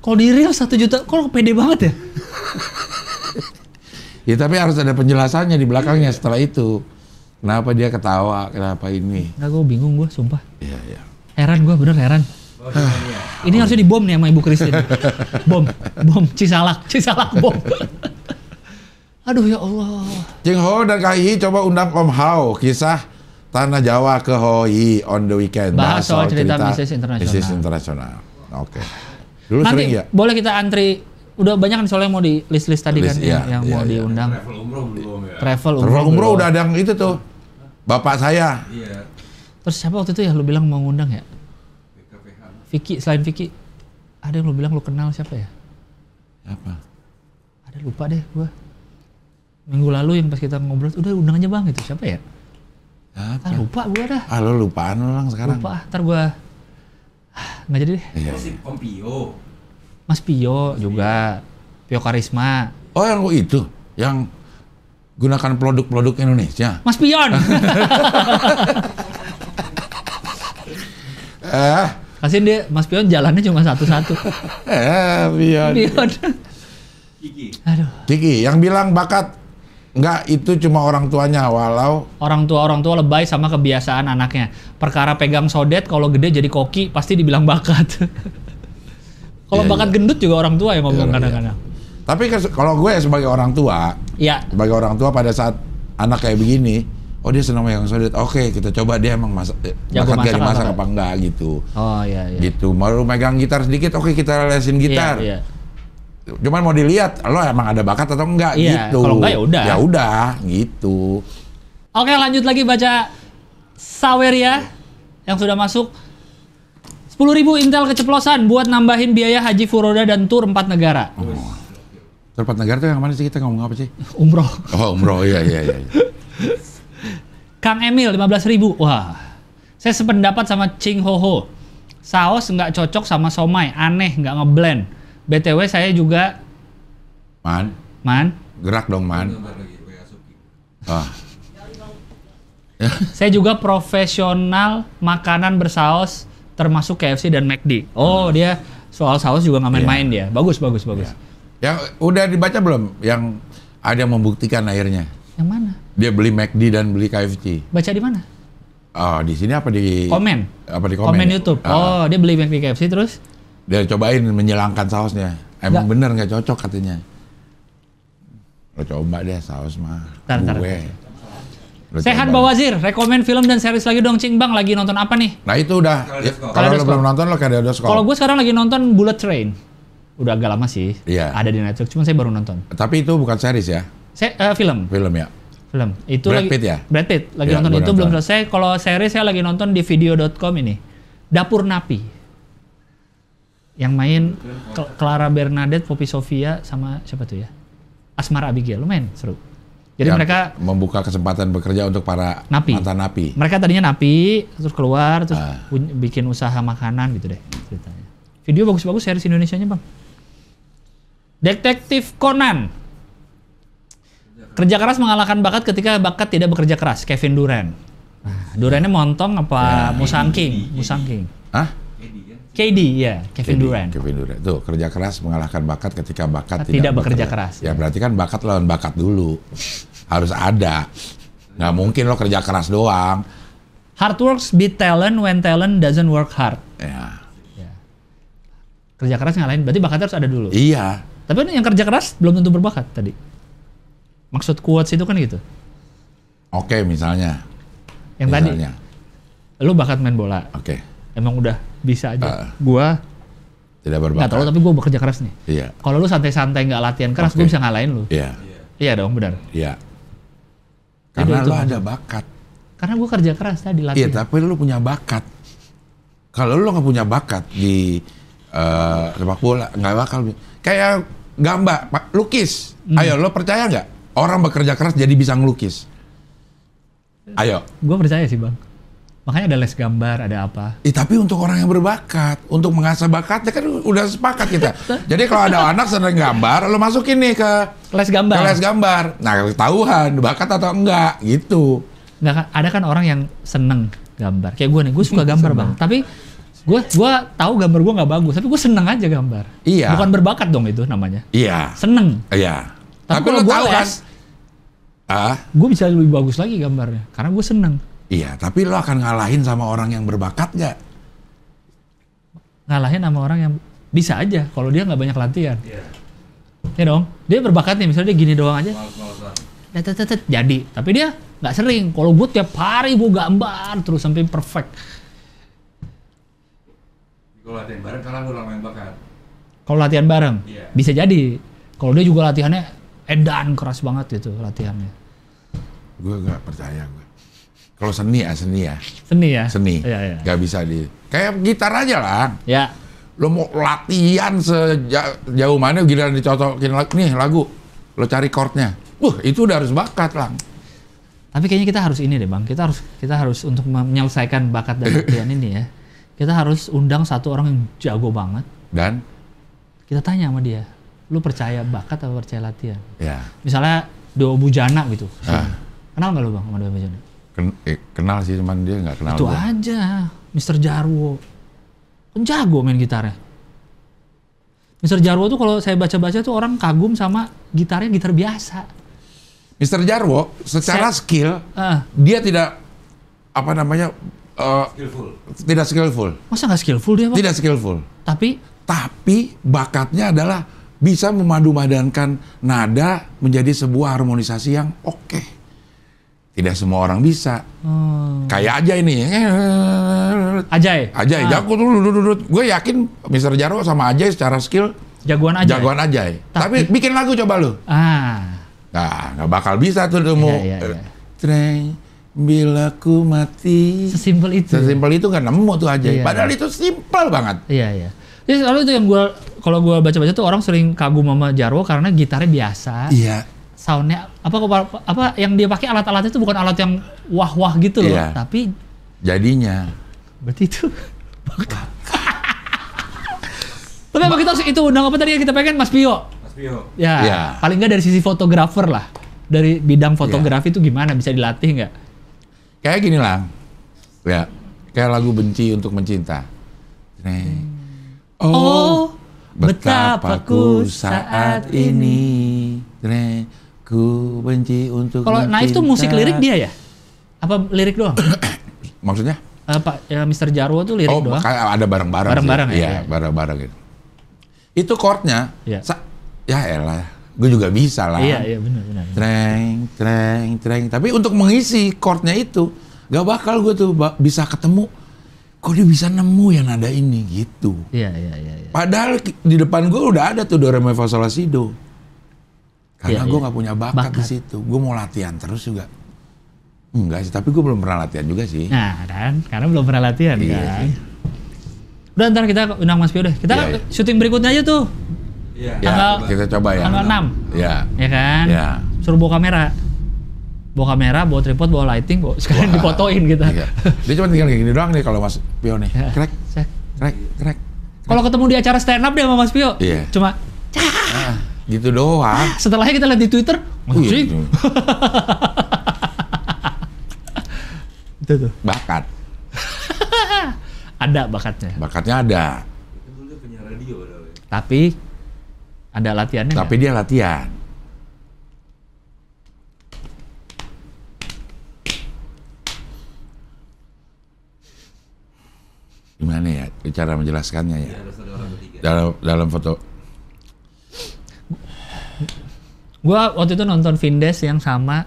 Kalau di real satu juta, kalau pede banget ya. [LAUGHS] ya tapi harus ada penjelasannya di belakangnya setelah itu. Kenapa dia ketawa? Kenapa ini? Enggak, gue bingung gue, sumpah. Iya, iya. Heran gue, bener heran. Oh, iya, iya. [SIGHS] Ini harusnya dibom nih sama Ibu Kristen. [LAUGHS] bom, bom, Cisalak, Cisalak bom. [LAUGHS] Aduh ya Allah. Jeng Ho dan KI coba undang Om Hao kisah Tanah Jawa ke Hoi on the weekend. Bahas, soal cerita, cerita bisnis internasional. Bisnis internasional. Oke. Okay. Nanti sering ya. Boleh kita antri udah banyak kan soalnya mau di kan list list tadi list, kan iya, yang, iya, mau iya. diundang. Travel umroh belum ya. Travel umroh. Travel umroh udah ada yang itu tuh. Bapak saya. Iya. Terus siapa waktu itu ya lu bilang mau ngundang ya? Vicky selain Vicky ada yang lu bilang lu kenal siapa ya? Apa? Ada lupa deh gua. Minggu lalu yang pas kita ngobrol, udah undang aja bang itu siapa ya? Apa? Ah, lupa gua dah. Ah lu lupaan lu sekarang. Lupa, ntar gua ah, nggak jadi deh. Iya. Pio. Mas Pio juga. Pio. Pio Karisma. Oh yang itu, yang gunakan produk-produk Indonesia. Mas Pion. [LAUGHS] eh, kasihin dia Mas Pion jalannya cuma satu-satu. [LAUGHS] eh, Pion. Pion. Kiki. Aduh. Kiki yang bilang bakat Enggak, itu cuma orang tuanya walau orang tua orang tua lebay sama kebiasaan anaknya. Perkara pegang sodet kalau gede jadi koki pasti dibilang bakat. [LAUGHS] kalau iya, bakat iya. gendut juga orang tua yang iya, ngomong iya. kadang-kadang. iya. Tapi kalau gue sebagai orang tua, ya. sebagai orang tua pada saat anak kayak begini, oh dia senang wayang solid oke kita coba dia emang eh, masak ya, masak gak dimasak apa, apa enggak gitu oh iya iya gitu baru megang gitar sedikit oke kita lesin iya, gitar iya, iya. cuman mau dilihat lo emang ada bakat atau enggak iya, gitu kalau enggak ya udah ya udah gitu oke lanjut lagi baca Saweria yang sudah masuk 10.000 Intel keceplosan buat nambahin biaya haji Furoda dan tur empat negara. Oh. Tur empat negara tuh yang mana sih kita ngomong apa sih? Umroh. Oh, umroh. Iya, iya, iya. iya. [LAUGHS] Kang Emil ribu, Wah. Saya sependapat sama Ching Ho Ho. Saus nggak cocok sama somai, aneh nggak ngeblend. BTW saya juga Man. Man. Gerak dong, Man. Ah. saya juga profesional makanan bersaus termasuk KFC dan McD. Oh, hmm. dia soal saus juga nggak main-main yeah. dia. Bagus, bagus, bagus. Yeah. Yang udah dibaca belum? Yang ada membuktikan akhirnya. Yang mana? Dia beli McD dan beli KFC. Baca di mana? Oh, di sini apa di komen? Apa di komen? Komen ya? YouTube. Uh, oh, dia beli McD KFC terus? Dia cobain menyelangkan sausnya. Emang gak. bener nggak cocok katanya. Lo coba deh saus mah. Tar, Gue. Sehat Bapak Wazir, rekomen film dan series lagi dong Cing Bang. Lagi nonton apa nih? Nah itu udah. Ya, kalau lo belum nonton lo kaleidoskop. Kalau gue sekarang lagi nonton Bullet Train. Udah agak lama sih. Iya. Ada di Netflix, cuma saya baru nonton. Tapi itu bukan series ya? Saya, uh, eh, film. Film ya. Film. Itu Brad lagi, Pitt ya. Brad Pitt lagi ya, nonton itu nonton. belum selesai. Kalau series saya lagi nonton di video.com ini. Dapur Napi. Yang main Clara Bernadette, Poppy Sofia sama siapa tuh ya? Asmara Abigail. Lumayan seru. Jadi ya, mereka membuka kesempatan bekerja untuk para napi. mantan napi. Mereka tadinya napi, terus keluar, terus ah. bikin usaha makanan gitu deh ceritanya. Video bagus-bagus series Indonesia-nya, Bang. Detektif Conan. Kerja keras mengalahkan bakat ketika bakat tidak bekerja keras. Kevin Durant. Durantnya montong apa nah, ya, musangking? Musangking. Hah? KD ya, Kevin KD, Durant. Kevin Durant. Tuh, kerja keras mengalahkan bakat ketika bakat tidak, tidak bekerja, bekerja keras. Ya berarti kan bakat lawan bakat dulu. Harus ada. Nggak mungkin lo kerja keras doang. Hard works beat talent when talent doesn't work hard. Ya. ya. Kerja keras ngalahin, berarti bakat harus ada dulu. Iya. Tapi yang kerja keras belum tentu berbakat tadi. Maksud kuat itu kan gitu. Oke, misalnya. Yang misalnya. tadi. Lu bakat main bola. Oke. Emang udah bisa aja. Uh, gua tidak berbakat. Gak tau tapi gue bekerja keras nih. Iya. Kalau lu santai-santai nggak latihan keras, okay. gue bisa ngalahin lu. Iya. Iya dong, benar. Iya. Karena lu ada bakat. Karena gue kerja keras tadi iya, latihan. Iya, tapi lu punya bakat. Kalau lu nggak punya bakat di uh, sepak bola, nggak bakal. Kayak gambar, lukis. Hmm. Ayo, lu percaya nggak? Orang bekerja keras jadi bisa ngelukis. Ayo. Gue percaya sih bang. Makanya ada les gambar, ada apa. Eh, tapi untuk orang yang berbakat, untuk mengasah bakatnya kan udah sepakat kita. [LAUGHS] Jadi kalau ada anak seneng gambar, lo masukin nih ke les gambar. Ke les gambar. Nah, ketahuan bakat atau enggak gitu. Enggak, ada kan orang yang seneng gambar. Kayak gue nih, gue suka [LAUGHS] gambar bang. Tapi gue gua tahu gambar gue nggak bagus, tapi gue seneng aja gambar. Iya. Bukan berbakat dong itu namanya. Iya. Seneng. Iya. Tapi, lo tahu kan? kan? Ah, gue bisa lebih bagus lagi gambarnya karena gue seneng. Iya, tapi lo akan ngalahin sama orang yang berbakat gak? Ngalahin sama orang yang bisa aja kalau dia nggak banyak latihan. Iya. Yeah. Ya dong, dia berbakat nih misalnya dia gini doang aja. Males, jadi, tapi dia nggak sering. Kalau gue tiap hari gue gambar terus sampai perfect. Kalau latihan bareng kalah gue yang bakat. Kalau latihan bareng, yeah. bisa jadi. Kalau dia juga latihannya edan keras banget gitu latihannya. Gue gak percaya gue. Kalau seni ya seni ya. Seni ya. Seni. Iya, iya. Gak bisa di. Kayak gitar aja lah. Ya. Lo mau latihan sejauh mana gila dicocokin lagu nih lagu. Lo cari chordnya. Wah itu udah harus bakat lah. Tapi kayaknya kita harus ini deh bang. Kita harus kita harus untuk menyelesaikan bakat dan latihan ini ya. Kita harus undang satu orang yang jago banget. Dan kita tanya sama dia lu percaya bakat atau percaya latihan? Ya. Misalnya Dua Bujana gitu. Ah. Kenal nggak lu bang sama Dua Bujana? Ken eh, kenal sih cuman dia nggak kenal. Itu gua. aja, Mister Jarwo. Kan jago main gitarnya. Mister Jarwo tuh kalau saya baca-baca tuh orang kagum sama gitarnya gitar biasa. Mister Jarwo secara Set. skill uh, dia tidak apa namanya uh, skillful. tidak skillful. Masa nggak skillful dia? Bang? Tidak skillful. Tapi tapi bakatnya adalah bisa memadu-madankan nada menjadi sebuah harmonisasi yang oke. Okay. Tidak semua orang bisa. Hmm. Kayak aja ini. Ajay. Ajay. Ah. Jago Gue yakin Mister Jarwo sama Ajay secara skill jagoan Ajay. Jagoan Ajay. Tapi, Tapi bikin lagu coba lu. Ah. Nah, nggak bakal bisa tuh lu mau. Iya, iya, iya. bila ku mati. Sesimpel itu. Sesimpel itu kan nemu tuh Ajay. Iya, Padahal itu simpel banget. Iya, iya. Jadi selalu itu yang gue kalau gua baca-baca tuh orang sering kagum sama Jarwo karena gitarnya biasa. Iya. Soundnya apa apa yang dia pakai alat-alatnya itu bukan alat yang wah-wah gitu loh, iya. tapi jadinya. Berarti itu. [LAUGHS] tapi apa kita itu undang apa tadi yang kita pengen Mas Pio? Mas Pio. Ya. ya. Paling nggak dari sisi fotografer lah. Dari bidang fotografi itu ya. gimana bisa dilatih nggak? Kayak gini lah. Ya. Kayak lagu benci untuk mencinta. Nih. Hmm. Oh, oh betapa ku saat ini ku benci untuk kalau naif tuh musik lirik dia ya apa lirik doang [COUGHS] maksudnya uh, pak ya, Mr. Jarwo tuh lirik oh, doang ada barang bareng bareng barang ya, ya bareng-bareng gitu itu chordnya ya, sa- ya elah gue juga bisa lah iya iya benar benar treng treng treng tapi untuk mengisi chordnya itu gak bakal gue tuh bisa ketemu kok dia bisa nemu yang ada ini gitu. Iya, iya, iya. Ya. Padahal di depan gue udah ada tuh Dora Re Karena ya, gue iya. nggak punya bakat, bakat. di situ. Gue mau latihan terus juga. Enggak sih, tapi gue belum pernah latihan juga sih. Nah, dan karena belum pernah latihan iya, kan. Sih. Iya. Udah ntar kita undang Mas Pio deh. Kita ya, ya. syuting berikutnya aja tuh. Iya. iya kita coba ya. Tanggal enam. Iya. Ya kan? Iya. Suruh bawa kamera bawa kamera, bawa tripod, bawa lighting, bawa sekalian dipotoin gitu. Iya. Dia cuma tinggal kayak gini doang nih kalau Mas Pio nih. Ya. Krek, krek, krek. krek. Kalau ketemu di acara stand up dia sama Mas Pio, iya. cuma ah, gitu doang. [LAUGHS] setelahnya kita lihat di Twitter, oh, iya, gitu. [LAUGHS] itu tuh. Bakat. ada bakatnya. Bakatnya ada. Tapi ada latihannya. Tapi gak? dia latihan. gimana ya cara menjelaskannya ya, iya, dalam dalam foto gue waktu itu nonton Vindes yang sama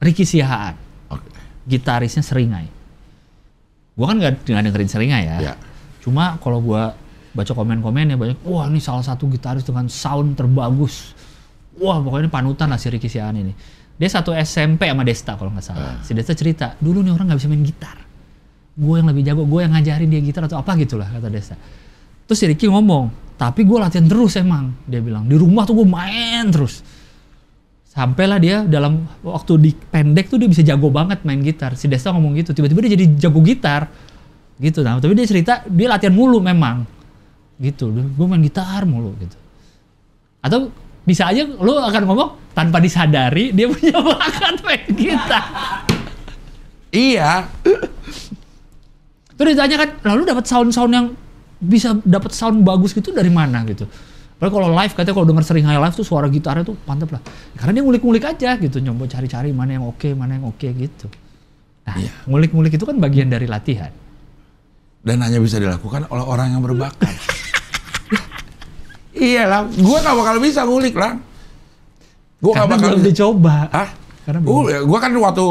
Ricky Siahaan okay. gitarisnya Seringai gue kan gak, gak dengerin Seringai ya, ya. cuma kalau gue baca komen-komen ya banyak wah ini salah satu gitaris dengan sound terbagus wah pokoknya ini panutan lah si Ricky Siahaan ini dia satu SMP sama Desta kalau nggak salah uh. si Desta cerita dulu nih orang nggak bisa main gitar gue yang lebih jago gue yang ngajarin dia gitar atau apa gitu lah kata Desa terus si Ricky ngomong tapi gue latihan terus emang dia bilang di rumah tuh gue main terus sampailah dia dalam waktu di pendek tuh dia bisa jago banget main gitar si Desa ngomong gitu tiba-tiba dia jadi jago gitar gitu nah, tapi dia cerita dia latihan mulu memang gitu gue main gitar mulu gitu atau bisa aja lo akan ngomong tanpa disadari dia punya bakat main gitar iya Terus ditanya kan, lalu dapat sound-sound yang bisa dapat sound bagus gitu dari mana gitu. Padahal kalau live katanya kalau denger sering high live tuh suara gitarnya tuh mantep lah. Karena dia ngulik-ngulik aja gitu, nyoba cari-cari mana yang oke, okay, mana yang oke okay, gitu. Nah, yeah. ngulik-ngulik itu kan bagian dari latihan. Dan hanya bisa dilakukan oleh orang yang berbakat. [LAUGHS] iya lah gue gak bakal bisa ngulik lah. Gue gak bakal belum dicoba. Hah? Karena Gue ya, kan waktu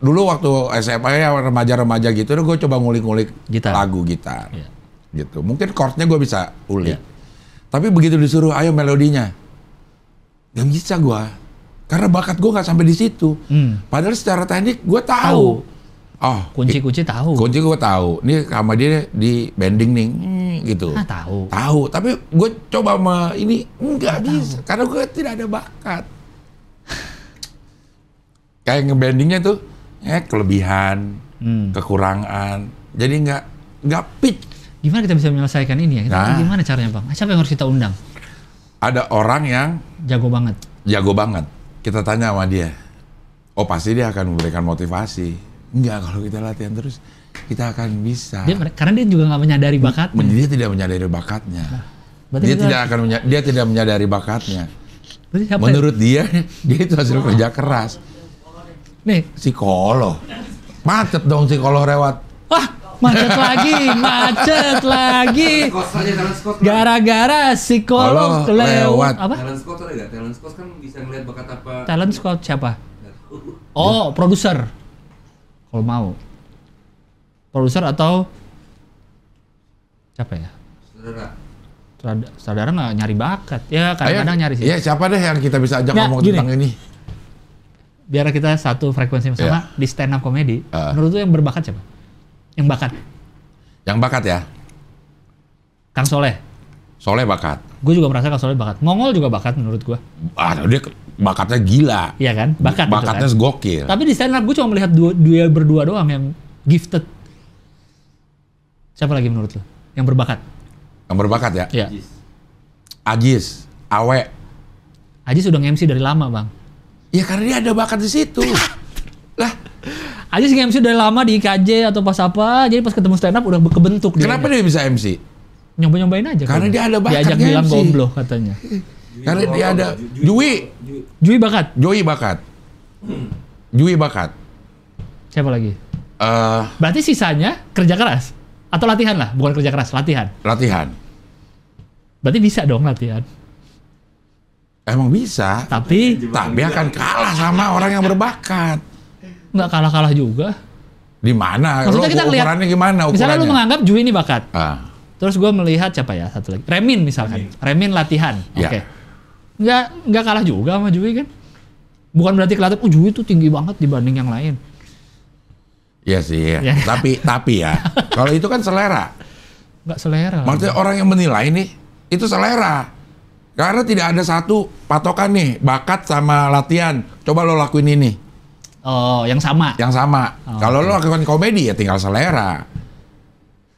dulu waktu SMA ya remaja-remaja gitu gue coba ngulik-ngulik gitar. lagu gitar yeah. gitu mungkin chordnya gue bisa ulik yeah. tapi begitu disuruh ayo melodinya gak bisa gue karena bakat gue nggak sampai di situ hmm. padahal secara teknik gue tahu. oh kunci-kunci tahu kunci gue tahu ini sama dia di bending nih gitu ah, tahu tahu tapi gue coba sama ini nggak bisa karena gue tidak ada bakat [LAUGHS] kayak ngebandingnya tuh ya kelebihan, hmm. kekurangan. Jadi nggak nggak pit. Gimana kita bisa menyelesaikan ini ya? Kita nah, gimana caranya bang? Siapa yang harus kita undang? Ada orang yang jago banget. Jago banget. Kita tanya sama dia. Oh pasti dia akan memberikan motivasi. Enggak kalau kita latihan terus kita akan bisa. Dia, karena dia juga nggak menyadari bakatnya. Dia tidak menyadari bakatnya. Nah, dia tidak harus... akan dia tidak menyadari bakatnya. Menurut dia [LAUGHS] dia itu hasil kerja keras Nih, si Kolo. Macet dong si Kolo lewat. Wah, macet lagi, macet lagi. Kan. Gara-gara si Kolo lewat. Apa? Talent scout ada Talent scout kan bisa ngeliat bakat apa? Talent scout siapa? Oh, produser. Kalau mau. Produser atau siapa ya? Saudara. Saudara nggak nyari bakat ya kadang-kadang nyari sih. ya siapa deh yang kita bisa ajak ngomong gini, tentang ini? biar kita satu frekuensi sama yeah. di stand up comedy. Uh. Menurut lu yang berbakat siapa? Yang bakat. Yang bakat ya. Kang Soleh. Soleh bakat. Gue juga merasa Kang Soleh bakat. Mongol juga bakat menurut gue. Ah, dia bakatnya gila. Iya kan? Bakat. Gitu bakatnya kan? gokil. Tapi di stand up gue cuma melihat dua, duel berdua doang yang gifted. Siapa lagi menurut lu? Yang berbakat? Yang berbakat ya? Iya. Ajis. Awe. Ajis udah nge-MC dari lama bang. Ya karena dia ada bakat di situ. [LAUGHS] lah, Aja Aziz MC udah lama di KJ atau pas apa, jadi pas ketemu stand up udah kebentuk dia. Kenapa dia, bisa MC? Nyoba-nyobain aja. Karena kan? dia ada bakat Diajak bilang MC. gomblo katanya. [LAUGHS] Karena dia ada Jui. Jui bakat. Jui bakat. Jui bakat. Siapa lagi? Uh, Berarti sisanya kerja keras atau latihan lah, bukan kerja keras, latihan. Latihan. Berarti bisa dong latihan. Emang bisa. Tapi tapi akan kalah sama orang yang berbakat. Nggak kalah-kalah juga. Di mana? Maksudnya lo, kita lihat gimana ukurannya? Misalnya lu menganggap Jui ini bakat. Ah. Terus gue melihat siapa ya satu lagi. Remin misalkan. Remin, Remin latihan. Ya. Oke. Okay. Nggak nggak kalah juga sama Jui kan. Bukan berarti kelihatan, oh itu tinggi banget dibanding yang lain. Iya sih, ya. ya. [LAUGHS] tapi tapi ya, kalau itu kan selera. Nggak selera. Maksudnya orang yang menilai nih itu selera karena tidak ada satu patokan nih, bakat sama latihan. Coba lo lakuin ini. Oh, yang sama. Yang sama. Oh, Kalau okay. lo lakukan komedi ya tinggal selera.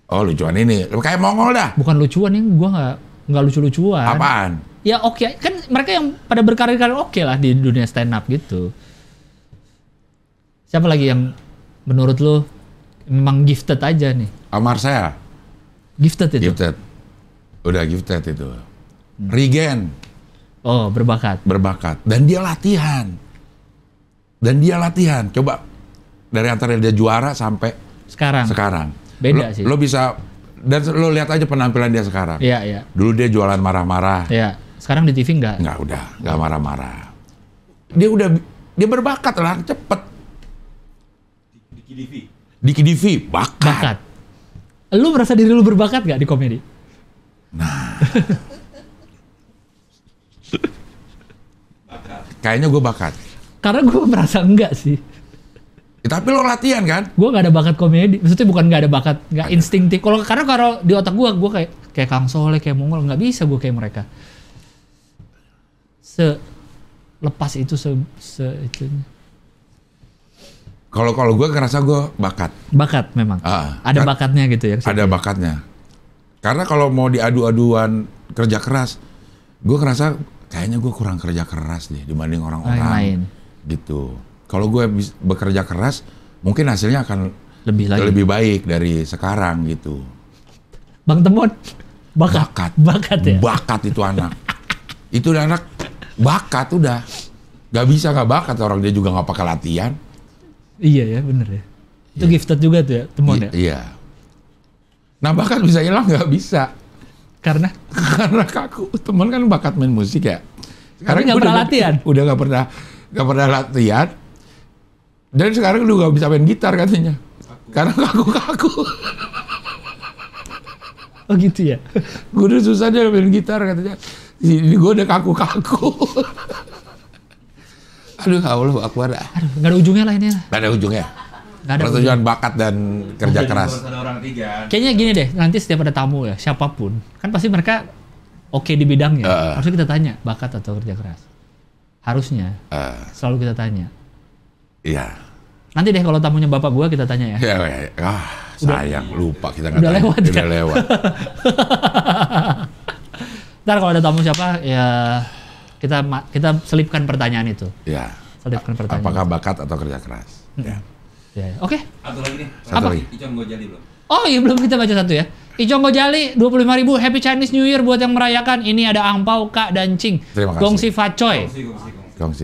Oh, lucuan ini. Kayak Mongol dah. Bukan lucuan yang gua nggak nggak lucu-lucuan. Apaan? Ya oke, okay. kan mereka yang pada berkarir-karir oke okay lah di dunia stand up gitu. Siapa lagi yang menurut lo memang gifted aja nih? Amar saya. Gifted itu. Gifted. Udah gifted itu. Regen. Oh, berbakat. Berbakat. Dan dia latihan. Dan dia latihan. Coba dari antara dia juara sampai sekarang. Sekarang. Beda lo, sih. Lo bisa dan lo lihat aja penampilan dia sekarang. Iya, iya. Dulu dia jualan marah-marah. Iya. Sekarang di TV nggak? Nggak udah, nggak marah-marah. Dia udah dia berbakat lah, cepet. Diki Divi. Diki Divi, bakat. bakat. Lu merasa diri lu berbakat gak di komedi? Nah. [LAUGHS] Kayaknya gue bakat. Karena gue merasa enggak sih. Ya, tapi lo latihan kan? Gue nggak ada bakat komedi. Maksudnya bukan nggak ada bakat, nggak instingtif. Kalau karena kalau di otak gue, gue kayak kayak Kang Soleh, kayak Mongol, nggak bisa gue kayak mereka. Se lepas itu se, se itu. Kalau kalau gue ngerasa gue bakat. Bakat memang. Uh, ada kan, bakatnya gitu ya. Ada bakatnya. Karena kalau mau diadu-aduan kerja keras, gue ngerasa kayaknya gue kurang kerja keras deh dibanding orang-orang gitu. Kalau gue bekerja keras, mungkin hasilnya akan lebih lagi. lebih baik dari sekarang gitu. Bang Temon, bakat, bakat, bakat ya. Bakat itu anak, [LAUGHS] itu anak bakat udah, Gak bisa gak bakat orang dia juga gak pakai latihan. Iya ya, bener ya. Itu yeah. gifted juga tuh ya, Temon ya. Iya. Nah bakat bisa hilang gak bisa karena [LAUGHS] karena kaku teman kan bakat main musik ya sekarang nggak pernah latihan [LAUGHS] udah nggak pernah nggak pernah latihan dan sekarang lu nggak bisa main gitar katanya kaku. karena kaku kaku [LAUGHS] oh gitu ya gue udah susah dia main gitar katanya ini gue udah kaku kaku aduh ya allah aku ada. nggak ada ujungnya lah ini lah nggak ada ujungnya nggak ada bakat dan kerja keras kan. Kayaknya gini deh, nanti setiap ada tamu ya, siapapun, kan pasti mereka oke okay di bidangnya. Uh. Harusnya kita tanya bakat atau kerja keras. Harusnya. Uh. Selalu kita tanya. Iya. Nanti deh kalau tamunya bapak gua kita tanya ya. Iya, yeah, yeah. ah, udah, lupa kita nggak tanya. lewat. Udah ya? lewat. [LAUGHS] Ntar kalau ada tamu siapa ya kita kita selipkan pertanyaan itu. Iya. Selipkan pertanyaan. Apakah bakat atau kerja keras? Iya. Ya. Oke. Okay. Satu lagi nih. Satu Apa? lagi. Icon gue jadi belum? Oh iya belum kita baca satu ya. Ijong Gojali 25 ribu Happy Chinese New Year buat yang merayakan. Ini ada angpau Kak dan Cing. Terima kasih. Gongsi Facoy.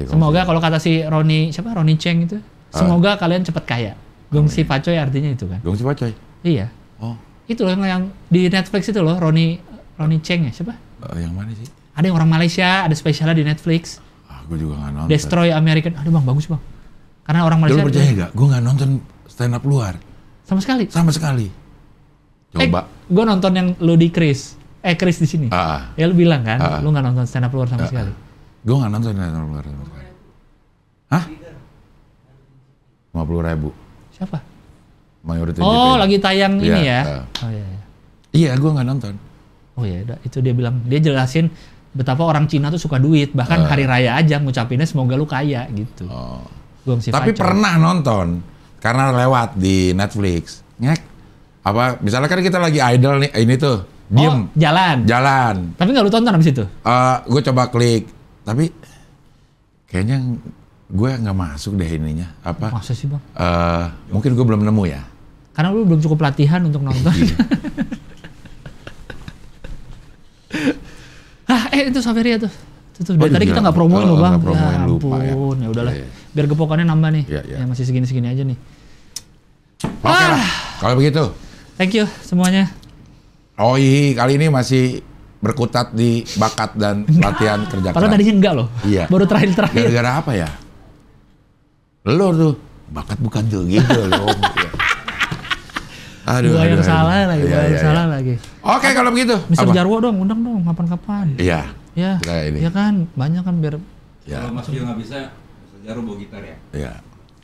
Semoga kalau kata si Roni siapa Roni Cheng itu, ah. semoga uh. kalian cepat kaya. Gongsi Amin. Facoy artinya itu kan. Gongsi Facoy. Iya. Oh. Itu loh yang, yang di Netflix itu loh Roni Roni Cheng ya siapa? Uh, yang mana sih? Ada yang orang Malaysia, ada spesialnya di Netflix. Ah, gue juga gak nonton. Destroy American. Aduh bang, bagus bang. Karena orang Malaysia... Lu percaya gak? Gue gak nonton stand up luar. Sama sekali. Sama sekali. Eh, Coba. Eh, gue nonton yang lo di Chris. Eh Chris di sini. Uh, ya lu bilang kan, uh, lu nggak nonton stand up luar sama uh, sekali. Gue nggak nonton stand up luar sama sekali. Hah? Lima puluh ribu. Siapa? Mayoritas. Oh, DP. lagi tayang ya, ini ya? Uh, oh iya. Iya, iya gue nggak nonton. Oh iya, itu dia bilang dia jelasin betapa orang Cina tuh suka duit, bahkan uh, hari raya aja ngucapinnya semoga lu kaya gitu. Oh. tapi pacar. pernah nonton karena lewat di Netflix. Ngek. Apa misalnya kan kita lagi idol nih ini tuh. Diem. Oh, jalan. Jalan. Tapi nggak lu tonton habis itu? Uh, eh, gue coba klik. Tapi kayaknya gue nggak masuk deh ininya. Apa? Masa sih, Bang? Uh, mungkin gue belum nemu ya. Karena lu belum cukup latihan untuk nonton. Iya. [LAUGHS] ah, eh itu Saveria tuh terus dari oh, tadi kita ya nggak promoin oh, loh bang. Oh, promoin, ya, ya ampun, ya, udahlah. Yeah, yeah. Biar gepokannya nambah nih. Yeah, yeah. Ya masih segini-segini aja nih. Oke okay ah. kalau begitu. Thank you semuanya. Oh iya, iya. kali ini masih berkutat di bakat dan [LAUGHS] latihan kerja keras. Padahal tadinya enggak loh. Iya. Baru terakhir-terakhir. Gara-gara apa ya? Lo tuh, bakat bukan tuh gitu loh. [LAUGHS] Iya. aduh, gua yang aduh. salah lagi, gua iya, yang iya, salah iya. lagi. Oke, okay, kalau begitu. Mister Jarwo dong, undang dong kapan-kapan. Iya. Ya. Nah, ini. Ya kan banyak kan biar. Ya. Kalau Mas Gil nggak bisa, Jarum bawa gitar ya. Iya.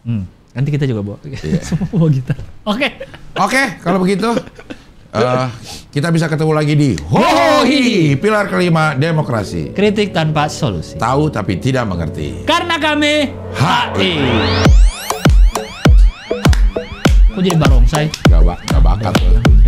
Hmm. Nanti kita juga bawa. ya. [LAUGHS] Semua bawa gitar. Oke. Oke, okay, kalau begitu uh, [LAUGHS] kita bisa ketemu lagi di Hohi Pilar kelima demokrasi. Kritik tanpa solusi. Tahu tapi tidak mengerti. Karena kami HI. Kok jadi barongsai? Gak, gak bakat. bakat.